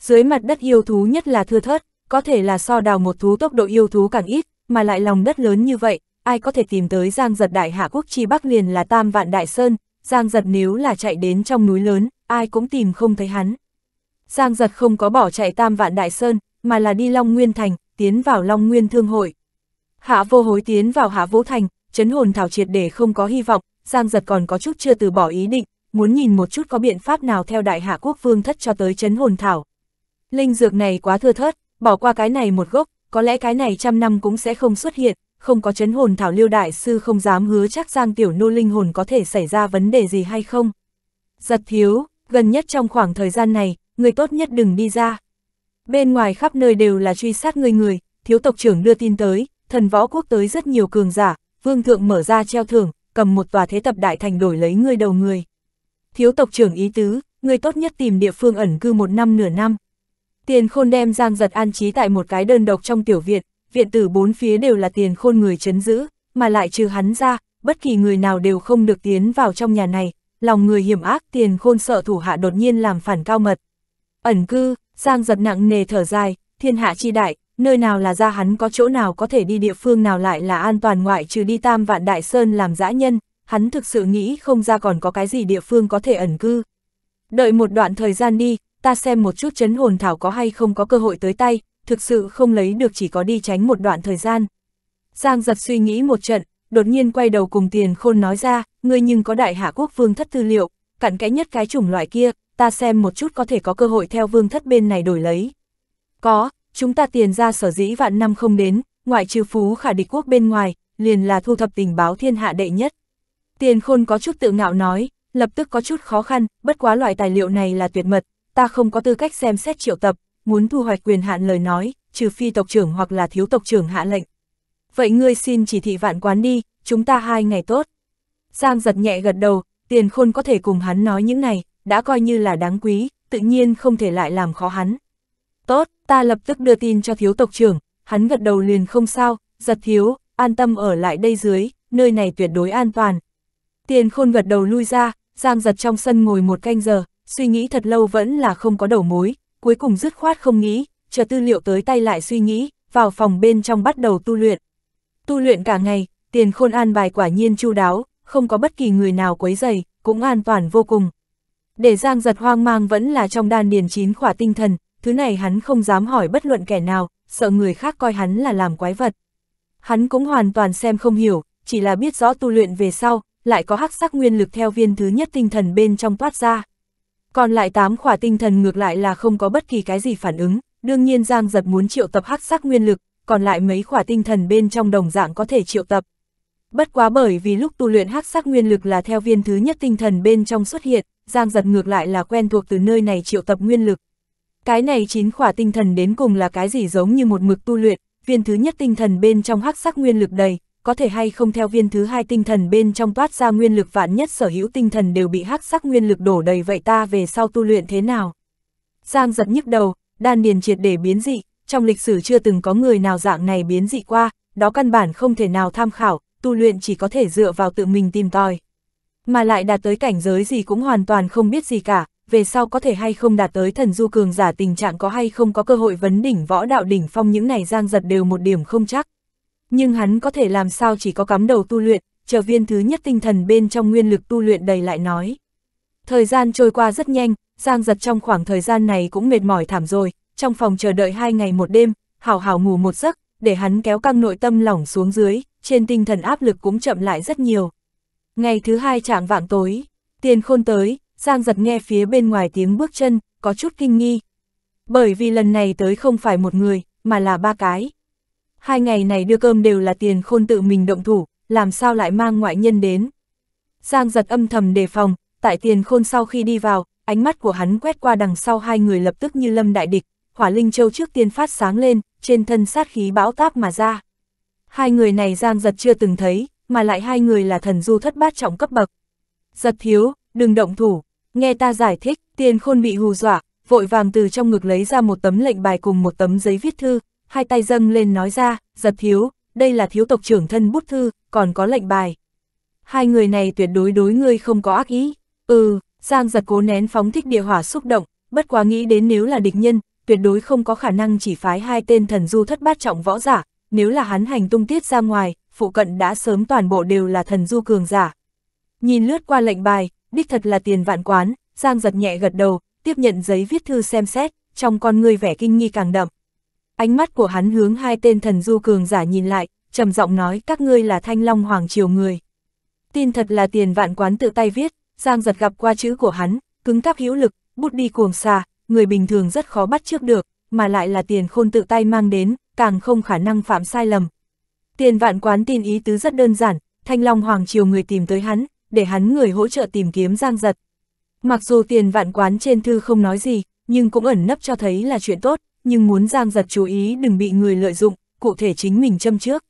Dưới mặt đất yêu thú nhất là thưa thớt, có thể là so đào một thú tốc độ yêu thú càng ít, mà lại lòng đất lớn như vậy, ai có thể tìm tới Giang Giật Đại Hạ Quốc chi Bắc liền là Tam Vạn Đại Sơn, Giang Giật nếu là chạy đến trong núi lớn, ai cũng tìm không thấy hắn. Giang giật không có bỏ chạy Tam Vạn Đại Sơn, mà là đi Long Nguyên Thành, tiến vào Long Nguyên Thương Hội. Hạ vô hối tiến vào Hạ Vũ Thành, chấn hồn thảo triệt để không có hy vọng, Giang giật còn có chút chưa từ bỏ ý định, muốn nhìn một chút có biện pháp nào theo Đại Hạ Quốc Vương thất cho tới chấn hồn thảo. Linh dược này quá thưa thớt, bỏ qua cái này một gốc, có lẽ cái này trăm năm cũng sẽ không xuất hiện, không có chấn hồn thảo liêu đại sư không dám hứa chắc Giang Tiểu Nô linh hồn có thể xảy ra vấn đề gì hay không. Giật thiếu, gần nhất trong khoảng thời gian này, người tốt nhất đừng đi ra. Bên ngoài khắp nơi đều là truy sát người người, thiếu tộc trưởng đưa tin tới, thần võ quốc tới rất nhiều cường giả, vương thượng mở ra treo thưởng, cầm một tòa thế tập đại thành đổi lấy người đầu người. Thiếu tộc trưởng ý tứ, người tốt nhất tìm địa phương ẩn cư một năm nửa năm. Tiền khôn đem giang giật an trí tại một cái đơn độc trong tiểu viện, viện tử bốn phía đều là tiền khôn người chấn giữ, mà lại trừ hắn ra, bất kỳ người nào đều không được tiến vào trong nhà này, lòng người hiểm ác tiền khôn sợ thủ hạ đột nhiên làm phản cao mật, Ẩn cư, Giang giật nặng nề thở dài, thiên hạ chi đại, nơi nào là ra hắn có chỗ nào có thể đi địa phương nào lại là an toàn ngoại trừ đi tam vạn đại sơn làm dã nhân, hắn thực sự nghĩ không ra còn có cái gì địa phương có thể ẩn cư. Đợi một đoạn thời gian đi, ta xem một chút chấn hồn thảo có hay không có cơ hội tới tay, thực sự không lấy được chỉ có đi tránh một đoạn thời gian. Giang giật suy nghĩ một trận, đột nhiên quay đầu cùng tiền khôn nói ra, ngươi nhưng có đại hạ quốc vương thất tư liệu, cặn cái nhất cái chủng loại kia, ta xem một chút có thể có cơ hội theo vương thất bên này đổi lấy. Có, chúng ta tiền ra sở dĩ vạn năm không đến, ngoại trừ phú khả địch quốc bên ngoài, liền là thu thập tình báo thiên hạ đệ nhất. Tiền khôn có chút tự ngạo nói, lập tức có chút khó khăn, bất quá loại tài liệu này là tuyệt mật, ta không có tư cách xem xét triệu tập, muốn thu hoạch quyền hạn lời nói, trừ phi tộc trưởng hoặc là thiếu tộc trưởng hạ lệnh. Vậy ngươi xin chỉ thị vạn quán đi, chúng ta hai ngày tốt. Giang giật nhẹ gật đầu, tiền khôn có thể cùng hắn nói những này, đã coi như là đáng quý, tự nhiên không thể lại làm khó hắn. Tốt, ta lập tức đưa tin cho thiếu tộc trưởng, hắn gật đầu liền không sao, giật thiếu, an tâm ở lại đây dưới, nơi này tuyệt đối an toàn. Tiền khôn gật đầu lui ra, giang giật trong sân ngồi một canh giờ, suy nghĩ thật lâu vẫn là không có đầu mối, cuối cùng dứt khoát không nghĩ, chờ tư liệu tới tay lại suy nghĩ, vào phòng bên trong bắt đầu tu luyện. Tu luyện cả ngày, tiền khôn an bài quả nhiên chu đáo, không có bất kỳ người nào quấy dày, cũng an toàn vô cùng. Để Giang giật hoang mang vẫn là trong đan điền chín khỏa tinh thần, thứ này hắn không dám hỏi bất luận kẻ nào, sợ người khác coi hắn là làm quái vật. Hắn cũng hoàn toàn xem không hiểu, chỉ là biết rõ tu luyện về sau, lại có hắc sắc nguyên lực theo viên thứ nhất tinh thần bên trong toát ra. Còn lại tám khỏa tinh thần ngược lại là không có bất kỳ cái gì phản ứng, đương nhiên Giang giật muốn triệu tập hắc sắc nguyên lực, còn lại mấy khỏa tinh thần bên trong đồng dạng có thể triệu tập, Bất quá bởi vì lúc tu luyện hắc sắc nguyên lực là theo viên thứ nhất tinh thần bên trong xuất hiện, Giang giật ngược lại là quen thuộc từ nơi này triệu tập nguyên lực. Cái này chín khỏa tinh thần đến cùng là cái gì giống như một mực tu luyện, viên thứ nhất tinh thần bên trong hắc sắc nguyên lực đầy, có thể hay không theo viên thứ hai tinh thần bên trong toát ra nguyên lực vạn nhất sở hữu tinh thần đều bị hắc sắc nguyên lực đổ đầy vậy ta về sau tu luyện thế nào. Giang giật nhức đầu, đan điền triệt để biến dị, trong lịch sử chưa từng có người nào dạng này biến dị qua, đó căn bản không thể nào tham khảo, tu luyện chỉ có thể dựa vào tự mình tìm tòi. Mà lại đạt tới cảnh giới gì cũng hoàn toàn không biết gì cả, về sau có thể hay không đạt tới thần du cường giả tình trạng có hay không có cơ hội vấn đỉnh võ đạo đỉnh phong những này giang giật đều một điểm không chắc. Nhưng hắn có thể làm sao chỉ có cắm đầu tu luyện, chờ viên thứ nhất tinh thần bên trong nguyên lực tu luyện đầy lại nói. Thời gian trôi qua rất nhanh, giang giật trong khoảng thời gian này cũng mệt mỏi thảm rồi, trong phòng chờ đợi hai ngày một đêm, hảo hảo ngủ một giấc, để hắn kéo căng nội tâm lỏng xuống dưới, trên tinh thần áp lực cũng chậm lại rất nhiều. Ngày thứ hai trạng vạng tối, tiền khôn tới, Giang giật nghe phía bên ngoài tiếng bước chân, có chút kinh nghi. Bởi vì lần này tới không phải một người, mà là ba cái. Hai ngày này đưa cơm đều là tiền khôn tự mình động thủ, làm sao lại mang ngoại nhân đến. Giang giật âm thầm đề phòng, tại tiền khôn sau khi đi vào, ánh mắt của hắn quét qua đằng sau hai người lập tức như lâm đại địch, hỏa linh châu trước tiên phát sáng lên, trên thân sát khí bão táp mà ra. Hai người này Giang giật chưa từng thấy, mà lại hai người là thần du thất bát trọng cấp bậc. Giật thiếu, đừng động thủ, nghe ta giải thích, tiền khôn bị hù dọa, vội vàng từ trong ngực lấy ra một tấm lệnh bài cùng một tấm giấy viết thư, hai tay dâng lên nói ra, giật thiếu, đây là thiếu tộc trưởng thân bút thư, còn có lệnh bài. Hai người này tuyệt đối đối ngươi không có ác ý, ừ, Giang giật cố nén phóng thích địa hỏa xúc động, bất quá nghĩ đến nếu là địch nhân, tuyệt đối không có khả năng chỉ phái hai tên thần du thất bát trọng võ giả, nếu là hắn hành tung tiết ra ngoài, phụ cận đã sớm toàn bộ đều là thần du cường giả. Nhìn lướt qua lệnh bài, đích thật là tiền vạn quán, Giang giật nhẹ gật đầu, tiếp nhận giấy viết thư xem xét, trong con người vẻ kinh nghi càng đậm. Ánh mắt của hắn hướng hai tên thần du cường giả nhìn lại, trầm giọng nói các ngươi là thanh long hoàng triều người. Tin thật là tiền vạn quán tự tay viết, Giang giật gặp qua chữ của hắn, cứng cáp hữu lực, bút đi cuồng xà, người bình thường rất khó bắt trước được, mà lại là tiền khôn tự tay mang đến, càng không khả năng phạm sai lầm. Tiền vạn quán tin ý tứ rất đơn giản, Thanh Long Hoàng Triều người tìm tới hắn, để hắn người hỗ trợ tìm kiếm Giang Giật. Mặc dù tiền vạn quán trên thư không nói gì, nhưng cũng ẩn nấp cho thấy là chuyện tốt, nhưng muốn Giang Giật chú ý đừng bị người lợi dụng, cụ thể chính mình châm trước.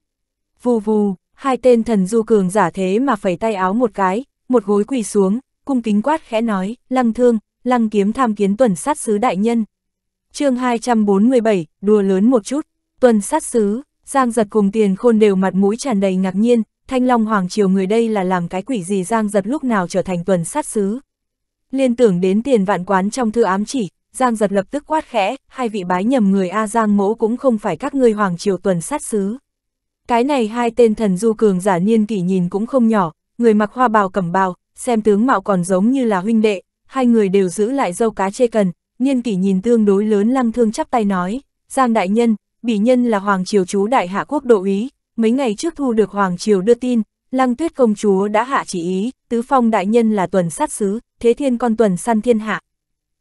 Vù vù, hai tên thần du cường giả thế mà phẩy tay áo một cái, một gối quỳ xuống, cung kính quát khẽ nói, lăng thương, lăng kiếm tham kiến tuần sát sứ đại nhân. chương 247, đùa lớn một chút tuần sát sứ, Giang giật cùng tiền khôn đều mặt mũi tràn đầy ngạc nhiên, Thanh Long Hoàng Triều người đây là làm cái quỷ gì Giang giật lúc nào trở thành tuần sát sứ. Liên tưởng đến tiền vạn quán trong thư ám chỉ, Giang giật lập tức quát khẽ, hai vị bái nhầm người A Giang mỗ cũng không phải các ngươi Hoàng Triều tuần sát sứ. Cái này hai tên thần du cường giả niên kỷ nhìn cũng không nhỏ, người mặc hoa bào cẩm bào, xem tướng mạo còn giống như là huynh đệ, hai người đều giữ lại dâu cá chê cần, niên kỷ nhìn tương đối lớn lăng thương chắp tay nói, Giang đại nhân, Bỉ nhân là Hoàng Triều chú Đại Hạ Quốc độ Ý, mấy ngày trước thu được Hoàng Triều đưa tin, Lăng Tuyết Công Chúa đã hạ chỉ ý, Tứ Phong Đại Nhân là tuần sát sứ, Thế Thiên con tuần săn thiên hạ.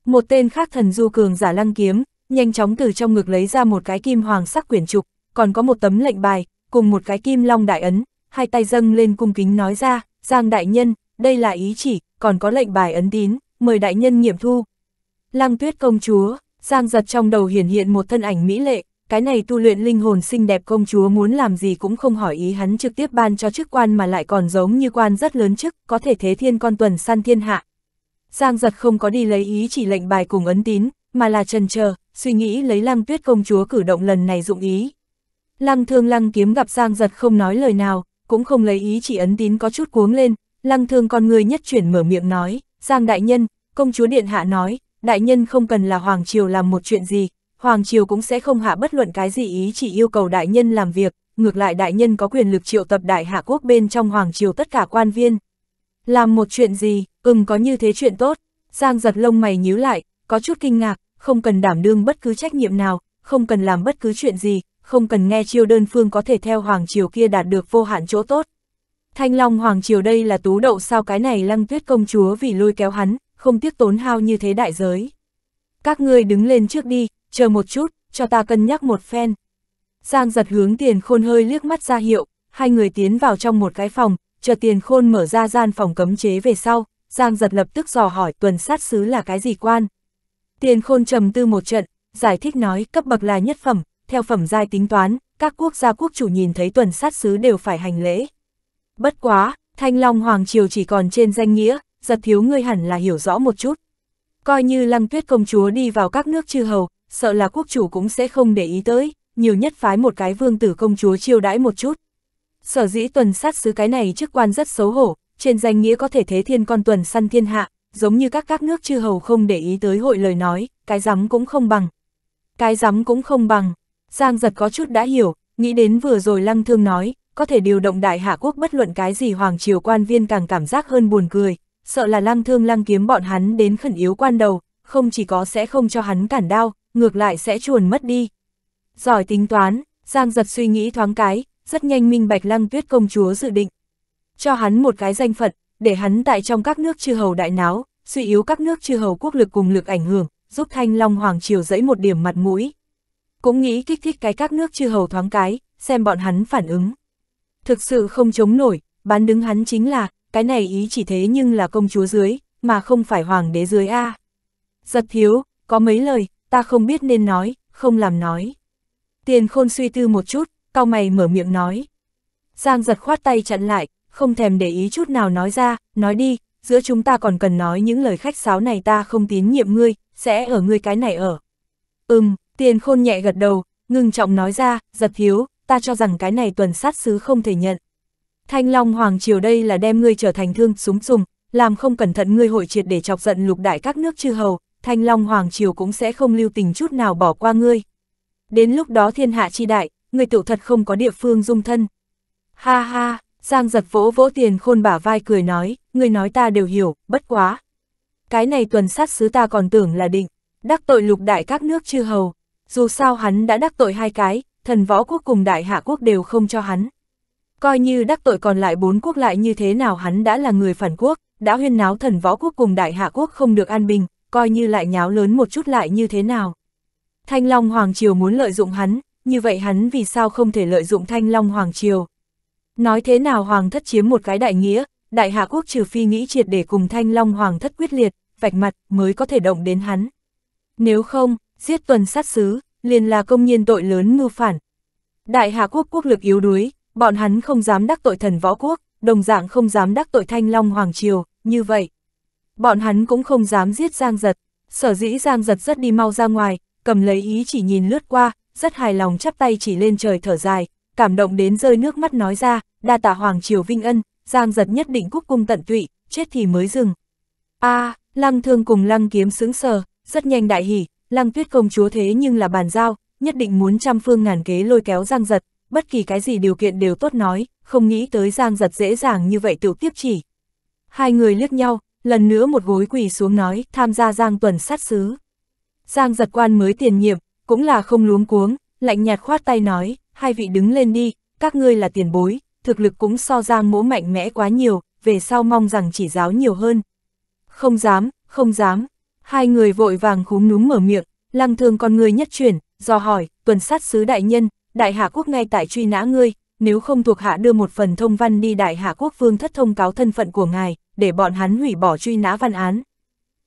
Một tên khác thần du cường giả lăng kiếm, nhanh chóng từ trong ngực lấy ra một cái kim hoàng sắc quyển trục, còn có một tấm lệnh bài, cùng một cái kim long đại ấn, hai tay dâng lên cung kính nói ra, Giang Đại Nhân, đây là ý chỉ, còn có lệnh bài ấn tín, mời Đại Nhân nghiệm thu. Lăng Tuyết Công Chúa, Giang giật trong đầu hiển hiện một thân ảnh mỹ lệ, cái này tu luyện linh hồn xinh đẹp công chúa muốn làm gì cũng không hỏi ý hắn trực tiếp ban cho chức quan mà lại còn giống như quan rất lớn chức, có thể thế thiên con tuần săn thiên hạ. Giang giật không có đi lấy ý chỉ lệnh bài cùng ấn tín, mà là trần chờ suy nghĩ lấy lăng tuyết công chúa cử động lần này dụng ý. Lăng thương lăng kiếm gặp Giang giật không nói lời nào, cũng không lấy ý chỉ ấn tín có chút cuống lên, lăng thương con người nhất chuyển mở miệng nói, Giang đại nhân, công chúa điện hạ nói, đại nhân không cần là hoàng triều làm một chuyện gì, Hoàng Triều cũng sẽ không hạ bất luận cái gì ý chỉ yêu cầu đại nhân làm việc, ngược lại đại nhân có quyền lực triệu tập đại hạ quốc bên trong Hoàng Triều tất cả quan viên. Làm một chuyện gì, ừm có như thế chuyện tốt, Giang giật lông mày nhíu lại, có chút kinh ngạc, không cần đảm đương bất cứ trách nhiệm nào, không cần làm bất cứ chuyện gì, không cần nghe chiêu đơn phương có thể theo Hoàng Triều kia đạt được vô hạn chỗ tốt. Thanh Long Hoàng Triều đây là tú đậu sao cái này lăng tuyết công chúa vì lôi kéo hắn, không tiếc tốn hao như thế đại giới. Các ngươi đứng lên trước đi, chờ một chút, cho ta cân nhắc một phen. Giang giật hướng tiền khôn hơi liếc mắt ra hiệu, hai người tiến vào trong một cái phòng, chờ tiền khôn mở ra gian phòng cấm chế về sau, Giang giật lập tức dò hỏi tuần sát xứ là cái gì quan. Tiền khôn trầm tư một trận, giải thích nói cấp bậc là nhất phẩm, theo phẩm giai tính toán, các quốc gia quốc chủ nhìn thấy tuần sát xứ đều phải hành lễ. Bất quá, Thanh Long Hoàng Triều chỉ còn trên danh nghĩa, giật thiếu ngươi hẳn là hiểu rõ một chút. Coi như lăng tuyết công chúa đi vào các nước chư hầu, sợ là quốc chủ cũng sẽ không để ý tới, nhiều nhất phái một cái vương tử công chúa chiêu đãi một chút. Sở dĩ tuần sát sứ cái này chức quan rất xấu hổ, trên danh nghĩa có thể thế thiên con tuần săn thiên hạ, giống như các các nước chư hầu không để ý tới hội lời nói, cái rắm cũng không bằng. Cái rắm cũng không bằng, Giang giật có chút đã hiểu, nghĩ đến vừa rồi lăng thương nói, có thể điều động đại hạ quốc bất luận cái gì hoàng triều quan viên càng cảm giác hơn buồn cười, sợ là lăng thương lăng kiếm bọn hắn đến khẩn yếu quan đầu, không chỉ có sẽ không cho hắn cản đao, ngược lại sẽ chuồn mất đi. Giỏi tính toán, Giang giật suy nghĩ thoáng cái, rất nhanh minh bạch lăng tuyết công chúa dự định. Cho hắn một cái danh phận, để hắn tại trong các nước chư hầu đại náo, suy yếu các nước chư hầu quốc lực cùng lực ảnh hưởng, giúp thanh long hoàng triều dẫy một điểm mặt mũi. Cũng nghĩ kích thích cái các nước chư hầu thoáng cái, xem bọn hắn phản ứng. Thực sự không chống nổi, bán đứng hắn chính là, cái này ý chỉ thế nhưng là công chúa dưới, mà không phải hoàng đế dưới a. Giật thiếu, có mấy lời, ta không biết nên nói, không làm nói. Tiền khôn suy tư một chút, cao mày mở miệng nói. Giang giật khoát tay chặn lại, không thèm để ý chút nào nói ra, nói đi, giữa chúng ta còn cần nói những lời khách sáo này ta không tín nhiệm ngươi, sẽ ở ngươi cái này ở. Ừm, tiền khôn nhẹ gật đầu, ngưng trọng nói ra, giật thiếu, ta cho rằng cái này tuần sát sứ không thể nhận. Thanh Long Hoàng Triều đây là đem ngươi trở thành thương súng dùng, làm không cẩn thận ngươi hội triệt để chọc giận lục đại các nước chư hầu, Thanh Long Hoàng Triều cũng sẽ không lưu tình chút nào bỏ qua ngươi. Đến lúc đó thiên hạ chi đại, người tự thật không có địa phương dung thân. Ha ha, Giang giật vỗ vỗ tiền khôn bả vai cười nói, người nói ta đều hiểu, bất quá. Cái này tuần sát sứ ta còn tưởng là định, đắc tội lục đại các nước chư hầu. Dù sao hắn đã đắc tội hai cái, thần võ quốc cùng đại hạ quốc đều không cho hắn. Coi như đắc tội còn lại bốn quốc lại như thế nào hắn đã là người phản quốc, đã huyên náo thần võ quốc cùng đại hạ quốc không được an bình, coi như lại nháo lớn một chút lại như thế nào. Thanh Long Hoàng Triều muốn lợi dụng hắn, như vậy hắn vì sao không thể lợi dụng Thanh Long Hoàng Triều. Nói thế nào Hoàng thất chiếm một cái đại nghĩa, đại hạ quốc trừ phi nghĩ triệt để cùng Thanh Long Hoàng thất quyết liệt, vạch mặt mới có thể động đến hắn. Nếu không, giết tuần sát sứ, liền là công nhiên tội lớn mưu phản. Đại hạ quốc quốc lực yếu đuối, bọn hắn không dám đắc tội thần võ quốc, đồng dạng không dám đắc tội Thanh Long Hoàng Triều, như vậy, bọn hắn cũng không dám giết Giang Giật. Sở dĩ Giang Giật rất đi mau ra ngoài, cầm lấy ý chỉ nhìn lướt qua, rất hài lòng chắp tay chỉ lên trời thở dài, cảm động đến rơi nước mắt nói ra, đa tạ Hoàng Triều Vinh Ân, Giang Giật nhất định cúc cung tận tụy, chết thì mới dừng. a à, Lăng Thương cùng Lăng Kiếm sướng sờ, rất nhanh đại hỉ, Lăng Tuyết công chúa thế nhưng là bàn giao, nhất định muốn trăm phương ngàn kế lôi kéo Giang Giật, bất kỳ cái gì điều kiện đều tốt nói, không nghĩ tới Giang Giật dễ dàng như vậy tự tiếp chỉ. Hai người liếc nhau, lần nữa một gối quỳ xuống nói, tham gia Giang Tuần sát xứ. Giang giật quan mới tiền nhiệm, cũng là không luống cuống, lạnh nhạt khoát tay nói, hai vị đứng lên đi, các ngươi là tiền bối, thực lực cũng so Giang mỗ mạnh mẽ quá nhiều, về sau mong rằng chỉ giáo nhiều hơn. Không dám, không dám, hai người vội vàng khúm núm mở miệng, lăng thương con ngươi nhất chuyển, do hỏi, tuần sát sứ đại nhân, đại hạ quốc ngay tại truy nã ngươi, nếu không thuộc hạ đưa một phần thông văn đi đại hạ quốc vương thất thông cáo thân phận của ngài, để bọn hắn hủy bỏ truy nã văn án.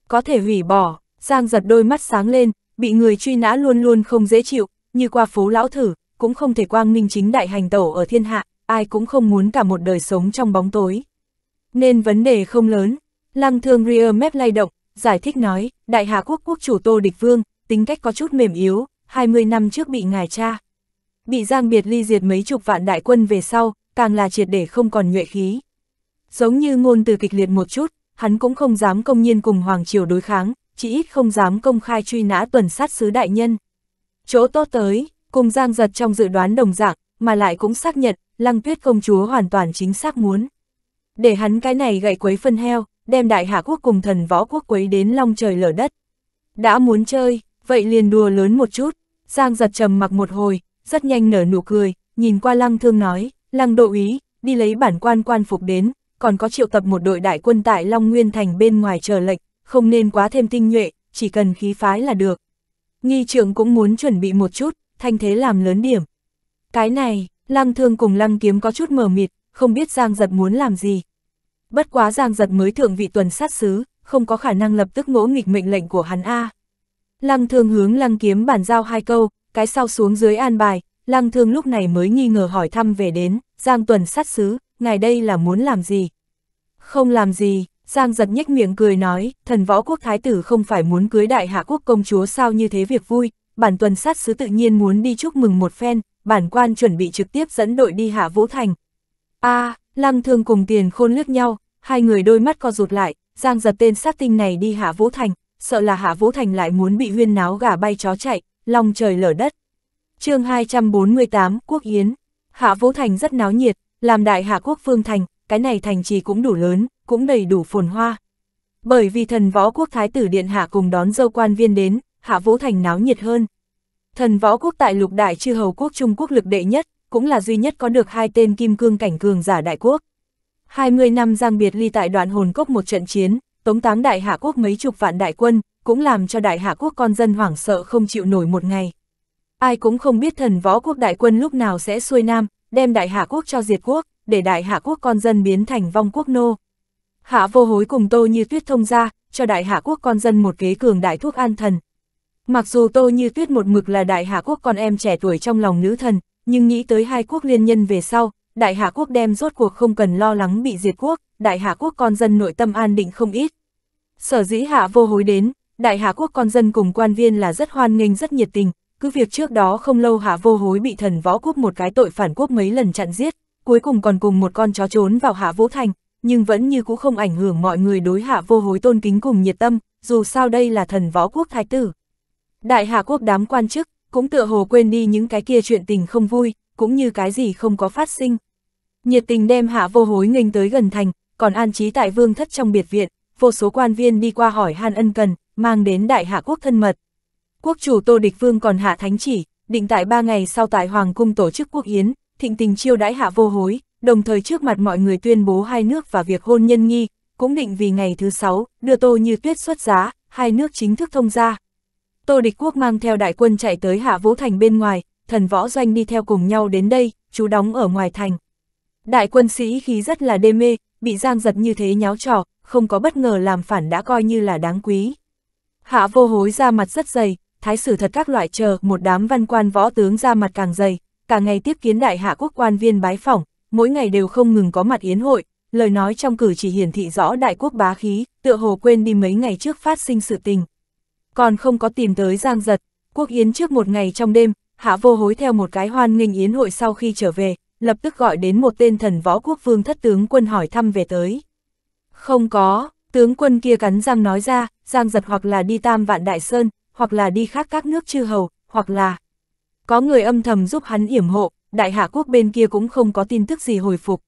Có thể hủy bỏ, Giang giật đôi mắt sáng lên, bị người truy nã luôn luôn không dễ chịu, như qua phố lão thử, cũng không thể quang minh chính đại hành tẩu ở thiên hạ, ai cũng không muốn cả một đời sống trong bóng tối. Nên vấn đề không lớn, lăng thương rear mép lay động, giải thích nói, đại hạ quốc quốc chủ Tô Địch Vương, tính cách có chút mềm yếu, 20 năm trước bị ngài cha. Bị Giang Biệt ly diệt mấy chục vạn đại quân về sau, càng là triệt để không còn nhuệ khí. Giống như ngôn từ kịch liệt một chút, hắn cũng không dám công nhiên cùng Hoàng Triều đối kháng, chỉ ít không dám công khai truy nã tuần sát sứ đại nhân. Chỗ tốt tới, cùng Giang Giật trong dự đoán đồng dạng, mà lại cũng xác nhận, Lăng Tuyết công chúa hoàn toàn chính xác muốn. Để hắn cái này gậy quấy phân heo, đem đại hạ quốc cùng thần võ quốc quấy đến long trời lở đất. Đã muốn chơi, vậy liền đùa lớn một chút, Giang Giật trầm mặc một hồi, rất nhanh nở nụ cười, nhìn qua Lăng Thương nói, Lăng độ ý, đi lấy bản quan quan phục đến, còn có triệu tập một đội đại quân tại Long Nguyên Thành bên ngoài chờ lệnh, không nên quá thêm tinh nhuệ, chỉ cần khí phái là được. Nghi trưởng cũng muốn chuẩn bị một chút, thanh thế làm lớn điểm. Cái này, lăng thương cùng lăng kiếm có chút mờ mịt, không biết Giang Giật muốn làm gì. Bất quá Giang Giật mới thượng vị tuần sát xứ, không có khả năng lập tức ngỗ nghịch mệnh lệnh của hắn A. Lăng thương hướng lăng kiếm bản giao hai câu, cái sau xuống dưới an bài, lăng thương lúc này mới nghi ngờ hỏi thăm về đến, Giang tuần sát xứ, ngài đây là muốn làm gì? Không làm gì, Giang giật nhếch miệng cười nói, thần võ quốc thái tử không phải muốn cưới đại hạ quốc công chúa sao như thế việc vui, bản tuần sát sứ tự nhiên muốn đi chúc mừng một phen, bản quan chuẩn bị trực tiếp dẫn đội đi hạ vũ thành. a à, lăng thương cùng tiền khôn lướt nhau, hai người đôi mắt co rụt lại, Giang giật tên sát tinh này đi hạ vũ thành, sợ là hạ vũ thành lại muốn bị huyên náo gà bay chó chạy, lòng trời lở đất. chương 248 Quốc Yến Hạ Vũ Thành rất náo nhiệt, làm đại hạ quốc phương thành, cái này thành trì cũng đủ lớn, cũng đầy đủ phồn hoa. Bởi vì thần võ quốc thái tử điện hạ cùng đón dâu quan viên đến, hạ vũ thành náo nhiệt hơn. Thần võ quốc tại lục đại chư hầu quốc Trung Quốc lực đệ nhất, cũng là duy nhất có được hai tên kim cương cảnh cường giả đại quốc. 20 năm giang biệt ly tại đoạn hồn cốc một trận chiến, tống táng đại hạ quốc mấy chục vạn đại quân, cũng làm cho đại hạ quốc con dân hoảng sợ không chịu nổi một ngày. Ai cũng không biết thần võ quốc đại quân lúc nào sẽ xuôi nam, đem đại hạ quốc cho diệt quốc, để đại hạ quốc con dân biến thành vong quốc nô. Hạ vô hối cùng Tô Như Tuyết thông ra, cho đại hạ quốc con dân một kế cường đại thuốc an thần. Mặc dù Tô Như Tuyết một mực là đại hạ quốc con em trẻ tuổi trong lòng nữ thần, nhưng nghĩ tới hai quốc liên nhân về sau, đại hạ quốc đem rốt cuộc không cần lo lắng bị diệt quốc, đại hạ quốc con dân nội tâm an định không ít. Sở dĩ hạ vô hối đến, đại hạ quốc con dân cùng quan viên là rất hoan nghênh rất nhiệt tình, cứ việc trước đó không lâu hạ vô hối bị thần võ quốc một cái tội phản quốc mấy lần chặn giết, cuối cùng còn cùng một con chó trốn vào hạ vũ thành, nhưng vẫn như cũ không ảnh hưởng mọi người đối hạ vô hối tôn kính cùng nhiệt tâm, dù sao đây là thần võ quốc thái tử. Đại hạ quốc đám quan chức, cũng tựa hồ quên đi những cái kia chuyện tình không vui, cũng như cái gì không có phát sinh. Nhiệt tình đem hạ vô hối nghênh tới gần thành, còn an trí tại vương thất trong biệt viện, vô số quan viên đi qua hỏi han ân cần, mang đến đại hạ quốc thân mật. Quốc chủ Tô Địch Vương còn hạ thánh chỉ, định tại ba ngày sau tại Hoàng cung tổ chức quốc yến, thịnh tình chiêu đãi hạ vô hối, đồng thời trước mặt mọi người tuyên bố hai nước và việc hôn nhân nghi, cũng định vì ngày thứ sáu, đưa Tô Như Tuyết xuất giá, hai nước chính thức thông ra. Tô Địch Quốc mang theo đại quân chạy tới Hạ Vũ Thành bên ngoài, thần võ doanh đi theo cùng nhau đến đây, chú đóng ở ngoài thành. Đại quân sĩ khí rất là đê mê, bị giang giật như thế nháo trò, không có bất ngờ làm phản đã coi như là đáng quý. Hạ vô hối ra mặt rất dày, thái sử thật các loại chờ một đám văn quan võ tướng ra mặt càng dày, cả ngày tiếp kiến đại hạ quốc quan viên bái phỏng, mỗi ngày đều không ngừng có mặt yến hội, lời nói trong cử chỉ hiển thị rõ đại quốc bá khí, tựa hồ quên đi mấy ngày trước phát sinh sự tình. Còn không có tìm tới giang giật, quốc yến trước một ngày trong đêm, hạ vô hối theo một cái hoan nghênh yến hội sau khi trở về, lập tức gọi đến một tên thần võ quốc vương thất tướng quân hỏi thăm về tới. Không có, tướng quân kia cắn răng nói ra, giang giật hoặc là đi tam vạn đại sơn, hoặc là đi khác các nước chư hầu, hoặc là có người âm thầm giúp hắn yểm hộ, đại hạ quốc bên kia cũng không có tin tức gì hồi phục.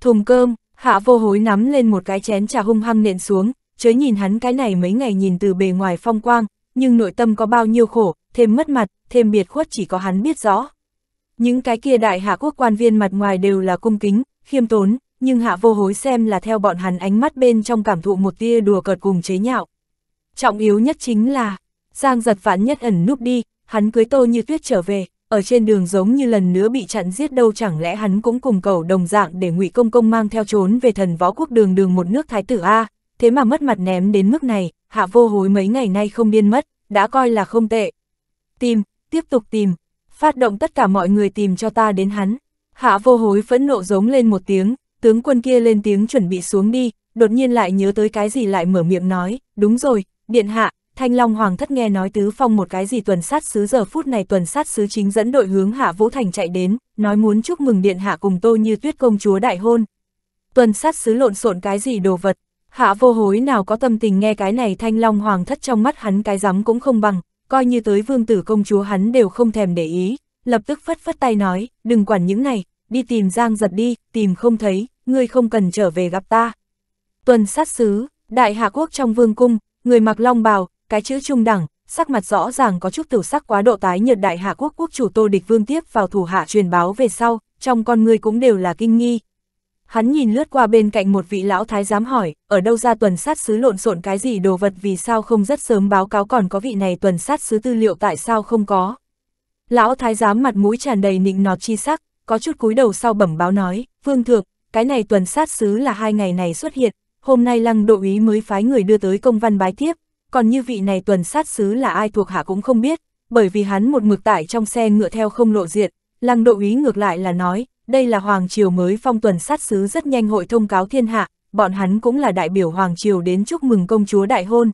Thùng cơm, hạ vô hối nắm lên một cái chén trà hung hăng nện xuống, chớ nhìn hắn cái này mấy ngày nhìn từ bề ngoài phong quang, nhưng nội tâm có bao nhiêu khổ, thêm mất mặt, thêm biệt khuất chỉ có hắn biết rõ. Những cái kia đại hạ quốc quan viên mặt ngoài đều là cung kính, khiêm tốn, nhưng hạ vô hối xem là theo bọn hắn ánh mắt bên trong cảm thụ một tia đùa cợt cùng chế nhạo. Trọng yếu nhất chính là, Giang giật vãn nhất ẩn núp đi, hắn cưới tô như tuyết trở về, ở trên đường giống như lần nữa bị chặn giết đâu chẳng lẽ hắn cũng cùng cầu đồng dạng để ngụy công công mang theo trốn về thần võ quốc đường đường một nước thái tử A, thế mà mất mặt ném đến mức này, hạ vô hối mấy ngày nay không điên mất, đã coi là không tệ. Tìm, tiếp tục tìm, phát động tất cả mọi người tìm cho ta đến hắn. Hạ vô hối phẫn nộ giống lên một tiếng, tướng quân kia lên tiếng chuẩn bị xuống đi, đột nhiên lại nhớ tới cái gì lại mở miệng nói, đúng rồi, điện hạ, Thanh Long Hoàng thất nghe nói Tứ Phong một cái gì tuần sát sứ giờ phút này tuần sát sứ chính dẫn đội hướng Hạ Vũ Thành chạy đến, nói muốn chúc mừng Điện Hạ cùng Tô Như Tuyết công chúa đại hôn. Tuần sát sứ lộn xộn cái gì đồ vật, Hạ vô hối nào có tâm tình nghe cái này Thanh Long Hoàng thất trong mắt hắn cái rắm cũng không bằng, coi như tới vương tử công chúa hắn đều không thèm để ý, lập tức phất phất tay nói, đừng quản những này, đi tìm Giang giật đi, tìm không thấy, ngươi không cần trở về gặp ta. Tuần sát sứ, đại hạ quốc trong vương cung, người mặc long bào, cái chữ trung đẳng, sắc mặt rõ ràng có chút tử sắc quá độ tái nhật đại hạ quốc quốc chủ Tô Địch Vương tiếp vào thủ hạ truyền báo về sau, trong con người cũng đều là kinh nghi. Hắn nhìn lướt qua bên cạnh một vị lão thái giám hỏi, ở đâu ra tuần sát sứ lộn xộn cái gì đồ vật vì sao không rất sớm báo cáo còn có vị này tuần sát sứ tư liệu tại sao không có. Lão thái giám mặt mũi tràn đầy nịnh nọt chi sắc, có chút cúi đầu sau bẩm báo nói, vương thượng, cái này tuần sát sứ là hai ngày này xuất hiện, hôm nay lăng độ ý mới phái người đưa tới công văn bái tiếp, còn như vị này tuần sát sứ là ai thuộc hạ cũng không biết, bởi vì hắn một mực tại trong xe ngựa theo không lộ diện, lăng độ úy ngược lại là nói, đây là Hoàng Triều mới phong tuần sát sứ rất nhanh hội thông cáo thiên hạ, bọn hắn cũng là đại biểu Hoàng Triều đến chúc mừng công chúa đại hôn.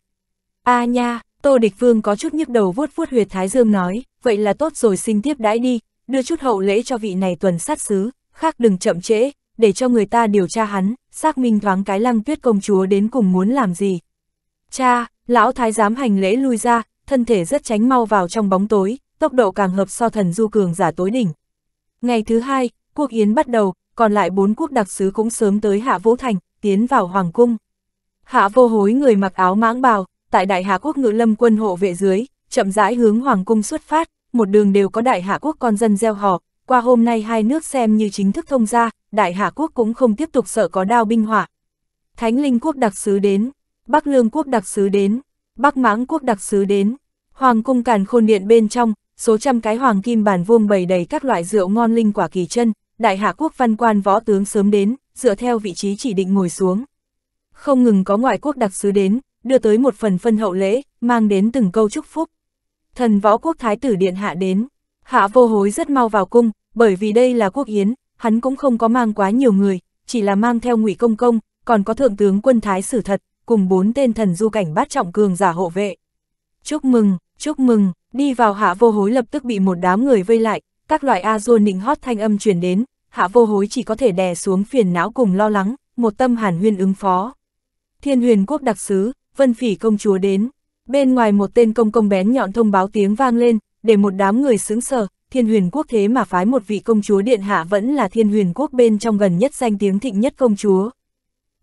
a à nha, Tô Địch Vương có chút nhức đầu vuốt vuốt huyệt Thái Dương nói, vậy là tốt rồi xin tiếp đãi đi, đưa chút hậu lễ cho vị này tuần sát sứ, khác đừng chậm trễ, để cho người ta điều tra hắn, xác minh thoáng cái lăng tuyết công chúa đến cùng muốn làm gì. Cha, lão thái giám hành lễ lui ra, thân thể rất tránh mau vào trong bóng tối, tốc độ càng hợp so thần du cường giả tối đỉnh. Ngày thứ hai, cuộc yến bắt đầu, còn lại bốn quốc đặc sứ cũng sớm tới Hạ Vũ Thành, tiến vào Hoàng Cung. Hạ vô hối người mặc áo mãng bào, tại Đại Hạ Quốc ngự lâm quân hộ vệ dưới, chậm rãi hướng Hoàng Cung xuất phát, một đường đều có Đại Hạ Quốc con dân gieo họ, qua hôm nay hai nước xem như chính thức thông ra, Đại Hạ Quốc cũng không tiếp tục sợ có đao binh hỏa. Thánh Linh Quốc đặc sứ đến, Bắc Lương quốc đặc sứ đến, Bắc Mãng quốc đặc sứ đến, Hoàng cung càn khôn điện bên trong, số trăm cái hoàng kim bàn vuông bày đầy các loại rượu ngon linh quả kỳ chân, đại hạ quốc văn quan võ tướng sớm đến, dựa theo vị trí chỉ định ngồi xuống. Không ngừng có ngoại quốc đặc sứ đến, đưa tới một phần phân hậu lễ, mang đến từng câu chúc phúc. Thần võ quốc thái tử điện hạ đến, hạ vô hối rất mau vào cung, bởi vì đây là quốc yến, hắn cũng không có mang quá nhiều người, chỉ là mang theo ngụy công công, còn có thượng tướng quân thái sử thật, cùng bốn tên thần du cảnh bát trọng cường giả hộ vệ. Chúc mừng, chúc mừng, đi vào hạ vô hối lập tức bị một đám người vây lại, các loại A-dua nịnh hót thanh âm truyền đến, hạ vô hối chỉ có thể đè xuống phiền não cùng lo lắng, một tâm hàn huyên ứng phó. Thiên huyền quốc đặc sứ, vân phỉ công chúa đến, bên ngoài một tên công công bén nhọn thông báo tiếng vang lên, để một đám người sững sờ, thiên huyền quốc thế mà phái một vị công chúa điện hạ vẫn là thiên huyền quốc bên trong gần nhất danh tiếng thịnh nhất công chúa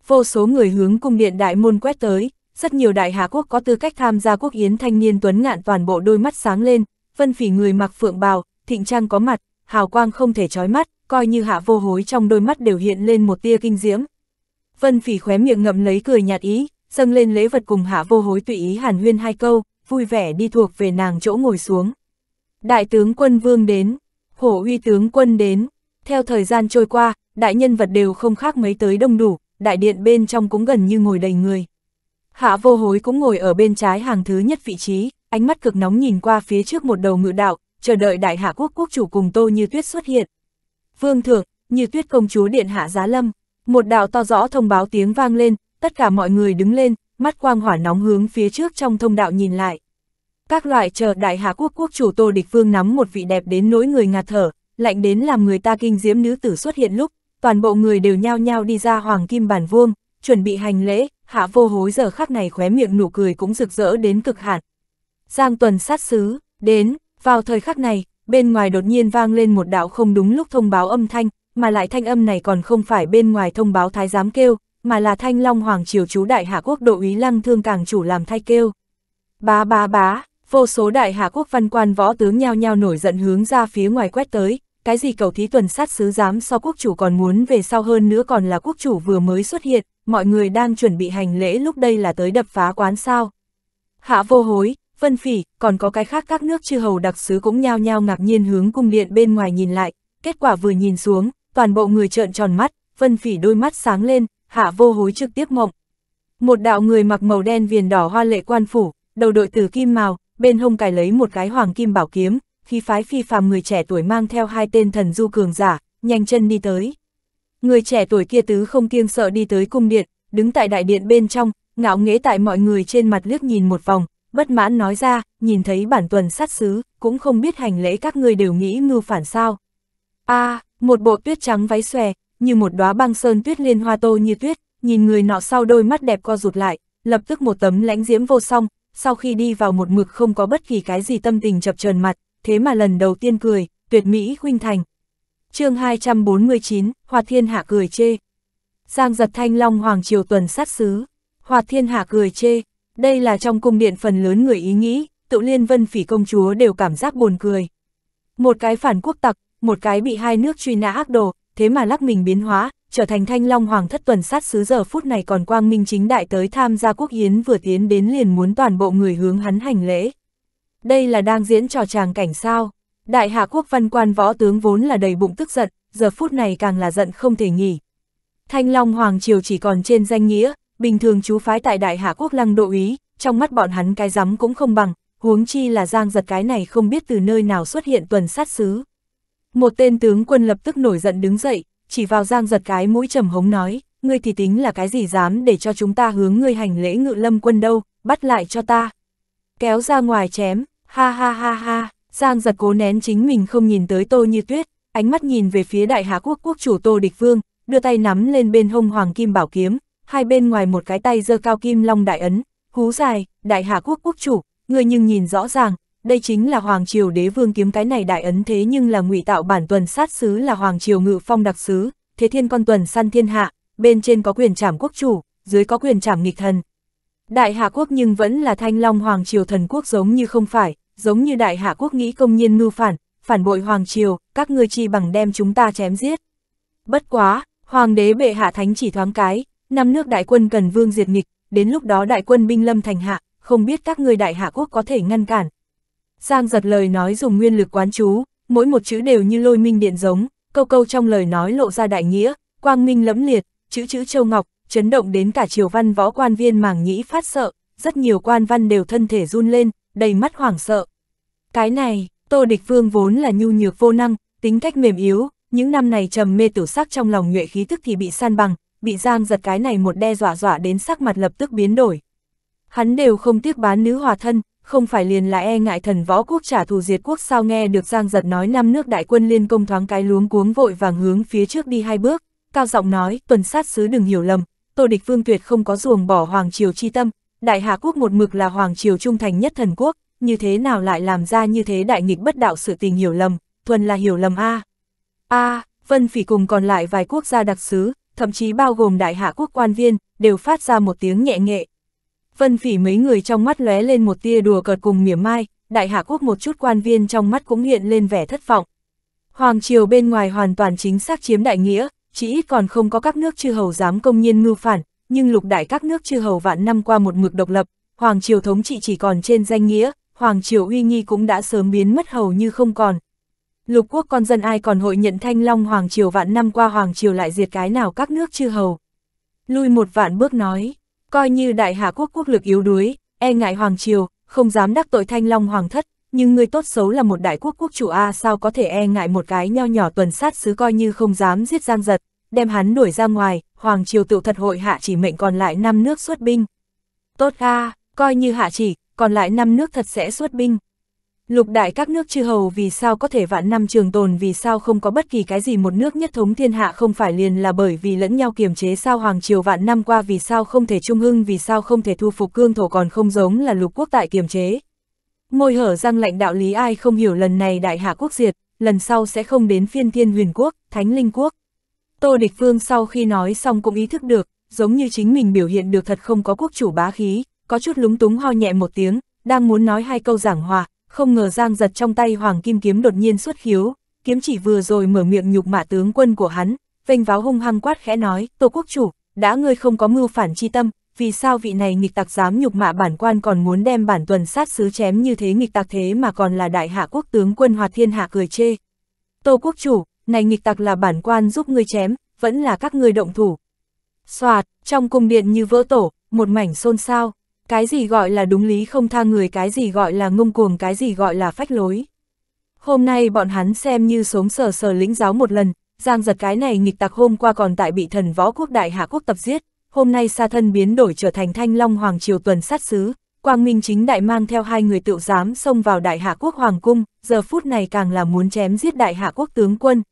vô số người hướng cung điện đại môn quét tới, rất nhiều đại hạ quốc có tư cách tham gia quốc yến thanh niên tuấn ngạn toàn bộ đôi mắt sáng lên, vân phỉ người mặc phượng bào, thịnh trang có mặt, hào quang không thể trói mắt, coi như hạ vô hối trong đôi mắt đều hiện lên một tia kinh diễm. Vân phỉ khóe miệng ngậm lấy cười nhạt ý, dâng lên lễ vật cùng hạ vô hối tùy ý hàn huyên hai câu, vui vẻ đi thuộc về nàng chỗ ngồi xuống. Đại tướng quân vương đến, hổ uy tướng quân đến, theo thời gian trôi qua, đại nhân vật đều không khác mấy tới đông đủ, đại điện bên trong cũng gần như ngồi đầy người. Hạ vô hối cũng ngồi ở bên trái hàng thứ nhất vị trí, ánh mắt cực nóng nhìn qua phía trước một đầu ngự đạo, chờ đợi đại hạ quốc quốc chủ cùng tô như tuyết xuất hiện. Vương thượng, như tuyết công chúa điện hạ giá lâm, một đạo to rõ thông báo tiếng vang lên, tất cả mọi người đứng lên, mắt quang hỏa nóng hướng phía trước trong thông đạo nhìn lại. Các loại chờ đại hạ quốc quốc chủ tô địch vương nắm một vị đẹp đến nỗi người ngạt thở, lạnh đến làm người ta kinh diễm nữ tử xuất hiện lúc, toàn bộ người đều nhao nhao đi ra hoàng kim bản vuông, chuẩn bị hành lễ, hạ vô hối giờ khắc này khóe miệng nụ cười cũng rực rỡ đến cực hạn. Giang tuần sát xứ, đến, vào thời khắc này, bên ngoài đột nhiên vang lên một đạo không đúng lúc thông báo âm thanh, mà lại thanh âm này còn không phải bên ngoài thông báo thái giám kêu, mà là thanh long hoàng triều chú đại hạ quốc độ ý lăng thương càng chủ làm thay kêu. Bá bá bá, vô số đại hạ quốc văn quan võ tướng nhao nhao nổi giận hướng ra phía ngoài quét tới, cái gì cầu thí tuần sát sứ giám so quốc chủ còn muốn về sau hơn nữa còn là quốc chủ vừa mới xuất hiện, mọi người đang chuẩn bị hành lễ lúc đây là tới đập phá quán sao. Hạ vô hối, vân phỉ, còn có cái khác các nước chư hầu đặc sứ cũng nhao nhao ngạc nhiên hướng cung điện bên ngoài nhìn lại, kết quả vừa nhìn xuống, toàn bộ người trợn tròn mắt, vân phỉ đôi mắt sáng lên, hạ vô hối trực tiếp mộng. Một đạo người mặc màu đen viền đỏ hoa lệ quan phủ, đầu đội tử kim màu, bên hông cài lấy một cái hoàng kim bảo kiếm, khi phái phi phàm người trẻ tuổi mang theo hai tên thần du cường giả, nhanh chân đi tới. Người trẻ tuổi kia tứ không kiêng sợ đi tới cung điện, đứng tại đại điện bên trong, ngạo nghễ tại mọi người trên mặt liếc nhìn một vòng, bất mãn nói ra, nhìn thấy bản tuần sát xứ, cũng không biết hành lễ các người đều nghĩ ngưu phản sao. a à, một bộ tuyết trắng váy xòe, như một đóa băng sơn tuyết liên hoa tô như tuyết, nhìn người nọ sau đôi mắt đẹp co rụt lại, lập tức một tấm lãnh diễm vô song, sau khi đi vào một mực không có bất kỳ cái gì tâm tình chập chờn mặt, thế mà lần đầu tiên cười, tuyệt mỹ khuynh thành. chương 249, Hoạt Thiên Hạ cười chê. Giang giật thanh long hoàng triều tuần sát xứ. Hoạt Thiên Hạ cười chê. Đây là trong cung điện phần lớn người ý nghĩ, tự liên vân phỉ công chúa đều cảm giác buồn cười. Một cái phản quốc tặc, một cái bị hai nước truy nã ác đồ, thế mà lắc mình biến hóa, trở thành thanh long hoàng thất tuần sát xứ giờ phút này còn quang minh chính đại tới tham gia quốc hiến vừa tiến đến liền muốn toàn bộ người hướng hắn hành lễ. Đây là đang diễn trò tràng cảnh sao. Đại hạ quốc văn quan võ tướng vốn là đầy bụng tức giận, giờ phút này càng là giận không thể nghỉ. Thanh Long Hoàng Triều chỉ còn trên danh nghĩa, bình thường chú phái tại đại hạ quốc lăng độ ý, trong mắt bọn hắn cái rắm cũng không bằng, huống chi là giang giật cái này không biết từ nơi nào xuất hiện tuần sát xứ. Một tên tướng quân lập tức nổi giận đứng dậy, chỉ vào giang giật cái mũi trầm hống nói, ngươi thì tính là cái gì dám để cho chúng ta hướng ngươi hành lễ ngự lâm quân đâu, bắt lại cho ta. Kéo ra ngoài chém, Ha ha ha ha, Giang giật cố nén chính mình không nhìn tới tô như tuyết, ánh mắt nhìn về phía đại hạ quốc quốc chủ tô địch vương, đưa tay nắm lên bên hông hoàng kim bảo kiếm, hai bên ngoài một cái tay giơ cao kim long đại ấn, hú dài, đại hạ quốc quốc chủ, người nhưng nhìn rõ ràng, đây chính là hoàng triều đế vương kiếm cái này đại ấn thế nhưng là ngụy tạo bản tuần sát sứ là hoàng triều ngự phong đặc sứ, thế thiên con tuần săn thiên hạ, bên trên có quyền trảm quốc chủ, dưới có quyền trảm nghịch thần, Đại Hạ Quốc nhưng vẫn là thanh long Hoàng Triều thần quốc giống như không phải, giống như Đại Hạ Quốc nghĩ công nhiên mưu phản, phản bội Hoàng Triều, các ngươi chi bằng đem chúng ta chém giết. Bất quá, Hoàng đế bệ hạ thánh chỉ thoáng cái, năm nước đại quân cần vương diệt nghịch, đến lúc đó đại quân binh lâm thành hạ, không biết các ngươi Đại Hạ Quốc có thể ngăn cản. Giang giật lời nói dùng nguyên lực quán chú, mỗi một chữ đều như lôi minh điện giống, câu câu trong lời nói lộ ra đại nghĩa, quang minh lẫm liệt, chữ chữ châu ngọc, chấn động đến cả triều văn võ quan viên màng nhĩ phát sợ, rất nhiều quan văn đều thân thể run lên, đầy mắt hoảng sợ. Cái này, Tô Địch Vương vốn là nhu nhược vô năng, tính cách mềm yếu, những năm này trầm mê tử sắc trong lòng nhuệ khí thức thì bị san bằng, bị giang giật cái này một đe dọa dọa đến sắc mặt lập tức biến đổi. Hắn đều không tiếc bán nữ hòa thân, không phải liền là e ngại thần võ quốc trả thù diệt quốc sao nghe được giang giật nói năm nước đại quân liên công thoáng cái luống cuống vội vàng hướng phía trước đi hai bước, cao giọng nói tuần sát sứ đừng hiểu lầm, Tô Địch Vương tuyệt không có ruồng bỏ Hoàng Triều chi tâm, Đại Hạ Quốc một mực là Hoàng Triều trung thành nhất thần quốc, như thế nào lại làm ra như thế đại nghịch bất đạo sự tình hiểu lầm, thuần là hiểu lầm A. A, Vân Phỉ cùng còn lại vài quốc gia đặc sứ, thậm chí bao gồm Đại Hạ Quốc quan viên, đều phát ra một tiếng nhẹ nghệ. Vân Phỉ mấy người trong mắt lóe lên một tia đùa cợt cùng mỉa mai, Đại Hạ Quốc một chút quan viên trong mắt cũng hiện lên vẻ thất vọng. Hoàng Triều bên ngoài hoàn toàn chính xác chiếm đại nghĩa, chỉ ít còn không có các nước chư hầu dám công nhiên mưu phản, nhưng lục đại các nước chư hầu vạn năm qua một mực độc lập, hoàng triều thống trị chỉ còn trên danh nghĩa, hoàng triều uy nghi cũng đã sớm biến mất hầu như không còn. Lục quốc con dân ai còn hội nhận thanh long hoàng triều vạn năm qua hoàng triều lại diệt cái nào các nước chư hầu. Lui một vạn bước nói, coi như đại hạ quốc quốc lực yếu đuối, e ngại hoàng triều, không dám đắc tội thanh long hoàng thất, nhưng ngươi tốt xấu là một đại quốc quốc chủ A sao có thể e ngại một cái nho nhỏ tuần sát sứ coi như không dám giết giang giật, đem hắn đuổi ra ngoài, Hoàng Triều tự thật hội hạ chỉ mệnh còn lại năm nước xuất binh. Tốt A, coi như hạ chỉ, còn lại năm nước thật sẽ xuất binh. Lục đại các nước chư hầu vì sao có thể vạn năm trường tồn vì sao không có bất kỳ cái gì một nước nhất thống thiên hạ không phải liền là bởi vì lẫn nhau kiềm chế sao hoàng triều vạn năm qua vì sao không thể trung hưng vì sao không thể thu phục cương thổ còn không giống là lục quốc tại kiềm chế, Môi hở răng lạnh đạo lý ai không hiểu lần này đại hạ quốc diệt, lần sau sẽ không đến phiên thiên huyền quốc, thánh linh quốc. Tô Địch Phương sau khi nói xong cũng ý thức được, giống như chính mình biểu hiện được thật không có quốc chủ bá khí, có chút lúng túng ho nhẹ một tiếng, đang muốn nói hai câu giảng hòa, không ngờ giang giật trong tay hoàng kim kiếm đột nhiên xuất khiếu, kiếm chỉ vừa rồi mở miệng nhục mạ tướng quân của hắn, vênh váo hung hăng quát khẽ nói, Tô Quốc chủ, đã ngươi không có mưu phản chi tâm, vì sao vị này nghịch tặc dám nhục mạ bản quan còn muốn đem bản tuần sát sứ chém như thế nghịch tặc thế mà còn là đại hạ quốc tướng quân hoạt thiên hạ cười chê. Tô quốc chủ, này nghịch tặc là bản quan giúp ngươi chém, vẫn là các ngươi động thủ. Xoạt, trong cung điện như vỡ tổ, một mảnh xôn xao, cái gì gọi là đúng lý không tha người, cái gì gọi là ngông cuồng, cái gì gọi là phách lối. Hôm nay bọn hắn xem như sống sờ sờ lĩnh giáo một lần, giang giật cái này nghịch tặc hôm qua còn tại bị thần võ quốc đại hạ quốc tập giết, hôm nay xa thân biến đổi trở thành thanh long hoàng triều tuần sát xứ, Quang Minh chính đại mang theo hai người tựu dám xông vào đại hạ quốc hoàng cung, giờ phút này càng là muốn chém giết đại hạ quốc tướng quân.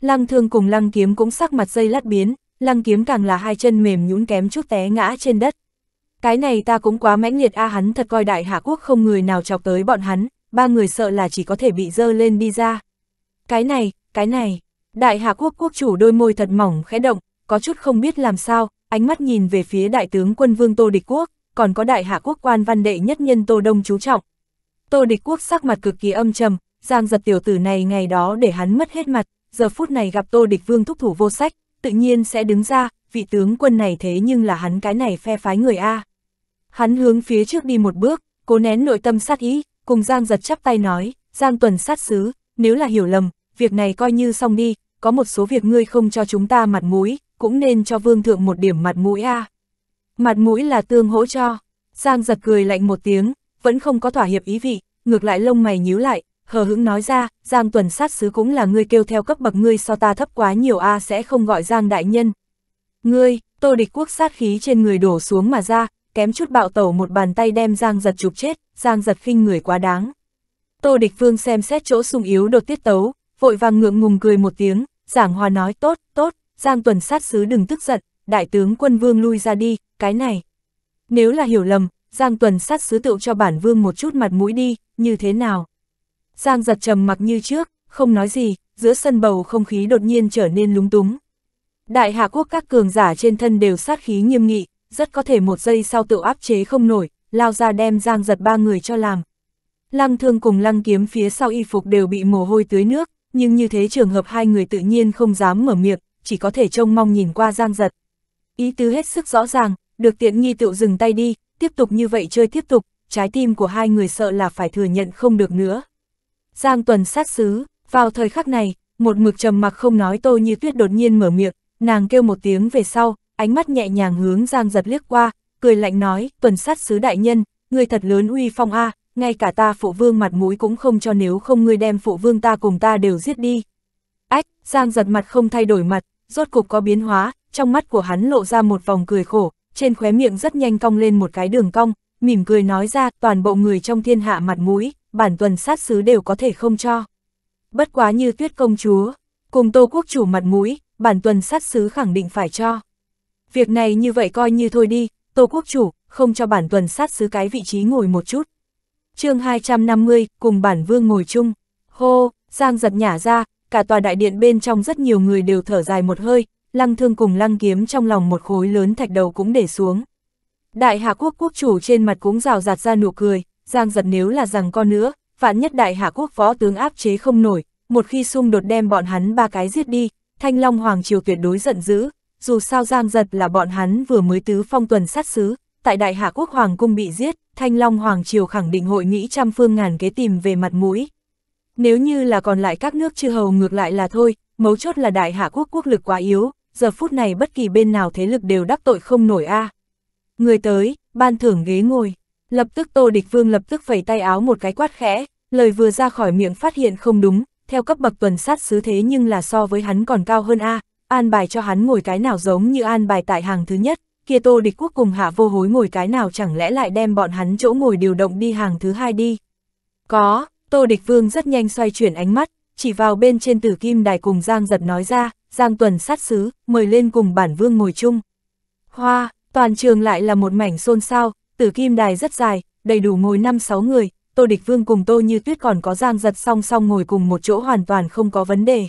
Lăng thương cùng lăng kiếm cũng sắc mặt dây lát biến, lăng kiếm càng là hai chân mềm nhũn kém chút té ngã trên đất. Cái này ta cũng quá mãnh liệt a à hắn thật coi đại hạ quốc không người nào chọc tới bọn hắn, ba người sợ là chỉ có thể bị dơ lên đi ra. Cái này, cái này, đại hạ quốc quốc chủ đôi môi thật mỏng khẽ động, có chút không biết làm sao, ánh mắt nhìn về phía đại tướng quân vương Tô Địch Quốc, còn có đại hạ quốc quan văn đệ nhất nhân Tô Đông chú trọng. Tô Địch Quốc sắc mặt cực kỳ âm trầm, giang giật tiểu tử này ngày đó để hắn mất hết mặt, giờ phút này gặp Tô Địch Vương thúc thủ vô sách, tự nhiên sẽ đứng ra, vị tướng quân này thế nhưng là hắn cái này phe phái người A. Hắn hướng phía trước đi một bước, cố nén nội tâm sát ý, cùng Giang giật chắp tay nói, Giang tuần sát xứ, nếu là hiểu lầm, việc này coi như xong đi, có một số việc ngươi không cho chúng ta mặt mũi, cũng nên cho vương thượng một điểm mặt mũi a. Mặt mũi là tương hỗ cho, Giang giật cười lạnh một tiếng, vẫn không có thỏa hiệp ý vị, ngược lại lông mày nhíu lại, hờ hững nói ra, Giang tuần sát sứ cũng là ngươi kêu theo cấp bậc ngươi so ta thấp quá nhiều a sẽ không gọi Giang đại nhân. Ngươi, tô địch quốc sát khí trên người đổ xuống mà ra, kém chút bạo tẩu một bàn tay đem Giang giật chụp chết, Giang giật khinh người quá đáng. Tô địch vương xem xét chỗ sung yếu đột tiết tấu, vội vàng ngượng ngùng cười một tiếng, giảng hòa nói tốt, tốt, Giang tuần sát sứ đừng tức giận, đại tướng quân vương lui ra đi, cái này. Nếu là hiểu lầm, Giang tuần sát sứ tựu cho bản vương một chút mặt mũi đi, như thế nào? Giang giật trầm mặc như trước, không nói gì, giữa sân bầu không khí đột nhiên trở nên lúng túng. Đại hạ quốc các cường giả trên thân đều sát khí nghiêm nghị, rất có thể một giây sau tự áp chế không nổi, lao ra đem giang giật ba người cho làm. Lăng thương cùng lăng kiếm phía sau y phục đều bị mồ hôi tưới nước, nhưng như thế trường hợp hai người tự nhiên không dám mở miệng, chỉ có thể trông mong nhìn qua Giang Giật. Ý tứ hết sức rõ ràng, được tiện nghi tựu dừng tay đi, tiếp tục như vậy chơi tiếp tục, trái tim của hai người sợ là phải thừa nhận không được nữa. Giang Tuần sát xứ, vào thời khắc này, một mực trầm mặc không nói tô như tuyết đột nhiên mở miệng, nàng kêu một tiếng về sau, ánh mắt nhẹ nhàng hướng Giang Giật liếc qua, cười lạnh nói, Tuần sát sứ đại nhân, người thật lớn uy phong a, ngay cả ta phụ vương mặt mũi cũng không cho nếu không ngươi đem phụ vương ta cùng ta đều giết đi, Ách, Giang giật mặt không thay đổi mặt, rốt cục có biến hóa, trong mắt của hắn lộ ra một vòng cười khổ, trên khóe miệng rất nhanh cong lên một cái đường cong, mỉm cười nói ra toàn bộ người trong thiên hạ mặt mũi, bản tuần sát sứ đều có thể không cho. Bất quá như tuyết công chúa, cùng tô quốc chủ mặt mũi, bản tuần sát sứ khẳng định phải cho. Việc này như vậy coi như thôi đi, tô quốc chủ, không cho bản tuần sát sứ cái vị trí ngồi một chút. chương 250, cùng bản vương ngồi chung. Hô, Giang giật nhả ra, cả tòa đại điện bên trong rất nhiều người đều thở dài một hơi, lăng thương cùng lăng kiếm trong lòng một khối lớn thạch đầu cũng để xuống. Đại hạ quốc quốc chủ trên mặt cũng rào rạt ra nụ cười, giang giật nếu là rằng con nữa, vạn nhất đại hạ quốc võ tướng áp chế không nổi, một khi xung đột đem bọn hắn ba cái giết đi, thanh long hoàng triều tuyệt đối giận dữ, dù sao giang giật là bọn hắn vừa mới tứ phong tuần sát xứ, tại đại hạ quốc hoàng cung bị giết, thanh long hoàng triều khẳng định hội nghĩ trăm phương ngàn kế tìm về mặt mũi, nếu như là còn lại các nước chư hầu ngược lại là thôi, mấu chốt là đại hạ quốc quốc lực quá yếu, giờ phút này bất kỳ bên nào thế lực đều đắc tội không nổi a. À. Người tới, ban thưởng ghế ngồi, lập tức Tô Địch Vương lập tức phẩy tay áo một cái quát khẽ, lời vừa ra khỏi miệng phát hiện không đúng, theo cấp bậc tuần sát sứ thế nhưng là so với hắn còn cao hơn a, à. an bài cho hắn ngồi cái nào giống như an bài tại hàng thứ nhất, kia Tô Địch Quốc cùng hạ vô hối ngồi cái nào chẳng lẽ lại đem bọn hắn chỗ ngồi điều động đi hàng thứ hai đi. Có, Tô Địch Vương rất nhanh xoay chuyển ánh mắt, chỉ vào bên trên tử kim đài cùng Giang Giật nói ra, Giang Tuần sát sứ, mời lên cùng bản vương ngồi chung. Hoa, toàn trường lại là một mảnh xôn xao, tử kim đài rất dài, đầy đủ ngồi 5-6 người, Tô Địch Vương cùng Tô Như Tuyết còn có Giang Giật song song ngồi cùng một chỗ hoàn toàn không có vấn đề.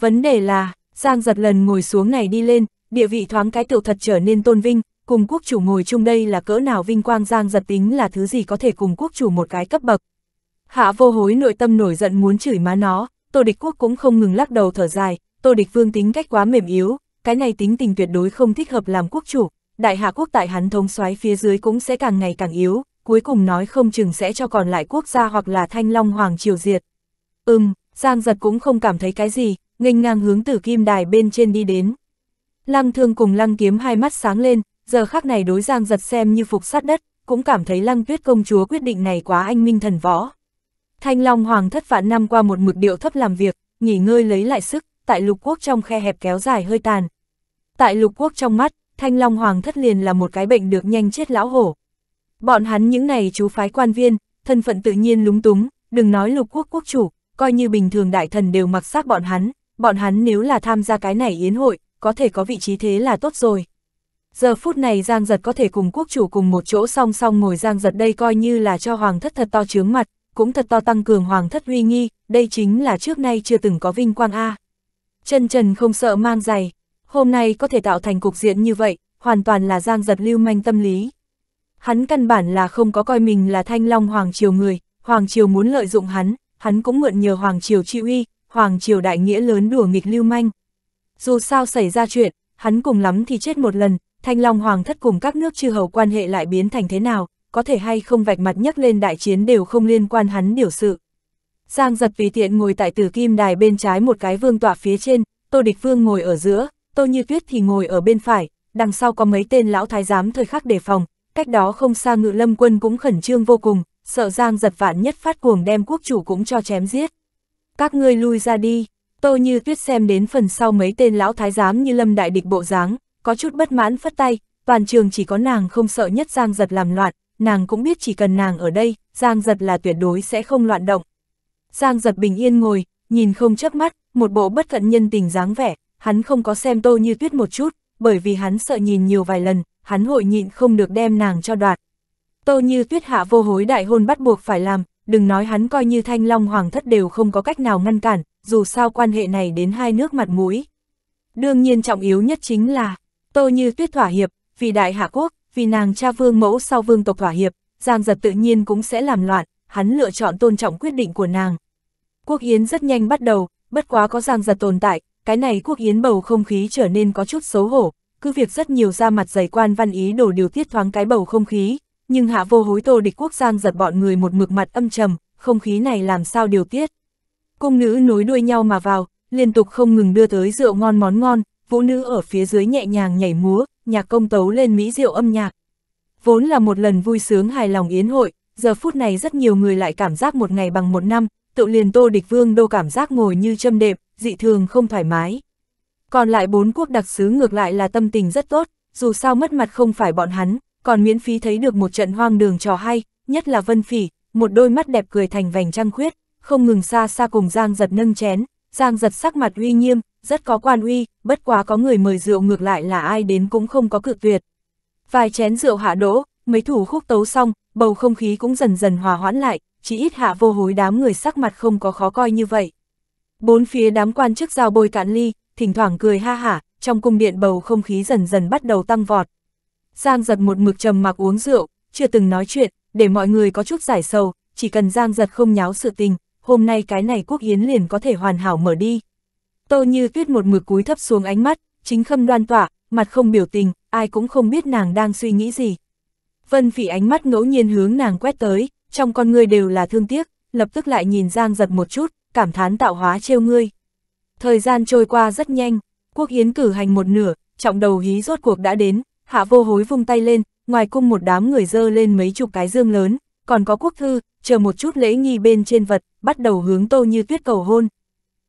Vấn đề là, Giang Giật lần ngồi xuống này đi lên, địa vị thoáng cái tiểu thật trở nên tôn vinh, cùng quốc chủ ngồi chung đây là cỡ nào vinh quang Giang Giật tính là thứ gì có thể cùng quốc chủ một cái cấp bậc, Hạ vô hối nội tâm nổi giận muốn chửi má nó, Tô Địch Quốc cũng không ngừng lắc đầu thở dài, Tô Địch Vương tính cách quá mềm yếu, cái này tính tình tuyệt đối không thích hợp làm quốc chủ, đại hạ quốc tại hắn thống soái phía dưới cũng sẽ càng ngày càng yếu, cuối cùng nói không chừng sẽ cho còn lại quốc gia hoặc là Thanh Long Hoàng triều diệt. Ừm, Giang Giật cũng không cảm thấy cái gì, nghênh ngang hướng Tử Kim Đài bên trên đi đến. Lăng Thương cùng Lăng Kiếm hai mắt sáng lên, giờ khắc này đối Giang Giật xem như phục sát đất, cũng cảm thấy Lăng Tuyết công chúa quyết định này quá anh minh thần võ. Thanh Long Hoàng thất vạn năm qua một mực điệu thấp làm việc, nghỉ ngơi lấy lại sức, tại lục quốc trong khe hẹp kéo dài hơi tàn. Tại lục quốc trong mắt, Thanh Long Hoàng thất liền là một cái bệnh được nhanh chết lão hổ. Bọn hắn những này chú phái quan viên, thân phận tự nhiên lúng túng, đừng nói lục quốc quốc chủ, coi như bình thường đại thần đều mặc xác bọn hắn, bọn hắn nếu là tham gia cái này yến hội, có thể có vị trí thế là tốt rồi. Giờ phút này Giang Giật có thể cùng quốc chủ cùng một chỗ song song ngồi Giang Giật đây coi như là cho Hoàng thất thật to chướng mặt, cũng thật to tăng cường hoàng thất huy nghi, đây chính là trước nay chưa từng có vinh quang A. Chân trần không sợ mang giày, hôm nay có thể tạo thành cục diện như vậy, hoàn toàn là giang giật lưu manh tâm lý. Hắn căn bản là không có coi mình là thanh long hoàng triều người, hoàng triều muốn lợi dụng hắn, hắn cũng mượn nhờ hoàng triều chi uy, hoàng triều đại nghĩa lớn đùa nghịch lưu manh. Dù sao xảy ra chuyện, hắn cùng lắm thì chết một lần, thanh long hoàng thất cùng các nước chư hầu quan hệ lại biến thành thế nào, có thể hay không vạch mặt nhắc lên đại chiến đều không liên quan hắn điều sự. Giang giật vì tiện ngồi tại tử kim đài bên trái một cái vương tọa phía trên, Tô Địch Vương ngồi ở giữa, Tô Như Tuyết thì ngồi ở bên phải, đằng sau có mấy tên lão thái giám thời khắc đề phòng, cách đó không xa ngự lâm quân cũng khẩn trương vô cùng, sợ Giang giật vạn nhất phát cuồng đem quốc chủ cũng cho chém giết. Các ngươi lui ra đi, Tô Như Tuyết xem đến phần sau mấy tên lão thái giám như lâm đại địch bộ dáng, có chút bất mãn phất tay, toàn trường chỉ có nàng không sợ nhất Giang giật làm loạn, nàng cũng biết chỉ cần nàng ở đây, Giang giật là tuyệt đối sẽ không loạn động. Giang giật bình yên ngồi, nhìn không chớp mắt, một bộ bất cận nhân tình dáng vẻ, hắn không có xem tô như tuyết một chút, bởi vì hắn sợ nhìn nhiều vài lần, hắn hội nhịn không được đem nàng cho đoạt. Tô như tuyết hạ vô hối đại hôn bắt buộc phải làm, đừng nói hắn coi như thanh long hoàng thất đều không có cách nào ngăn cản, dù sao quan hệ này đến hai nước mặt mũi. Đương nhiên trọng yếu nhất chính là, tô như tuyết thỏa hiệp, vì đại hạ quốc, vì nàng cha vương mẫu sau vương tộc thỏa hiệp, Giang Giật tự nhiên cũng sẽ làm loạn, hắn lựa chọn tôn trọng quyết định của nàng. Quốc Yến rất nhanh bắt đầu, bất quá có Giang Giật tồn tại, cái này Quốc Yến bầu không khí trở nên có chút xấu hổ, cứ việc rất nhiều ra mặt giày quan văn ý đổ điều tiết thoáng cái bầu không khí, nhưng hạ vô hối tô địch quốc Giang Giật bọn người một mực mặt âm trầm, không khí này làm sao điều tiết. Cung nữ nối đuôi nhau mà vào, liên tục không ngừng đưa tới rượu ngon món ngon, vũ nữ ở phía dưới nhẹ nhàng nhảy múa, nhạc công tấu lên mỹ diệu âm nhạc. Vốn là một lần vui sướng hài lòng yến hội, giờ phút này rất nhiều người lại cảm giác một ngày bằng một năm, tự liền tô địch vương đô cảm giác ngồi như châm đệm, dị thường không thoải mái. Còn lại bốn quốc đặc sứ ngược lại là tâm tình rất tốt, dù sao mất mặt không phải bọn hắn, còn miễn phí thấy được một trận hoang đường trò hay, nhất là Vân Phỉ, một đôi mắt đẹp cười thành vành trăng khuyết, không ngừng xa xa cùng Giang giật nâng chén, Giang giật sắc mặt uy nghiêm, rất có quan uy, bất quá có người mời rượu ngược lại là ai đến cũng không có cự tuyệt. Vài chén rượu hạ đỗ, mấy thủ khúc tấu xong, bầu không khí cũng dần dần hòa hoãn lại, chỉ ít hạ vô hối đám người sắc mặt không có khó coi như vậy. Bốn phía đám quan chức giao bôi cạn ly, thỉnh thoảng cười ha hả, trong cung điện bầu không khí dần dần bắt đầu tăng vọt. Giang giật một mực trầm mặc uống rượu, chưa từng nói chuyện, để mọi người có chút giải sầu, chỉ cần Giang giật không nháo sự tình, hôm nay cái này quốc hiến liền có thể hoàn hảo mở đi. Tô Như Tuyết một mực cúi thấp xuống ánh mắt, chính khâm đoan tỏa, mặt không biểu tình, ai cũng không biết nàng đang suy nghĩ gì. Vân Phỉ ánh mắt ngẫu nhiên hướng nàng quét tới, trong con ngươi đều là thương tiếc, lập tức lại nhìn Giang giật một chút, cảm thán tạo hóa trêu ngươi. Thời gian trôi qua rất nhanh, quốc yến cử hành một nửa, trọng đầu hí rốt cuộc đã đến, hạ vô hối vung tay lên, ngoài cung một đám người dơ lên mấy chục cái dương lớn, còn có quốc thư, chờ một chút lễ nghi bên trên vật, bắt đầu hướng tô như tuyết cầu hôn,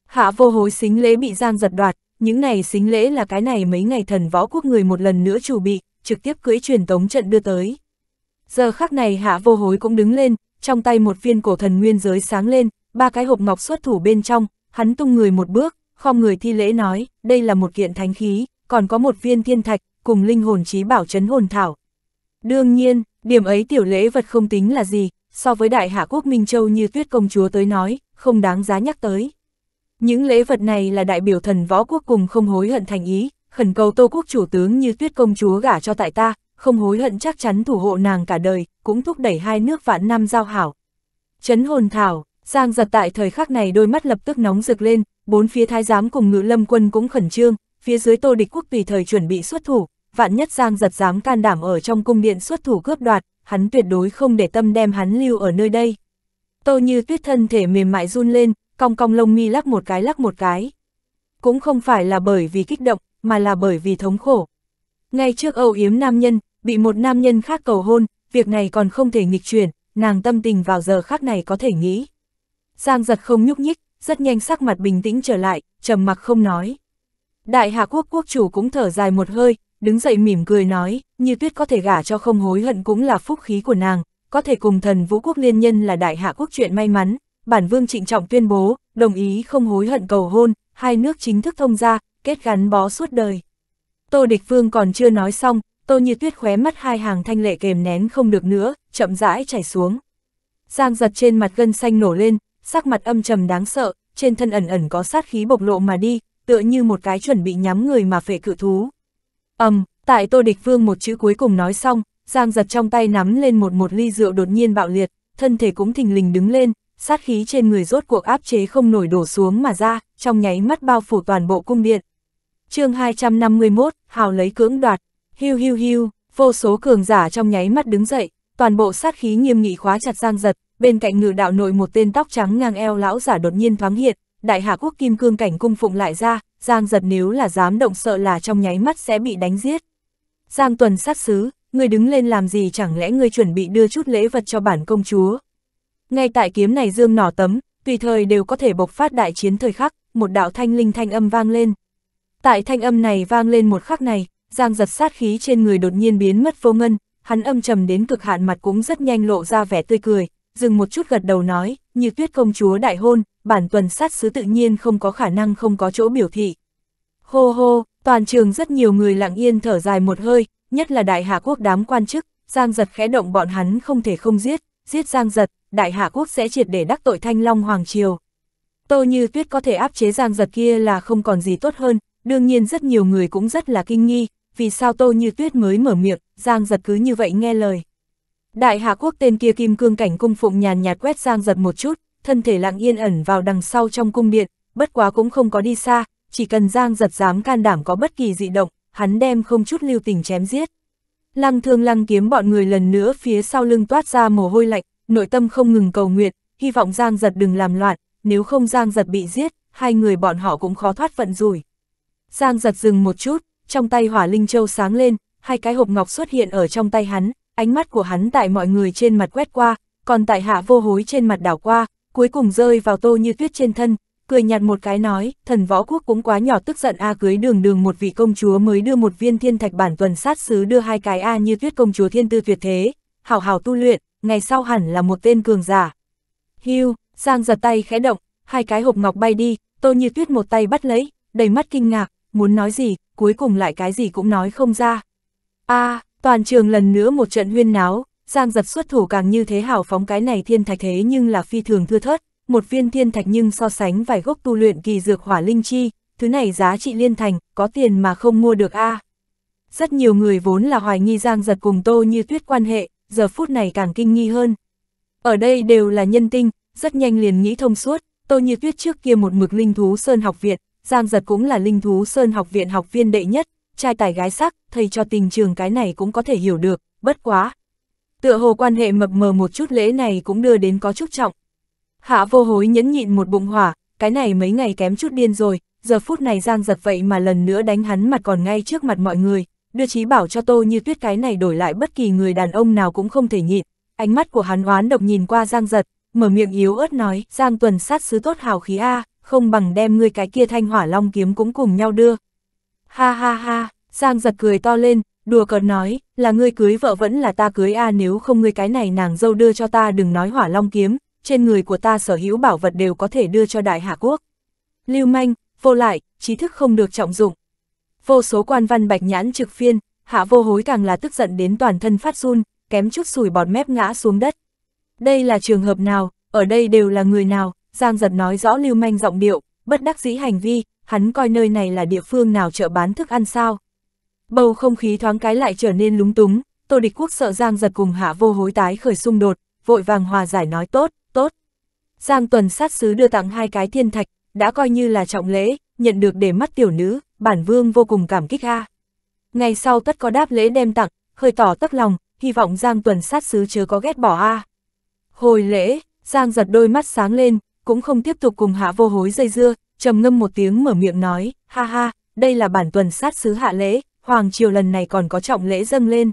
Hạ vô hối xính lễ bị giang giật đoạt, những này xính lễ là cái này mấy ngày thần võ quốc người một lần nữa chủ bị, trực tiếp cưỡi truyền tống trận đưa tới. Giờ khắc này hạ vô hối cũng đứng lên, trong tay một viên cổ thần nguyên giới sáng lên, ba cái hộp ngọc xuất thủ bên trong, hắn tung người một bước, khom người thi lễ nói, đây là một kiện thánh khí, còn có một viên thiên thạch, cùng linh hồn trí bảo chấn hồn thảo. Đương nhiên, điểm ấy tiểu lễ vật không tính là gì, so với đại hạ quốc Minh Châu như tuyết công chúa tới nói, không đáng giá nhắc tới. Những lễ vật này là đại biểu thần võ quốc cùng không hối hận thành ý, khẩn cầu tô quốc chủ tướng như tuyết công chúa gả cho tại ta, không hối hận chắc chắn thủ hộ nàng cả đời, cũng thúc đẩy hai nước vạn năm giao hảo. Chấn hồn thảo, Giang giật tại thời khắc này đôi mắt lập tức nóng rực lên, bốn phía thái giám cùng ngự lâm quân cũng khẩn trương, phía dưới tô địch quốc tùy thời chuẩn bị xuất thủ, vạn nhất Giang giật dám can đảm ở trong cung điện xuất thủ cướp đoạt, hắn tuyệt đối không để tâm đem hắn lưu ở nơi đây. Tô như tuyết thân thể mềm mại run lên, cong cong lông mi lắc một cái lắc một cái. Cũng không phải là bởi vì kích động, mà là bởi vì thống khổ. Ngay trước âu yếm nam nhân, bị một nam nhân khác cầu hôn, việc này còn không thể nghịch chuyển, nàng tâm tình vào giờ khác này có thể nghĩ. Giang giật không nhúc nhích, rất nhanh sắc mặt bình tĩnh trở lại, trầm mặc không nói. Đại hạ quốc quốc chủ cũng thở dài một hơi, đứng dậy mỉm cười nói, như tuyết có thể gả cho không hối hận cũng là phúc khí của nàng, có thể cùng thần vũ quốc liên nhân là đại hạ quốc chuyện may mắn, bản vương trịnh trọng tuyên bố, đồng ý không hối hận cầu hôn, hai nước chính thức thông gia kết gắn bó suốt đời. Tô Địch Phương còn chưa nói xong, Tô Như Tuyết khóe mắt hai hàng thanh lệ kềm nén không được nữa, chậm rãi chảy xuống. Giang giật trên mặt gân xanh nổ lên, sắc mặt âm trầm đáng sợ, trên thân ẩn ẩn có sát khí bộc lộ mà đi, tựa như một cái chuẩn bị nhắm người mà phệ cự thú. Ầm, tại Tô Địch Vương một chữ cuối cùng nói xong, Giang giật trong tay nắm lên một một ly rượu đột nhiên bạo liệt, thân thể cũng thình lình đứng lên, sát khí trên người rốt cuộc áp chế không nổi đổ xuống mà ra, trong nháy mắt bao phủ toàn bộ cung điện. chương 251, hào lấy cưỡng đoạt, hưu hưu hưu vô số cường giả trong nháy mắt đứng dậy, toàn bộ sát khí nghiêm nghị khóa chặt giang giật, bên cạnh ngự đạo nội một tên tóc trắng ngang eo lão giả đột nhiên thoáng hiện, đại hạ quốc kim cương cảnh cung phụng lại ra, giang giật nếu là dám động sợ là trong nháy mắt sẽ bị đánh giết. Giang tuần sát xứ, người đứng lên làm gì chẳng lẽ người chuẩn bị đưa chút lễ vật cho bản công chúa, ngay tại kiếm này dương nỏ tấm, tùy thời đều có thể bộc phát đại chiến thời khắc, một đạo thanh linh thanh âm vang lên. Tại thanh âm này vang lên một khắc này, giang giật sát khí trên người đột nhiên biến mất vô ngân, hắn âm trầm đến cực hạn mặt cũng rất nhanh lộ ra vẻ tươi cười, dừng một chút gật đầu nói, như tuyết công chúa đại hôn, bản tuần sát sứ tự nhiên không có khả năng không có chỗ biểu thị. Hô hô, toàn trường rất nhiều người lặng yên thở dài một hơi, nhất là đại hạ quốc đám quan chức, giang giật khẽ động bọn hắn không thể không giết, giết giang giật, đại hạ quốc sẽ triệt để đắc tội thanh long hoàng triều. Tô Như Tuyết có thể áp chế giang giật kia là không còn gì tốt hơn, đương nhiên rất nhiều người cũng rất là kinh nghi, vì sao Tô Như Tuyết mới mở miệng, giang giật cứ như vậy nghe lời. Đại hạ quốc tên kia kim cương cảnh cung phụng nhàn nhạt quét giang giật một chút, thân thể lặng yên ẩn vào đằng sau trong cung điện, bất quá cũng không có đi xa, chỉ cần giang giật dám can đảm có bất kỳ dị động, hắn đem không chút lưu tình chém giết. Lăng thương lăng kiếm bọn người lần nữa phía sau lưng toát ra mồ hôi lạnh, nội tâm không ngừng cầu nguyện, hy vọng Giang Giật đừng làm loạn, nếu không Giang Giật bị giết, hai người bọn họ cũng khó thoát vận rủi. Giang Giật dừng một chút, trong tay hỏa linh châu sáng lên, hai cái hộp ngọc xuất hiện ở trong tay hắn, ánh mắt của hắn tại mọi người trên mặt quét qua, còn tại hạ vô hối trên mặt đảo qua, cuối cùng rơi vào tô như tuyết trên thân, cười nhạt một cái nói, thần võ quốc cũng quá nhỏ tức giận A à, cưới đường đường một vị công chúa mới đưa một viên thiên thạch bản tuần sát xứ đưa hai cái A như tuyết công chúa thiên tư tuyệt thế, hảo hảo tu luyện, ngày sau hẳn là một tên cường giả. Hưu, Giang giật tay khẽ động, hai cái hộp ngọc bay đi, Tô Như Tuyết một tay bắt lấy, đầy mắt kinh ngạc, muốn nói gì, cuối cùng lại cái gì cũng nói không ra. a toàn trường lần nữa một trận huyên náo, Giang giật xuất thủ càng như thế hảo phóng cái này thiên thạch thế nhưng là phi thường thưa thớt, một viên thiên thạch nhưng so sánh vài gốc tu luyện kỳ dược hỏa linh chi, thứ này giá trị liên thành, có tiền mà không mua được a Rất nhiều người vốn là hoài nghi Giang giật cùng Tô Như Tuyết quan hệ, giờ phút này càng kinh nghi hơn. Ở đây đều là nhân tinh, rất nhanh liền nghĩ thông suốt, Tô Như Tuyết trước kia một mực linh thú Sơn học viện, Giang Giật cũng là linh thú Sơn học viện học viên đệ nhất, trai tài gái sắc, thầy cho tình trường cái này cũng có thể hiểu được, bất quá. Tựa hồ quan hệ mập mờ một chút lễ này cũng đưa đến có chút trọng. Hạ vô hối nhẫn nhịn một bụng hỏa, cái này mấy ngày kém chút điên rồi, giờ phút này Giang Giật vậy mà lần nữa đánh hắn mặt còn ngay trước mặt mọi người, đưa trí bảo cho tô như tuyết cái này đổi lại bất kỳ người đàn ông nào cũng không thể nhịn. Ánh mắt của hắn oán độc nhìn qua Giang giật, mở miệng yếu ớt nói, Giang tuần sát sứ tốt hào khí A, không bằng đem ngươi cái kia thanh hỏa long kiếm cũng cùng nhau đưa. Ha ha ha, Giang giật cười to lên, đùa cợt nói, là ngươi cưới vợ vẫn là ta cưới A nếu không ngươi cái này nàng dâu đưa cho ta đừng nói hỏa long kiếm, trên người của ta sở hữu bảo vật đều có thể đưa cho đại hạ quốc. Lưu manh, vô lại, trí thức không được trọng dụng, vô số quan văn bạch nhãn trực phiên, hạ vô hối càng là tức giận đến toàn thân phát run, kém chút sùi bọt mép ngã xuống đất. Đây là trường hợp nào, ở đây đều là người nào, Giang Giật nói rõ lưu manh giọng điệu, bất đắc dĩ hành vi, hắn coi nơi này là địa phương nào chợ bán thức ăn sao. Bầu không khí thoáng cái lại trở nên lúng túng, Tô Địch Quốc sợ Giang Giật cùng hạ vô hối tái khởi xung đột, vội vàng hòa giải nói tốt, tốt. Giang Tuần sát sứ đưa tặng hai cái thiên thạch, đã coi như là trọng lễ, nhận được để mắt tiểu nữ, bản vương vô cùng cảm kích a. Ngày sau tất có đáp lễ đem tặng, hơi tỏ tấp lòng, hy vọng Giang Tuần sát sứ chớ có ghét bỏ a. Hồi lễ, Giang giật đôi mắt sáng lên, cũng không tiếp tục cùng hạ vô hối dây dưa, trầm ngâm một tiếng mở miệng nói, ha ha, đây là bản tuần sát sứ hạ lễ, hoàng triều lần này còn có trọng lễ dâng lên.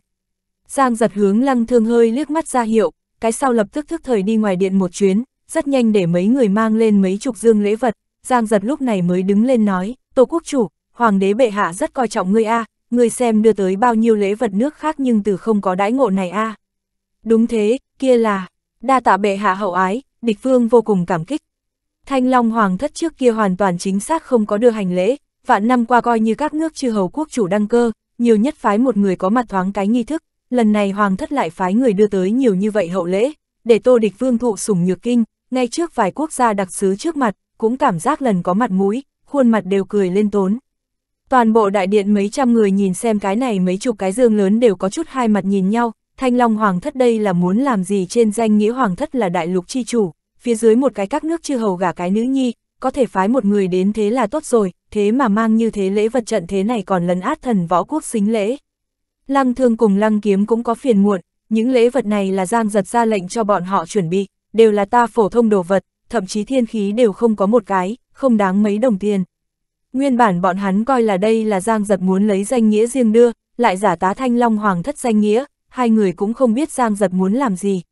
Giang giật hướng lăng thương hơi liếc mắt ra hiệu, cái sau lập tức thức thời đi ngoài điện một chuyến, rất nhanh để mấy người mang lên mấy chục dương lễ vật, Giang giật lúc này mới đứng lên nói, Tổ quốc chủ, hoàng đế bệ hạ rất coi trọng ngươi a, ngươi xem đưa tới bao nhiêu lễ vật nước khác nhưng từ không có đãi ngộ này a. Đúng thế, kia là, đa tạ bệ hạ hậu ái, địch vương vô cùng cảm kích. Thanh Long Hoàng thất trước kia hoàn toàn chính xác không có đưa hành lễ, vạn năm qua coi như các nước chư hầu quốc chủ đăng cơ, nhiều nhất phái một người có mặt thoáng cái nghi thức, lần này Hoàng thất lại phái người đưa tới nhiều như vậy hậu lễ, để tô địch vương thụ sủng nhược kinh, ngay trước vài quốc gia đặc sứ trước mặt, cũng cảm giác lần có mặt mũi, khuôn mặt đều cười lên tốn. Toàn bộ đại điện mấy trăm người nhìn xem cái này mấy chục cái dương lớn đều có chút hai mặt nhìn nhau, Thanh Long Hoàng thất đây là muốn làm gì trên danh nghĩa Hoàng thất là đại lục chi chủ, phía dưới một cái các nước chư hầu gả cái nữ nhi, có thể phái một người đến thế là tốt rồi, thế mà mang như thế lễ vật trận thế này còn lấn át thần võ quốc xính lễ. Lăng thương cùng lăng kiếm cũng có phiền muộn, những lễ vật này là giang giật ra lệnh cho bọn họ chuẩn bị, đều là ta phổ thông đồ vật, thậm chí thiên khí đều không có một cái, không đáng mấy đồng tiền. Nguyên bản bọn hắn coi là đây là Giang Giật muốn lấy danh nghĩa riêng đưa, lại giả tá Thanh Long Hoàng thất danh nghĩa, hai người cũng không biết Giang Giật muốn làm gì.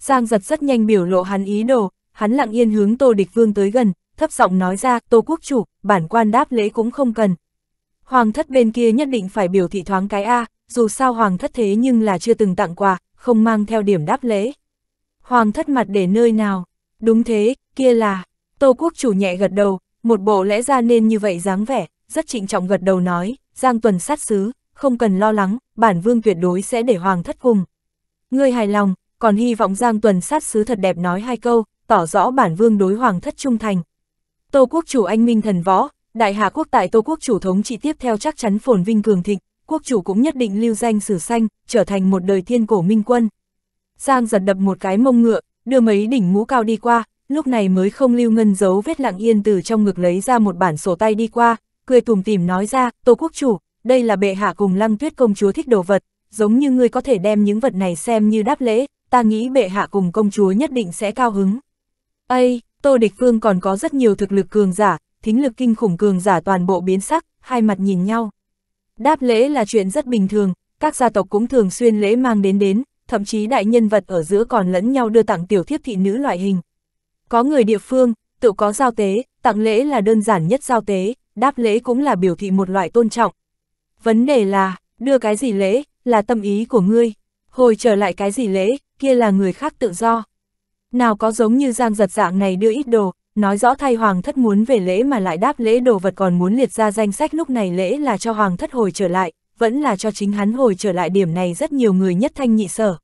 Giang Giật rất nhanh biểu lộ hắn ý đồ, hắn lặng yên hướng Tô Địch Vương tới gần, thấp giọng nói ra, Tô Quốc Chủ, bản quan đáp lễ cũng không cần. Hoàng thất bên kia nhất định phải biểu thị thoáng cái A, dù sao Hoàng thất thế nhưng là chưa từng tặng quà, không mang theo điểm đáp lễ. Hoàng thất mặt để nơi nào? Đúng thế, kia là, Tô Quốc Chủ nhẹ gật đầu, một bộ lẽ ra nên như vậy dáng vẻ, rất trịnh trọng gật đầu nói, Giang Tuần sát sứ, không cần lo lắng, bản vương tuyệt đối sẽ để hoàng thất cùng. Ngươi hài lòng, còn hy vọng Giang Tuần sát sứ thật đẹp nói hai câu, tỏ rõ bản vương đối hoàng thất trung thành. Tô quốc chủ anh minh thần võ, đại hạ quốc tại Tô quốc chủ thống trị tiếp theo chắc chắn phồn vinh cường thịnh, quốc chủ cũng nhất định lưu danh sử xanh, trở thành một đời thiên cổ minh quân. Giang giật đập một cái mông ngựa, đưa mấy đỉnh mũ cao đi qua, lúc này mới không lưu ngân giấu vết lặng yên từ trong ngực lấy ra một bản sổ tay đi qua, cười tủm tìm nói ra, Tô Quốc Chủ, đây là bệ hạ cùng lăng tuyết công chúa thích đồ vật, giống như ngươi có thể đem những vật này xem như đáp lễ, ta nghĩ bệ hạ cùng công chúa nhất định sẽ cao hứng. Ây, Tô Địch Phương còn có rất nhiều thực lực cường giả, thính lực kinh khủng cường giả toàn bộ biến sắc, hai mặt nhìn nhau. Đáp lễ là chuyện rất bình thường, các gia tộc cũng thường xuyên lễ mang đến đến, thậm chí đại nhân vật ở giữa còn lẫn nhau đưa tặng tiểu thiếp thị nữ loại hình. Có người địa phương, tự có giao tế, tặng lễ là đơn giản nhất giao tế, đáp lễ cũng là biểu thị một loại tôn trọng. Vấn đề là, đưa cái gì lễ, là tâm ý của ngươi, hồi trở lại cái gì lễ, kia là người khác tự do. Nào có giống như giang giật dạng này đưa ít đồ, nói rõ thay hoàng thất muốn về lễ mà lại đáp lễ đồ vật còn muốn liệt ra danh sách lúc này lễ là cho hoàng thất hồi trở lại, vẫn là cho chính hắn hồi trở lại điểm này rất nhiều người nhất thanh nhị sở.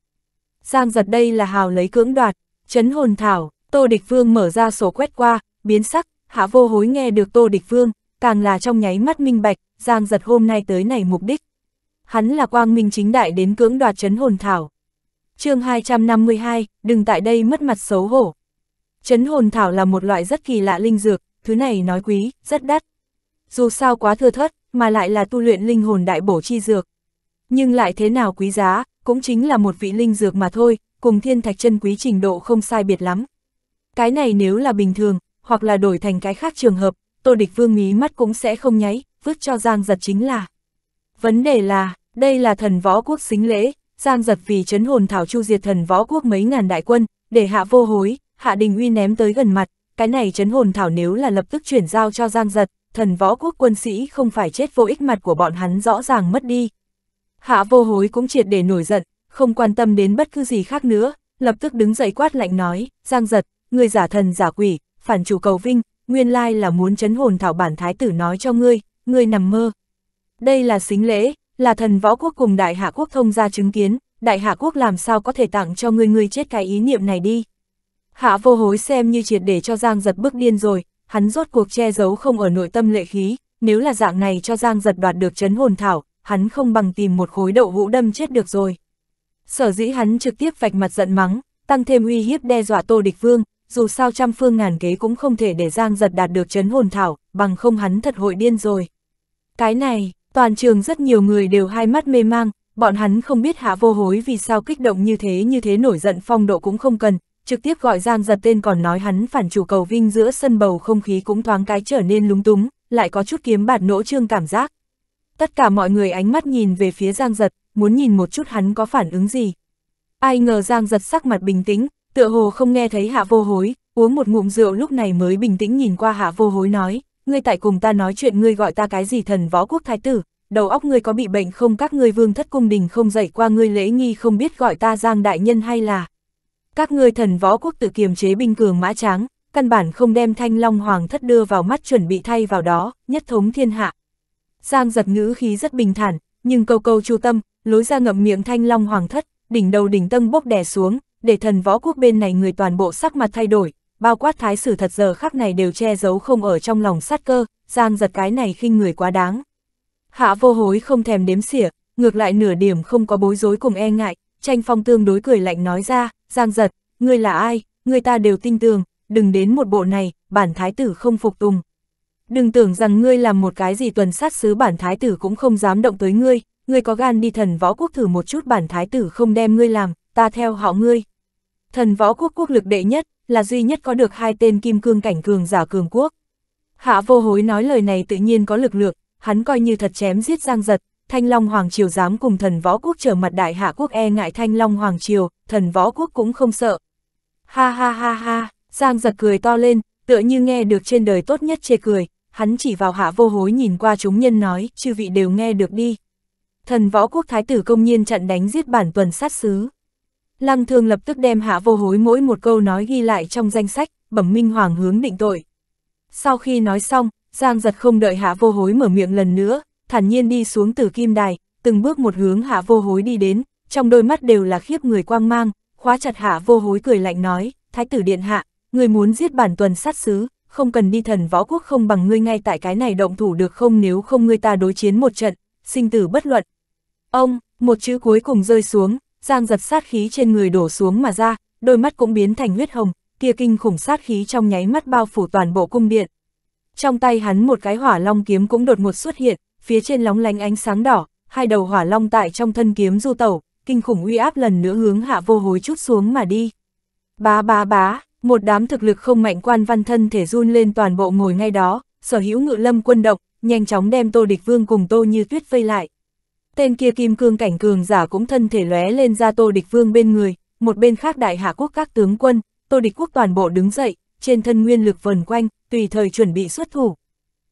Giang giật đây là hào lấy cưỡng đoạt, chấn hồn thảo, Tô Địch Vương mở ra sổ quét qua, biến sắc, Hạ Vô Hối nghe được Tô Địch Vương, càng là trong nháy mắt minh bạch, Giang Giật hôm nay tới này mục đích. Hắn là quang minh chính đại đến cưỡng đoạt chấn hồn thảo. chương 252, đừng tại đây mất mặt xấu hổ. Chấn hồn thảo là một loại rất kỳ lạ linh dược, thứ này nói quý, rất đắt. Dù sao quá thưa thất, mà lại là tu luyện linh hồn đại bổ chi dược. Nhưng lại thế nào quý giá, cũng chính là một vị linh dược mà thôi, cùng thiên thạch chân quý trình độ không sai biệt lắm, cái này nếu là bình thường, hoặc là đổi thành cái khác trường hợp, Tô Địch Vương mí mắt cũng sẽ không nháy, vứt cho Giang Giật chính là. Vấn đề là, đây là thần võ quốc xính lễ, Giang Giật vì chấn hồn thảo chu diệt thần võ quốc mấy ngàn đại quân, để hạ vô hối, hạ đình uy ném tới gần mặt, cái này chấn hồn thảo nếu là lập tức chuyển giao cho Giang Giật, thần võ quốc quân sĩ không phải chết vô ích mặt của bọn hắn rõ ràng mất đi. Hạ vô hối cũng triệt để nổi giận, không quan tâm đến bất cứ gì khác nữa, lập tức đứng dậy quát lạnh nói, Giang Giật, người giả thần giả quỷ, phản chủ cầu vinh, nguyên lai là muốn chấn hồn thảo bản thái tử nói cho ngươi, ngươi nằm mơ. Đây là xính lễ, là thần võ quốc cùng đại hạ quốc thông ra chứng kiến, đại hạ quốc làm sao có thể tặng cho ngươi ngươi chết cái ý niệm này đi. Hạ vô hối xem như triệt để cho Giang giật bước điên rồi, hắn rốt cuộc che giấu không ở nội tâm lệ khí, nếu là dạng này cho Giang giật đoạt được chấn hồn thảo, hắn không bằng tìm một khối đậu vũ đâm chết được rồi. Sở dĩ hắn trực tiếp vạch mặt giận mắng, tăng thêm uy hiếp đe dọa Tô Địch Vương, dù sao trăm phương ngàn kế cũng không thể để Giang giật đạt được chấn hồn thảo, bằng không hắn thật hội điên rồi. Cái này, toàn trường rất nhiều người đều hai mắt mê mang, bọn hắn không biết hạ vô hối vì sao kích động như thế như thế nổi giận phong độ cũng không cần, trực tiếp gọi Giang giật tên còn nói hắn phản chủ cầu vinh giữa sân bầu không khí cũng thoáng cái trở nên lúng túng, lại có chút kiếm bạt nỗ trương cảm giác. Tất cả mọi người ánh mắt nhìn về phía Giang giật, muốn nhìn một chút hắn có phản ứng gì. Ai ngờ Giang giật sắc mặt bình tĩnh, tựa hồ không nghe thấy hạ vô hối, uống một ngụm rượu lúc này mới bình tĩnh nhìn qua hạ vô hối nói, ngươi tại cùng ta nói chuyện ngươi gọi ta cái gì thần võ quốc thái tử, đầu óc ngươi có bị bệnh không các ngươi vương thất cung đình không dạy qua ngươi lễ nghi không biết gọi ta giang đại nhân hay là. Các ngươi thần võ quốc tự kiềm chế binh cường mã tráng, căn bản không đem thanh long hoàng thất đưa vào mắt chuẩn bị thay vào đó, nhất thống thiên hạ. Giang giật ngữ khí rất bình thản, nhưng câu câu chu tâm, lối ra ngậm miệng thanh long hoàng thất, đỉnh đầu đỉnh tâm bốc đè xuống, để thần võ quốc bên này người toàn bộ sắc mặt thay đổi, bao quát thái sử thật giờ khắc này đều che giấu không ở trong lòng sát cơ, giang giật cái này khinh người quá đáng. Hạ vô hối không thèm đếm xỉa, ngược lại nửa điểm không có bối rối cùng e ngại, tranh phong tương đối cười lạnh nói ra, giang giật, ngươi là ai, người ta đều tin tưởng, đừng đến một bộ này, bản thái tử không phục tùng. Đừng tưởng rằng ngươi làm một cái gì tuần sát sứ bản thái tử cũng không dám động tới ngươi, ngươi có gan đi thần võ quốc thử một chút bản thái tử không đem ngươi làm, ta theo họ ngươi. Thần võ quốc quốc lực đệ nhất, là duy nhất có được hai tên kim cương cảnh cường giả cường quốc. Hạ vô hối nói lời này tự nhiên có lực lượng, hắn coi như thật chém giết giang giật, Thanh Long Hoàng Triều dám cùng thần võ quốc trở mặt đại hạ quốc e ngại Thanh Long Hoàng Triều, thần võ quốc cũng không sợ. Ha ha ha ha, Giang giật cười to lên, tựa như nghe được trên đời tốt nhất chê cười, hắn chỉ vào hạ vô hối nhìn qua chúng nhân nói, chư vị đều nghe được đi. Thần võ quốc thái tử công nhiên chặn đánh giết bản tuần sát xứ. Lăng thương lập tức đem hạ vô hối mỗi một câu nói ghi lại trong danh sách, bẩm minh hoàng hướng định tội. Sau khi nói xong, Giang giật không đợi hạ vô hối mở miệng lần nữa, thản nhiên đi xuống từ kim đài, từng bước một hướng hạ vô hối đi đến, trong đôi mắt đều là khiếp người quang mang, khóa chặt hạ vô hối cười lạnh nói, thái tử điện hạ, người muốn giết bản tuần sát sứ, không cần đi thần võ quốc không bằng ngươi ngay tại cái này động thủ được không nếu không ngươi ta đối chiến một trận, sinh tử bất luận. Ông, một chữ cuối cùng rơi xuống, giang giật sát khí trên người đổ xuống mà ra, đôi mắt cũng biến thành huyết hồng, kia kinh khủng sát khí trong nháy mắt bao phủ toàn bộ cung điện. Trong tay hắn một cái hỏa long kiếm cũng đột ngột xuất hiện, phía trên lóng lánh ánh sáng đỏ, hai đầu hỏa long tại trong thân kiếm du tẩu, kinh khủng uy áp lần nữa hướng hạ vô hối chút xuống mà đi. Bá bá bá, một đám thực lực không mạnh quan văn thân thể run lên toàn bộ ngồi ngay đó, sở hữu ngự lâm quân động, nhanh chóng đem Tô Địch Vương cùng Tô Như Tuyết vây lại tên kia kim cương cảnh cường giả cũng thân thể lóe lên ra Tô Địch Vương bên người, một bên khác đại hạ quốc các tướng quân, Tô Địch Quốc toàn bộ đứng dậy, trên thân nguyên lực vần quanh, tùy thời chuẩn bị xuất thủ.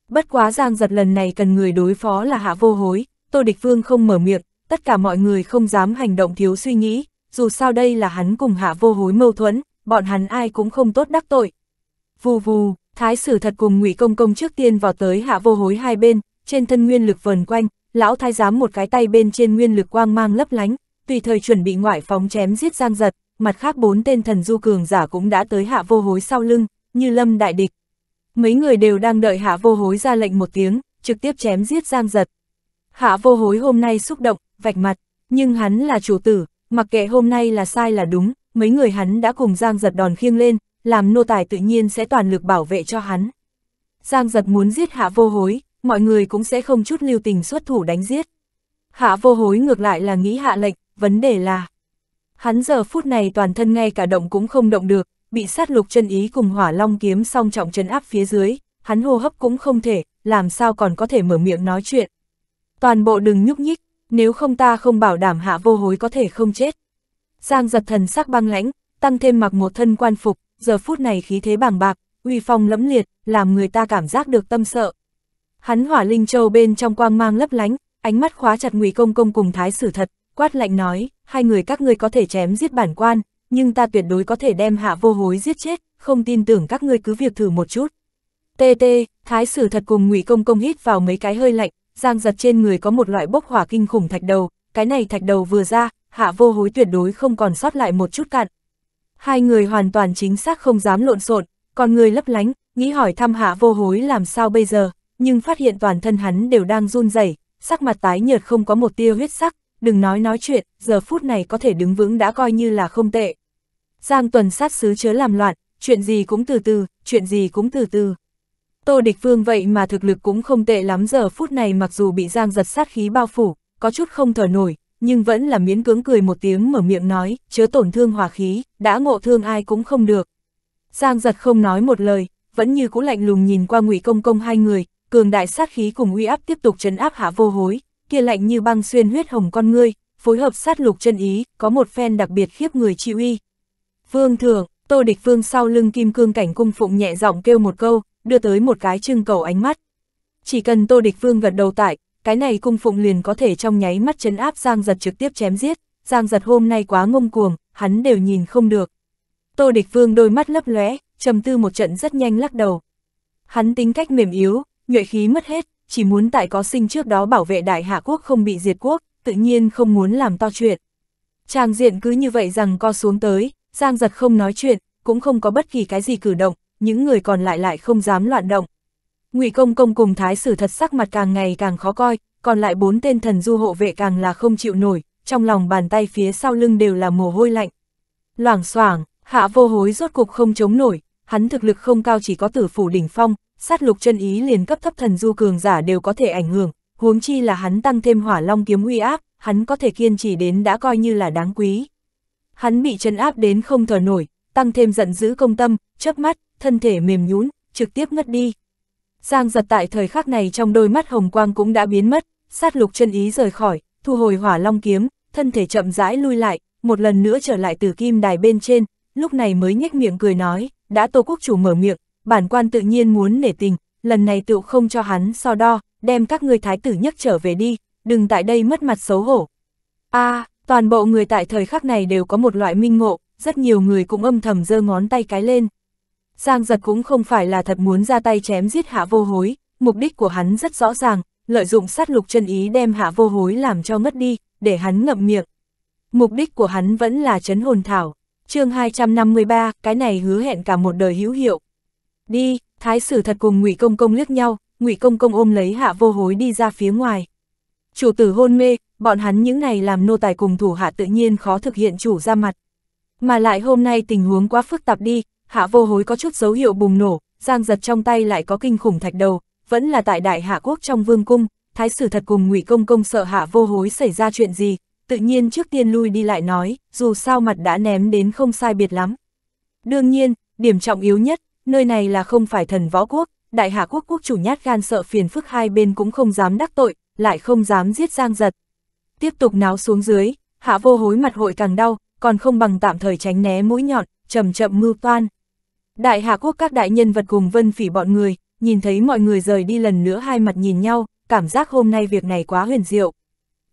Bất quá Giang giật lần này cần người đối phó là hạ vô hối, Tô Địch Vương không mở miệng, tất cả mọi người không dám hành động thiếu suy nghĩ, dù sao đây là hắn cùng hạ vô hối mâu thuẫn, bọn hắn ai cũng không tốt đắc tội. Vù vù, Thái Sử thật cùng ngụy Công Công trước tiên vào tới hạ vô hối hai bên, trên thân nguyên lực vần quanh, lão thái giám một cái tay bên trên nguyên lực quang mang lấp lánh, tùy thời chuẩn bị ngoại phóng chém giết giang giật, mặt khác bốn tên thần du cường giả cũng đã tới hạ vô hối sau lưng, như lâm đại địch. Mấy người đều đang đợi hạ vô hối ra lệnh một tiếng, trực tiếp chém giết giang giật. Hạ vô hối hôm nay xúc động, vạch mặt, nhưng hắn là chủ tử, mặc kệ hôm nay là sai là đúng, mấy người hắn đã cùng giang giật đòn khiêng lên, làm nô tài tự nhiên sẽ toàn lực bảo vệ cho hắn. Giang giật muốn giết hạ vô hối, mọi người cũng sẽ không chút lưu tình xuất thủ đánh giết. Hạ vô hối ngược lại là nghĩ hạ lệnh, vấn đề là... Hắn giờ phút này toàn thân ngay cả động cũng không động được, bị sát lục chân ý cùng hỏa long kiếm song trọng chân áp phía dưới, hắn hô hấp cũng không thể, làm sao còn có thể mở miệng nói chuyện. Toàn bộ đừng nhúc nhích, nếu không ta không bảo đảm hạ vô hối có thể không chết. Giang giật thần sắc băng lãnh, tăng thêm mặc một thân quan phục, giờ phút này khí thế bàng bạc, uy phong lẫm liệt, làm người ta cảm giác được tâm sợ, Hắn hỏa linh châu bên trong quang mang lấp lánh, ánh mắt khóa chặt ngụy công công cùng thái sử thật, quát lạnh nói, hai người các ngươi có thể chém giết bản quan, nhưng ta tuyệt đối có thể đem hạ vô hối giết chết, không tin tưởng các ngươi cứ việc thử một chút. tt thái sử thật cùng ngụy công công hít vào mấy cái hơi lạnh, giang giật trên người có một loại bốc hỏa kinh khủng thạch đầu, cái này thạch đầu vừa ra, hạ vô hối tuyệt đối không còn sót lại một chút cạn. Hai người hoàn toàn chính xác không dám lộn xộn, còn người lấp lánh, nghĩ hỏi thăm hạ vô hối làm sao bây giờ, nhưng phát hiện toàn thân hắn đều đang run rẩy, sắc mặt tái nhợt không có một tia huyết sắc, đừng nói nói chuyện, giờ phút này có thể đứng vững đã coi như là không tệ. Giang tuần sát sứ chớ làm loạn, chuyện gì cũng từ từ, chuyện gì cũng từ từ. Tô địch vương vậy mà thực lực cũng không tệ lắm giờ phút này mặc dù bị giang giật sát khí bao phủ, có chút không thở nổi, nhưng vẫn là miễn cưỡng cười một tiếng mở miệng nói, chớ tổn thương hòa khí, đã ngộ thương ai cũng không được. Giang giật không nói một lời, vẫn như cũ lạnh lùng nhìn qua ngụy công công hai người, cường đại sát khí cùng uy áp tiếp tục chấn áp hạ vô hối, kia lạnh như băng xuyên huyết hồng con ngươi, phối hợp sát lục chân ý, có một phen đặc biệt khiếp người chi uy. Vương thượng, Tô Địch Vương sau lưng kim cương cảnh cung phụng nhẹ giọng kêu một câu, đưa tới một cái trưng cầu ánh mắt. Chỉ cần Tô Địch Vương gật đầu tại, cái này cung phụng liền có thể trong nháy mắt chấn áp Giang Giật trực tiếp chém giết, Giang Giật hôm nay quá ngông cuồng, hắn đều nhìn không được. Tô Địch Vương đôi mắt lấp lóe, trầm tư một trận rất nhanh lắc đầu. Hắn tính cách mềm yếu, nhuệ khí mất hết, chỉ muốn tại có sinh trước đó bảo vệ đại hạ quốc không bị diệt quốc, tự nhiên không muốn làm to chuyện. Tràng diện cứ như vậy rằng co xuống tới, Giang giật không nói chuyện, cũng không có bất kỳ cái gì cử động, những người còn lại lại không dám loạn động. ngụy Công Công cùng Thái Sử thật sắc mặt càng ngày càng khó coi, còn lại bốn tên thần du hộ vệ càng là không chịu nổi, trong lòng bàn tay phía sau lưng đều là mồ hôi lạnh. Loảng xoảng, hạ vô hối rốt cục không chống nổi, hắn thực lực không cao chỉ có tử phủ đỉnh phong, sát lục chân ý liền cấp thấp thần du cường giả đều có thể ảnh hưởng, huống chi là hắn tăng thêm hỏa long kiếm uy áp, hắn có thể kiên trì đến đã coi như là đáng quý. Hắn bị chân áp đến không thở nổi, tăng thêm giận dữ công tâm, chớp mắt, thân thể mềm nhũn, trực tiếp ngất đi. Giang giật tại thời khắc này trong đôi mắt hồng quang cũng đã biến mất, sát lục chân ý rời khỏi, thu hồi hỏa long kiếm, thân thể chậm rãi lui lại, một lần nữa trở lại từ kim đài bên trên, lúc này mới nhếch miệng cười nói, đã tô quốc chủ mở miệng, bản quan tự nhiên muốn nể tình, lần này tựu không cho hắn so đo, đem các ngươi thái tử nhấc trở về đi, đừng tại đây mất mặt xấu hổ. a à, toàn bộ người tại thời khắc này đều có một loại minh ngộ, rất nhiều người cũng âm thầm giơ ngón tay cái lên. Giang giật cũng không phải là thật muốn ra tay chém giết hạ vô hối, mục đích của hắn rất rõ ràng, lợi dụng sát lục chân ý đem hạ vô hối làm cho ngất đi, để hắn ngậm miệng. Mục đích của hắn vẫn là chấn hồn thảo. chương 253, cái này hứa hẹn cả một đời hữu hiệu. Đi, thái sử thật cùng ngụy Công Công liếc nhau, ngụy Công Công ôm lấy hạ vô hối đi ra phía ngoài. Chủ tử hôn mê, bọn hắn những này làm nô tài cùng thủ hạ tự nhiên khó thực hiện chủ ra mặt. Mà lại hôm nay tình huống quá phức tạp đi, hạ vô hối có chút dấu hiệu bùng nổ, giang giật trong tay lại có kinh khủng thạch đầu, vẫn là tại đại hạ quốc trong vương cung, thái sử thật cùng ngụy Công Công sợ hạ vô hối xảy ra chuyện gì, tự nhiên trước tiên lui đi lại nói, dù sao mặt đã ném đến không sai biệt lắm. Đương nhiên, điểm trọng yếu nhất nơi này là không phải thần võ quốc, đại hạ quốc quốc chủ nhát gan sợ phiền phức hai bên cũng không dám đắc tội, lại không dám giết giang giật. Tiếp tục náo xuống dưới, hạ vô hối mặt hội càng đau, còn không bằng tạm thời tránh né mũi nhọn, chậm chậm mưu toan. Đại hạ quốc các đại nhân vật cùng vân phỉ bọn người, nhìn thấy mọi người rời đi lần nữa hai mặt nhìn nhau, cảm giác hôm nay việc này quá huyền diệu.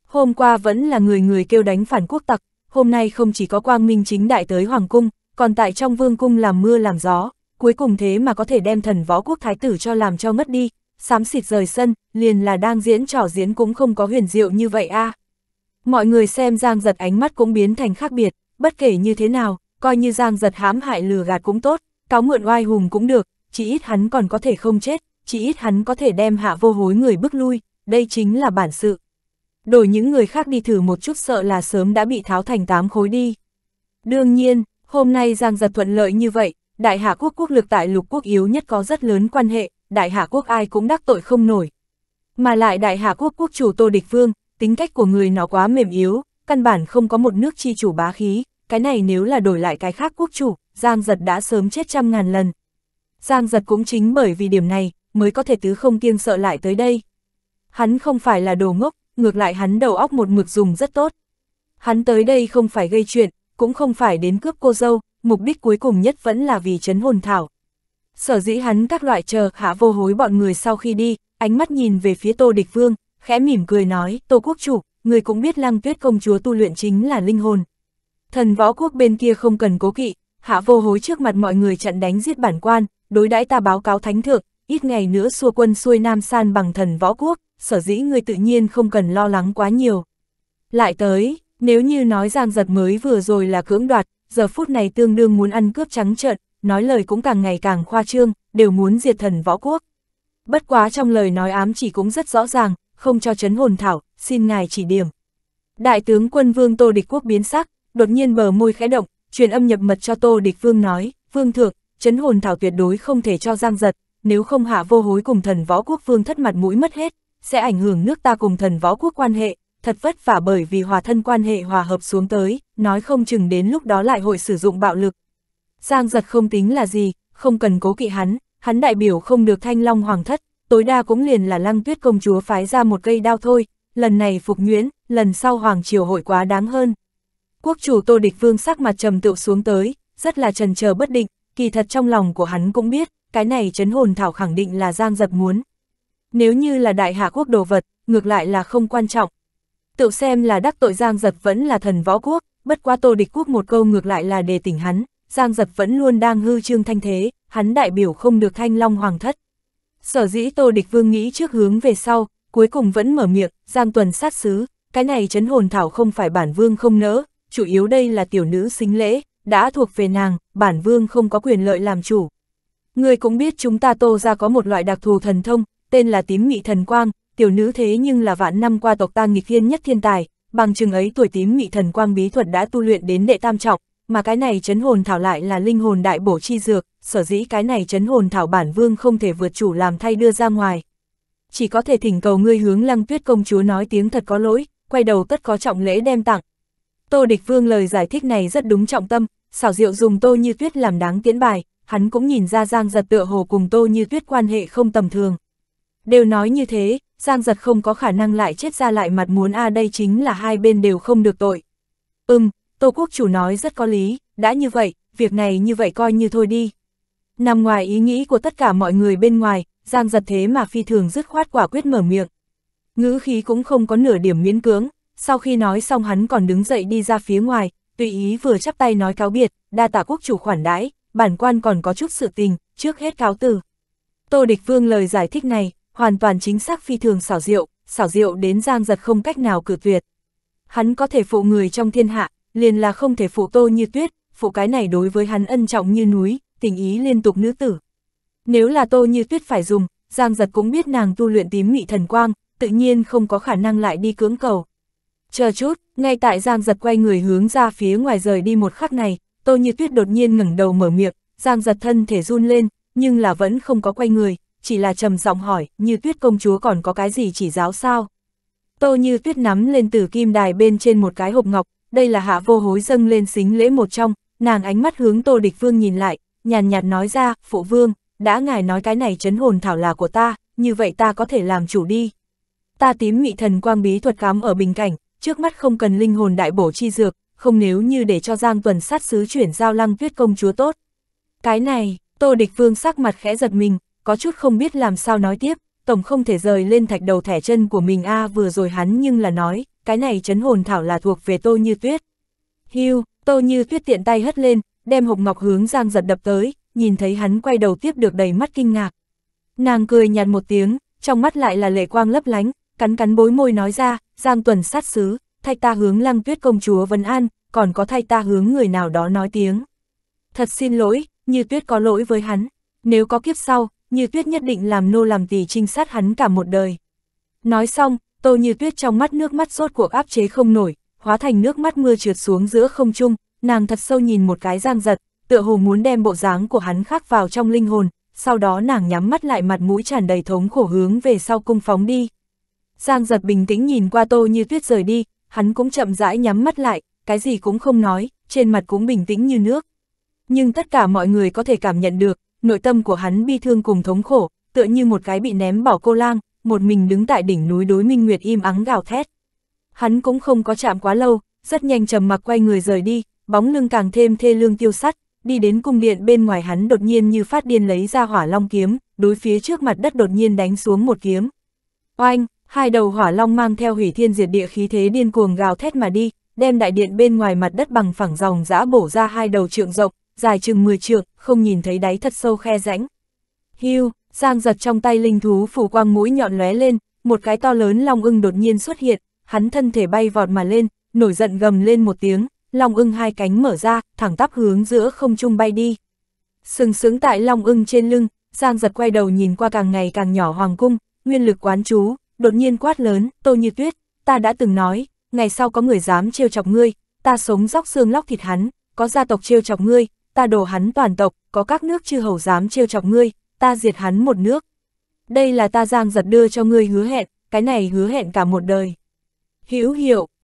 Hôm qua vẫn là người người kêu đánh phản quốc tặc, hôm nay không chỉ có quang minh chính đại tới hoàng cung, còn tại trong vương cung làm mưa làm gió, cuối cùng thế mà có thể đem thần võ quốc thái tử cho làm cho ngất đi, xám xịt rời sân, liền là đang diễn trò diễn cũng không có huyền diệu như vậy a. Mọi người xem Giang giật ánh mắt cũng biến thành khác biệt, bất kể như thế nào, coi như Giang giật hãm hại lừa gạt cũng tốt, cáo mượn oai hùng cũng được, chỉ ít hắn còn có thể không chết, chỉ ít hắn có thể đem hạ vô hối người bước lui, đây chính là bản sự. Đổi những người khác đi thử một chút sợ là sớm đã bị tháo thành tám khối đi. Đương nhiên, hôm nay Giang giật thuận lợi như vậy, Đại Hạ quốc quốc lực tại lục quốc yếu nhất có rất lớn quan hệ, Đại Hạ quốc ai cũng đắc tội không nổi. Mà lại Đại Hạ quốc quốc chủ Tô Địch Vương, tính cách của người nó quá mềm yếu, căn bản không có một nước chi chủ bá khí, cái này nếu là đổi lại cái khác quốc chủ, Giang Giật đã sớm chết trăm ngàn lần. Giang Giật cũng chính bởi vì điểm này, mới có thể tứ không kiêng sợ lại tới đây. Hắn không phải là đồ ngốc, ngược lại hắn đầu óc một mực dùng rất tốt. Hắn tới đây không phải gây chuyện, cũng không phải đến cướp cô dâu, mục đích cuối cùng nhất vẫn là vì chấn hồn thảo. Sở dĩ hắn các loại chờ hạ vô hối bọn người sau khi đi, ánh mắt nhìn về phía Tô Địch Vương, khẽ mỉm cười nói, Tô Quốc Chủ, người cũng biết lăng tuyết công chúa tu luyện chính là linh hồn. Thần võ quốc bên kia không cần cố kỵ, hạ vô hối trước mặt mọi người chặn đánh giết bản quan, đối đãi ta báo cáo thánh thượng, ít ngày nữa xua quân xuôi nam san bằng thần võ quốc, sở dĩ người tự nhiên không cần lo lắng quá nhiều. Lại tới, nếu như nói giang giật mới vừa rồi là cưỡng đoạt, giờ phút này tương đương muốn ăn cướp trắng trợn, nói lời cũng càng ngày càng khoa trương, đều muốn diệt thần võ quốc. Bất quá trong lời nói ám chỉ cũng rất rõ ràng, không cho chấn hồn thảo, xin ngài chỉ điểm. Đại tướng quân vương Tô Địch Quốc biến sắc, đột nhiên bờ môi khẽ động, truyền âm nhập mật cho Tô Địch Vương nói, vương thượng, chấn hồn thảo tuyệt đối không thể cho giang giật, nếu không hạ vô hối cùng thần võ quốc vương thất mặt mũi mất hết, sẽ ảnh hưởng nước ta cùng thần võ quốc quan hệ, thật vất vả bởi vì hòa thân quan hệ hòa hợp xuống tới, nói không chừng đến lúc đó lại hội sử dụng bạo lực. Giang giật không tính là gì, không cần cố kỵ hắn, hắn đại biểu không được thanh long hoàng thất, tối đa cũng liền là lăng tuyết công chúa phái ra một cây đao thôi, lần này phục nguyễn lần sau hoàng triều hội quá đáng hơn. Quốc chủ tô địch vương sắc mặt trầm tựu xuống tới, rất là trần chờ bất định, kỳ thật trong lòng của hắn cũng biết, cái này chấn hồn thảo khẳng định là giang giật muốn. Nếu như là đại hạ quốc đồ vật, ngược lại là không quan trọng, tự xem là đắc tội Giang Giật vẫn là thần võ quốc, bất qua Tô Địch Quốc một câu ngược lại là đề tỉnh hắn, Giang Giật vẫn luôn đang hư trương thanh thế, hắn đại biểu không được thanh long hoàng thất. Sở dĩ Tô Địch Vương nghĩ trước hướng về sau, cuối cùng vẫn mở miệng, Giang Tuần sát xứ, cái này chấn hồn thảo không phải bản vương không nỡ, chủ yếu đây là tiểu nữ xính lễ, đã thuộc về nàng, bản vương không có quyền lợi làm chủ. Người cũng biết chúng ta tô ra có một loại đặc thù thần thông, tên là tím nghị thần quang, tiểu nữ thế nhưng là vạn năm qua tộc ta nghịch thiên nhất thiên tài, bằng chừng ấy tuổi tím mị thần quang bí thuật đã tu luyện đến đệ tam trọng, mà cái này chấn hồn thảo lại là linh hồn đại bổ chi dược, sở dĩ cái này chấn hồn thảo bản vương không thể vượt chủ làm thay đưa ra ngoài. Chỉ có thể thỉnh cầu ngươi hướng lăng tuyết công chúa nói tiếng thật có lỗi, quay đầu tất có trọng lễ đem tặng. Tô địch vương lời giải thích này rất đúng trọng tâm, xảo diệu dùng tô như tuyết làm đáng tiễn bài, hắn cũng nhìn ra giang giật tựa hồ cùng tô như tuyết quan hệ không tầm thường. Đều nói như thế, Giang giật không có khả năng lại chết ra lại mặt muốn a à đây chính là hai bên đều không được tội. Ừm, Tô Quốc chủ nói rất có lý, đã như vậy, việc này như vậy coi như thôi đi. Nằm ngoài ý nghĩ của tất cả mọi người bên ngoài, Giang giật thế mà phi thường dứt khoát quả quyết mở miệng. Ngữ khí cũng không có nửa điểm miễn cưỡng, sau khi nói xong hắn còn đứng dậy đi ra phía ngoài, tùy ý vừa chắp tay nói cáo biệt, đa tả quốc chủ khoản đãi, bản quan còn có chút sự tình, trước hết cáo từ. Tô Địch Vương lời giải thích này, hoàn toàn chính xác phi thường xảo diệu, xảo diệu đến giang giật không cách nào cử tuyệt. Hắn có thể phụ người trong thiên hạ, liền là không thể phụ tô như tuyết, phụ cái này đối với hắn ân trọng như núi, tình ý liên tục nữ tử. Nếu là tô như tuyết phải dùng, giang giật cũng biết nàng tu luyện tím mị thần quang, tự nhiên không có khả năng lại đi cưỡng cầu. Chờ chút, ngay tại giang giật quay người hướng ra phía ngoài rời đi một khắc này, tô như tuyết đột nhiên ngẩng đầu mở miệng, giang giật thân thể run lên, nhưng là vẫn không có quay người, chỉ là trầm giọng hỏi, như tuyết công chúa còn có cái gì chỉ giáo sao? Tô như tuyết nắm lên từ kim đài bên trên một cái hộp ngọc, đây là hạ vô hối dâng lên xính lễ một trong, nàng ánh mắt hướng tô địch vương nhìn lại, nhàn nhạt nói ra, phụ vương, đã ngài nói cái này chấn hồn thảo là của ta, như vậy ta có thể làm chủ đi. Ta tím mị thần quang bí thuật cám ở bình cảnh, trước mắt không cần linh hồn đại bổ chi dược, không nếu như để cho Giang Tuần sát sứ chuyển giao lăng tuyết công chúa tốt. Cái này, Tô Địch Vương sắc mặt khẽ giật mình, có chút không biết làm sao nói tiếp, tổng không thể rời lên thạch đầu thẻ chân của mình a vừa rồi hắn nhưng là nói, cái này chấn hồn thảo là thuộc về tô như tuyết. hưu, tô như tuyết tiện tay hất lên, đem hộp ngọc hướng giang giật đập tới, nhìn thấy hắn quay đầu tiếp được đầy mắt kinh ngạc. Nàng cười nhạt một tiếng, trong mắt lại là lệ quang lấp lánh, cắn cắn bối môi nói ra, giang tuần sát sứ, thay ta hướng lăng tuyết công chúa Vân An, còn có thay ta hướng người nào đó nói tiếng. Thật xin lỗi, như tuyết có lỗi với hắn, nếu có kiếp sau, như Tuyết nhất định làm nô làm tỳ trinh sát hắn cả một đời. Nói xong, Tô Như Tuyết trong mắt nước mắt rốt cuộc áp chế không nổi, hóa thành nước mắt mưa trượt xuống giữa không trung, nàng thật sâu nhìn một cái giang giật, tựa hồ muốn đem bộ dáng của hắn khắc vào trong linh hồn, sau đó nàng nhắm mắt lại mặt mũi tràn đầy thống khổ hướng về sau cung phóng đi. Giang giật bình tĩnh nhìn qua Tô Như Tuyết rời đi, hắn cũng chậm rãi nhắm mắt lại, cái gì cũng không nói, trên mặt cũng bình tĩnh như nước. Nhưng tất cả mọi người có thể cảm nhận được, nội tâm của hắn bi thương cùng thống khổ, tựa như một cái bị ném bỏ cô lang, một mình đứng tại đỉnh núi đối minh nguyệt im ắng gào thét. Hắn cũng không có chạm quá lâu, rất nhanh trầm mặc quay người rời đi, bóng lưng càng thêm thê lương tiêu sắt, đi đến cung điện bên ngoài hắn đột nhiên như phát điên lấy ra hỏa long kiếm, đối phía trước mặt đất đột nhiên đánh xuống một kiếm. Oanh, hai đầu hỏa long mang theo hủy thiên diệt địa khí thế điên cuồng gào thét mà đi, đem đại điện bên ngoài mặt đất bằng phẳng dòng giã bổ ra hai đầu trượng rộng, dài chừng 10 trượng, không nhìn thấy đáy thật sâu khe rãnh. Hưu, Giang giật trong tay linh thú phủ quang mũi nhọn lóe lên, một cái to lớn long ưng đột nhiên xuất hiện, hắn thân thể bay vọt mà lên, nổi giận gầm lên một tiếng, long ưng hai cánh mở ra, thẳng tắp hướng giữa không trung bay đi. Sừng sướng tại long ưng trên lưng, Giang giật quay đầu nhìn qua càng ngày càng nhỏ hoàng cung, nguyên lực quán chú, đột nhiên quát lớn, tô như tuyết, ta đã từng nói, ngày sau có người dám trêu chọc ngươi, ta sống róc xương lóc thịt hắn, có gia tộc trêu chọc ngươi, ta đổ hắn toàn tộc, có các nước chư hầu dám trêu chọc ngươi, ta diệt hắn một nước. Đây là ta giang giật đưa cho ngươi hứa hẹn, cái này hứa hẹn cả một đời. Hữu hiệu,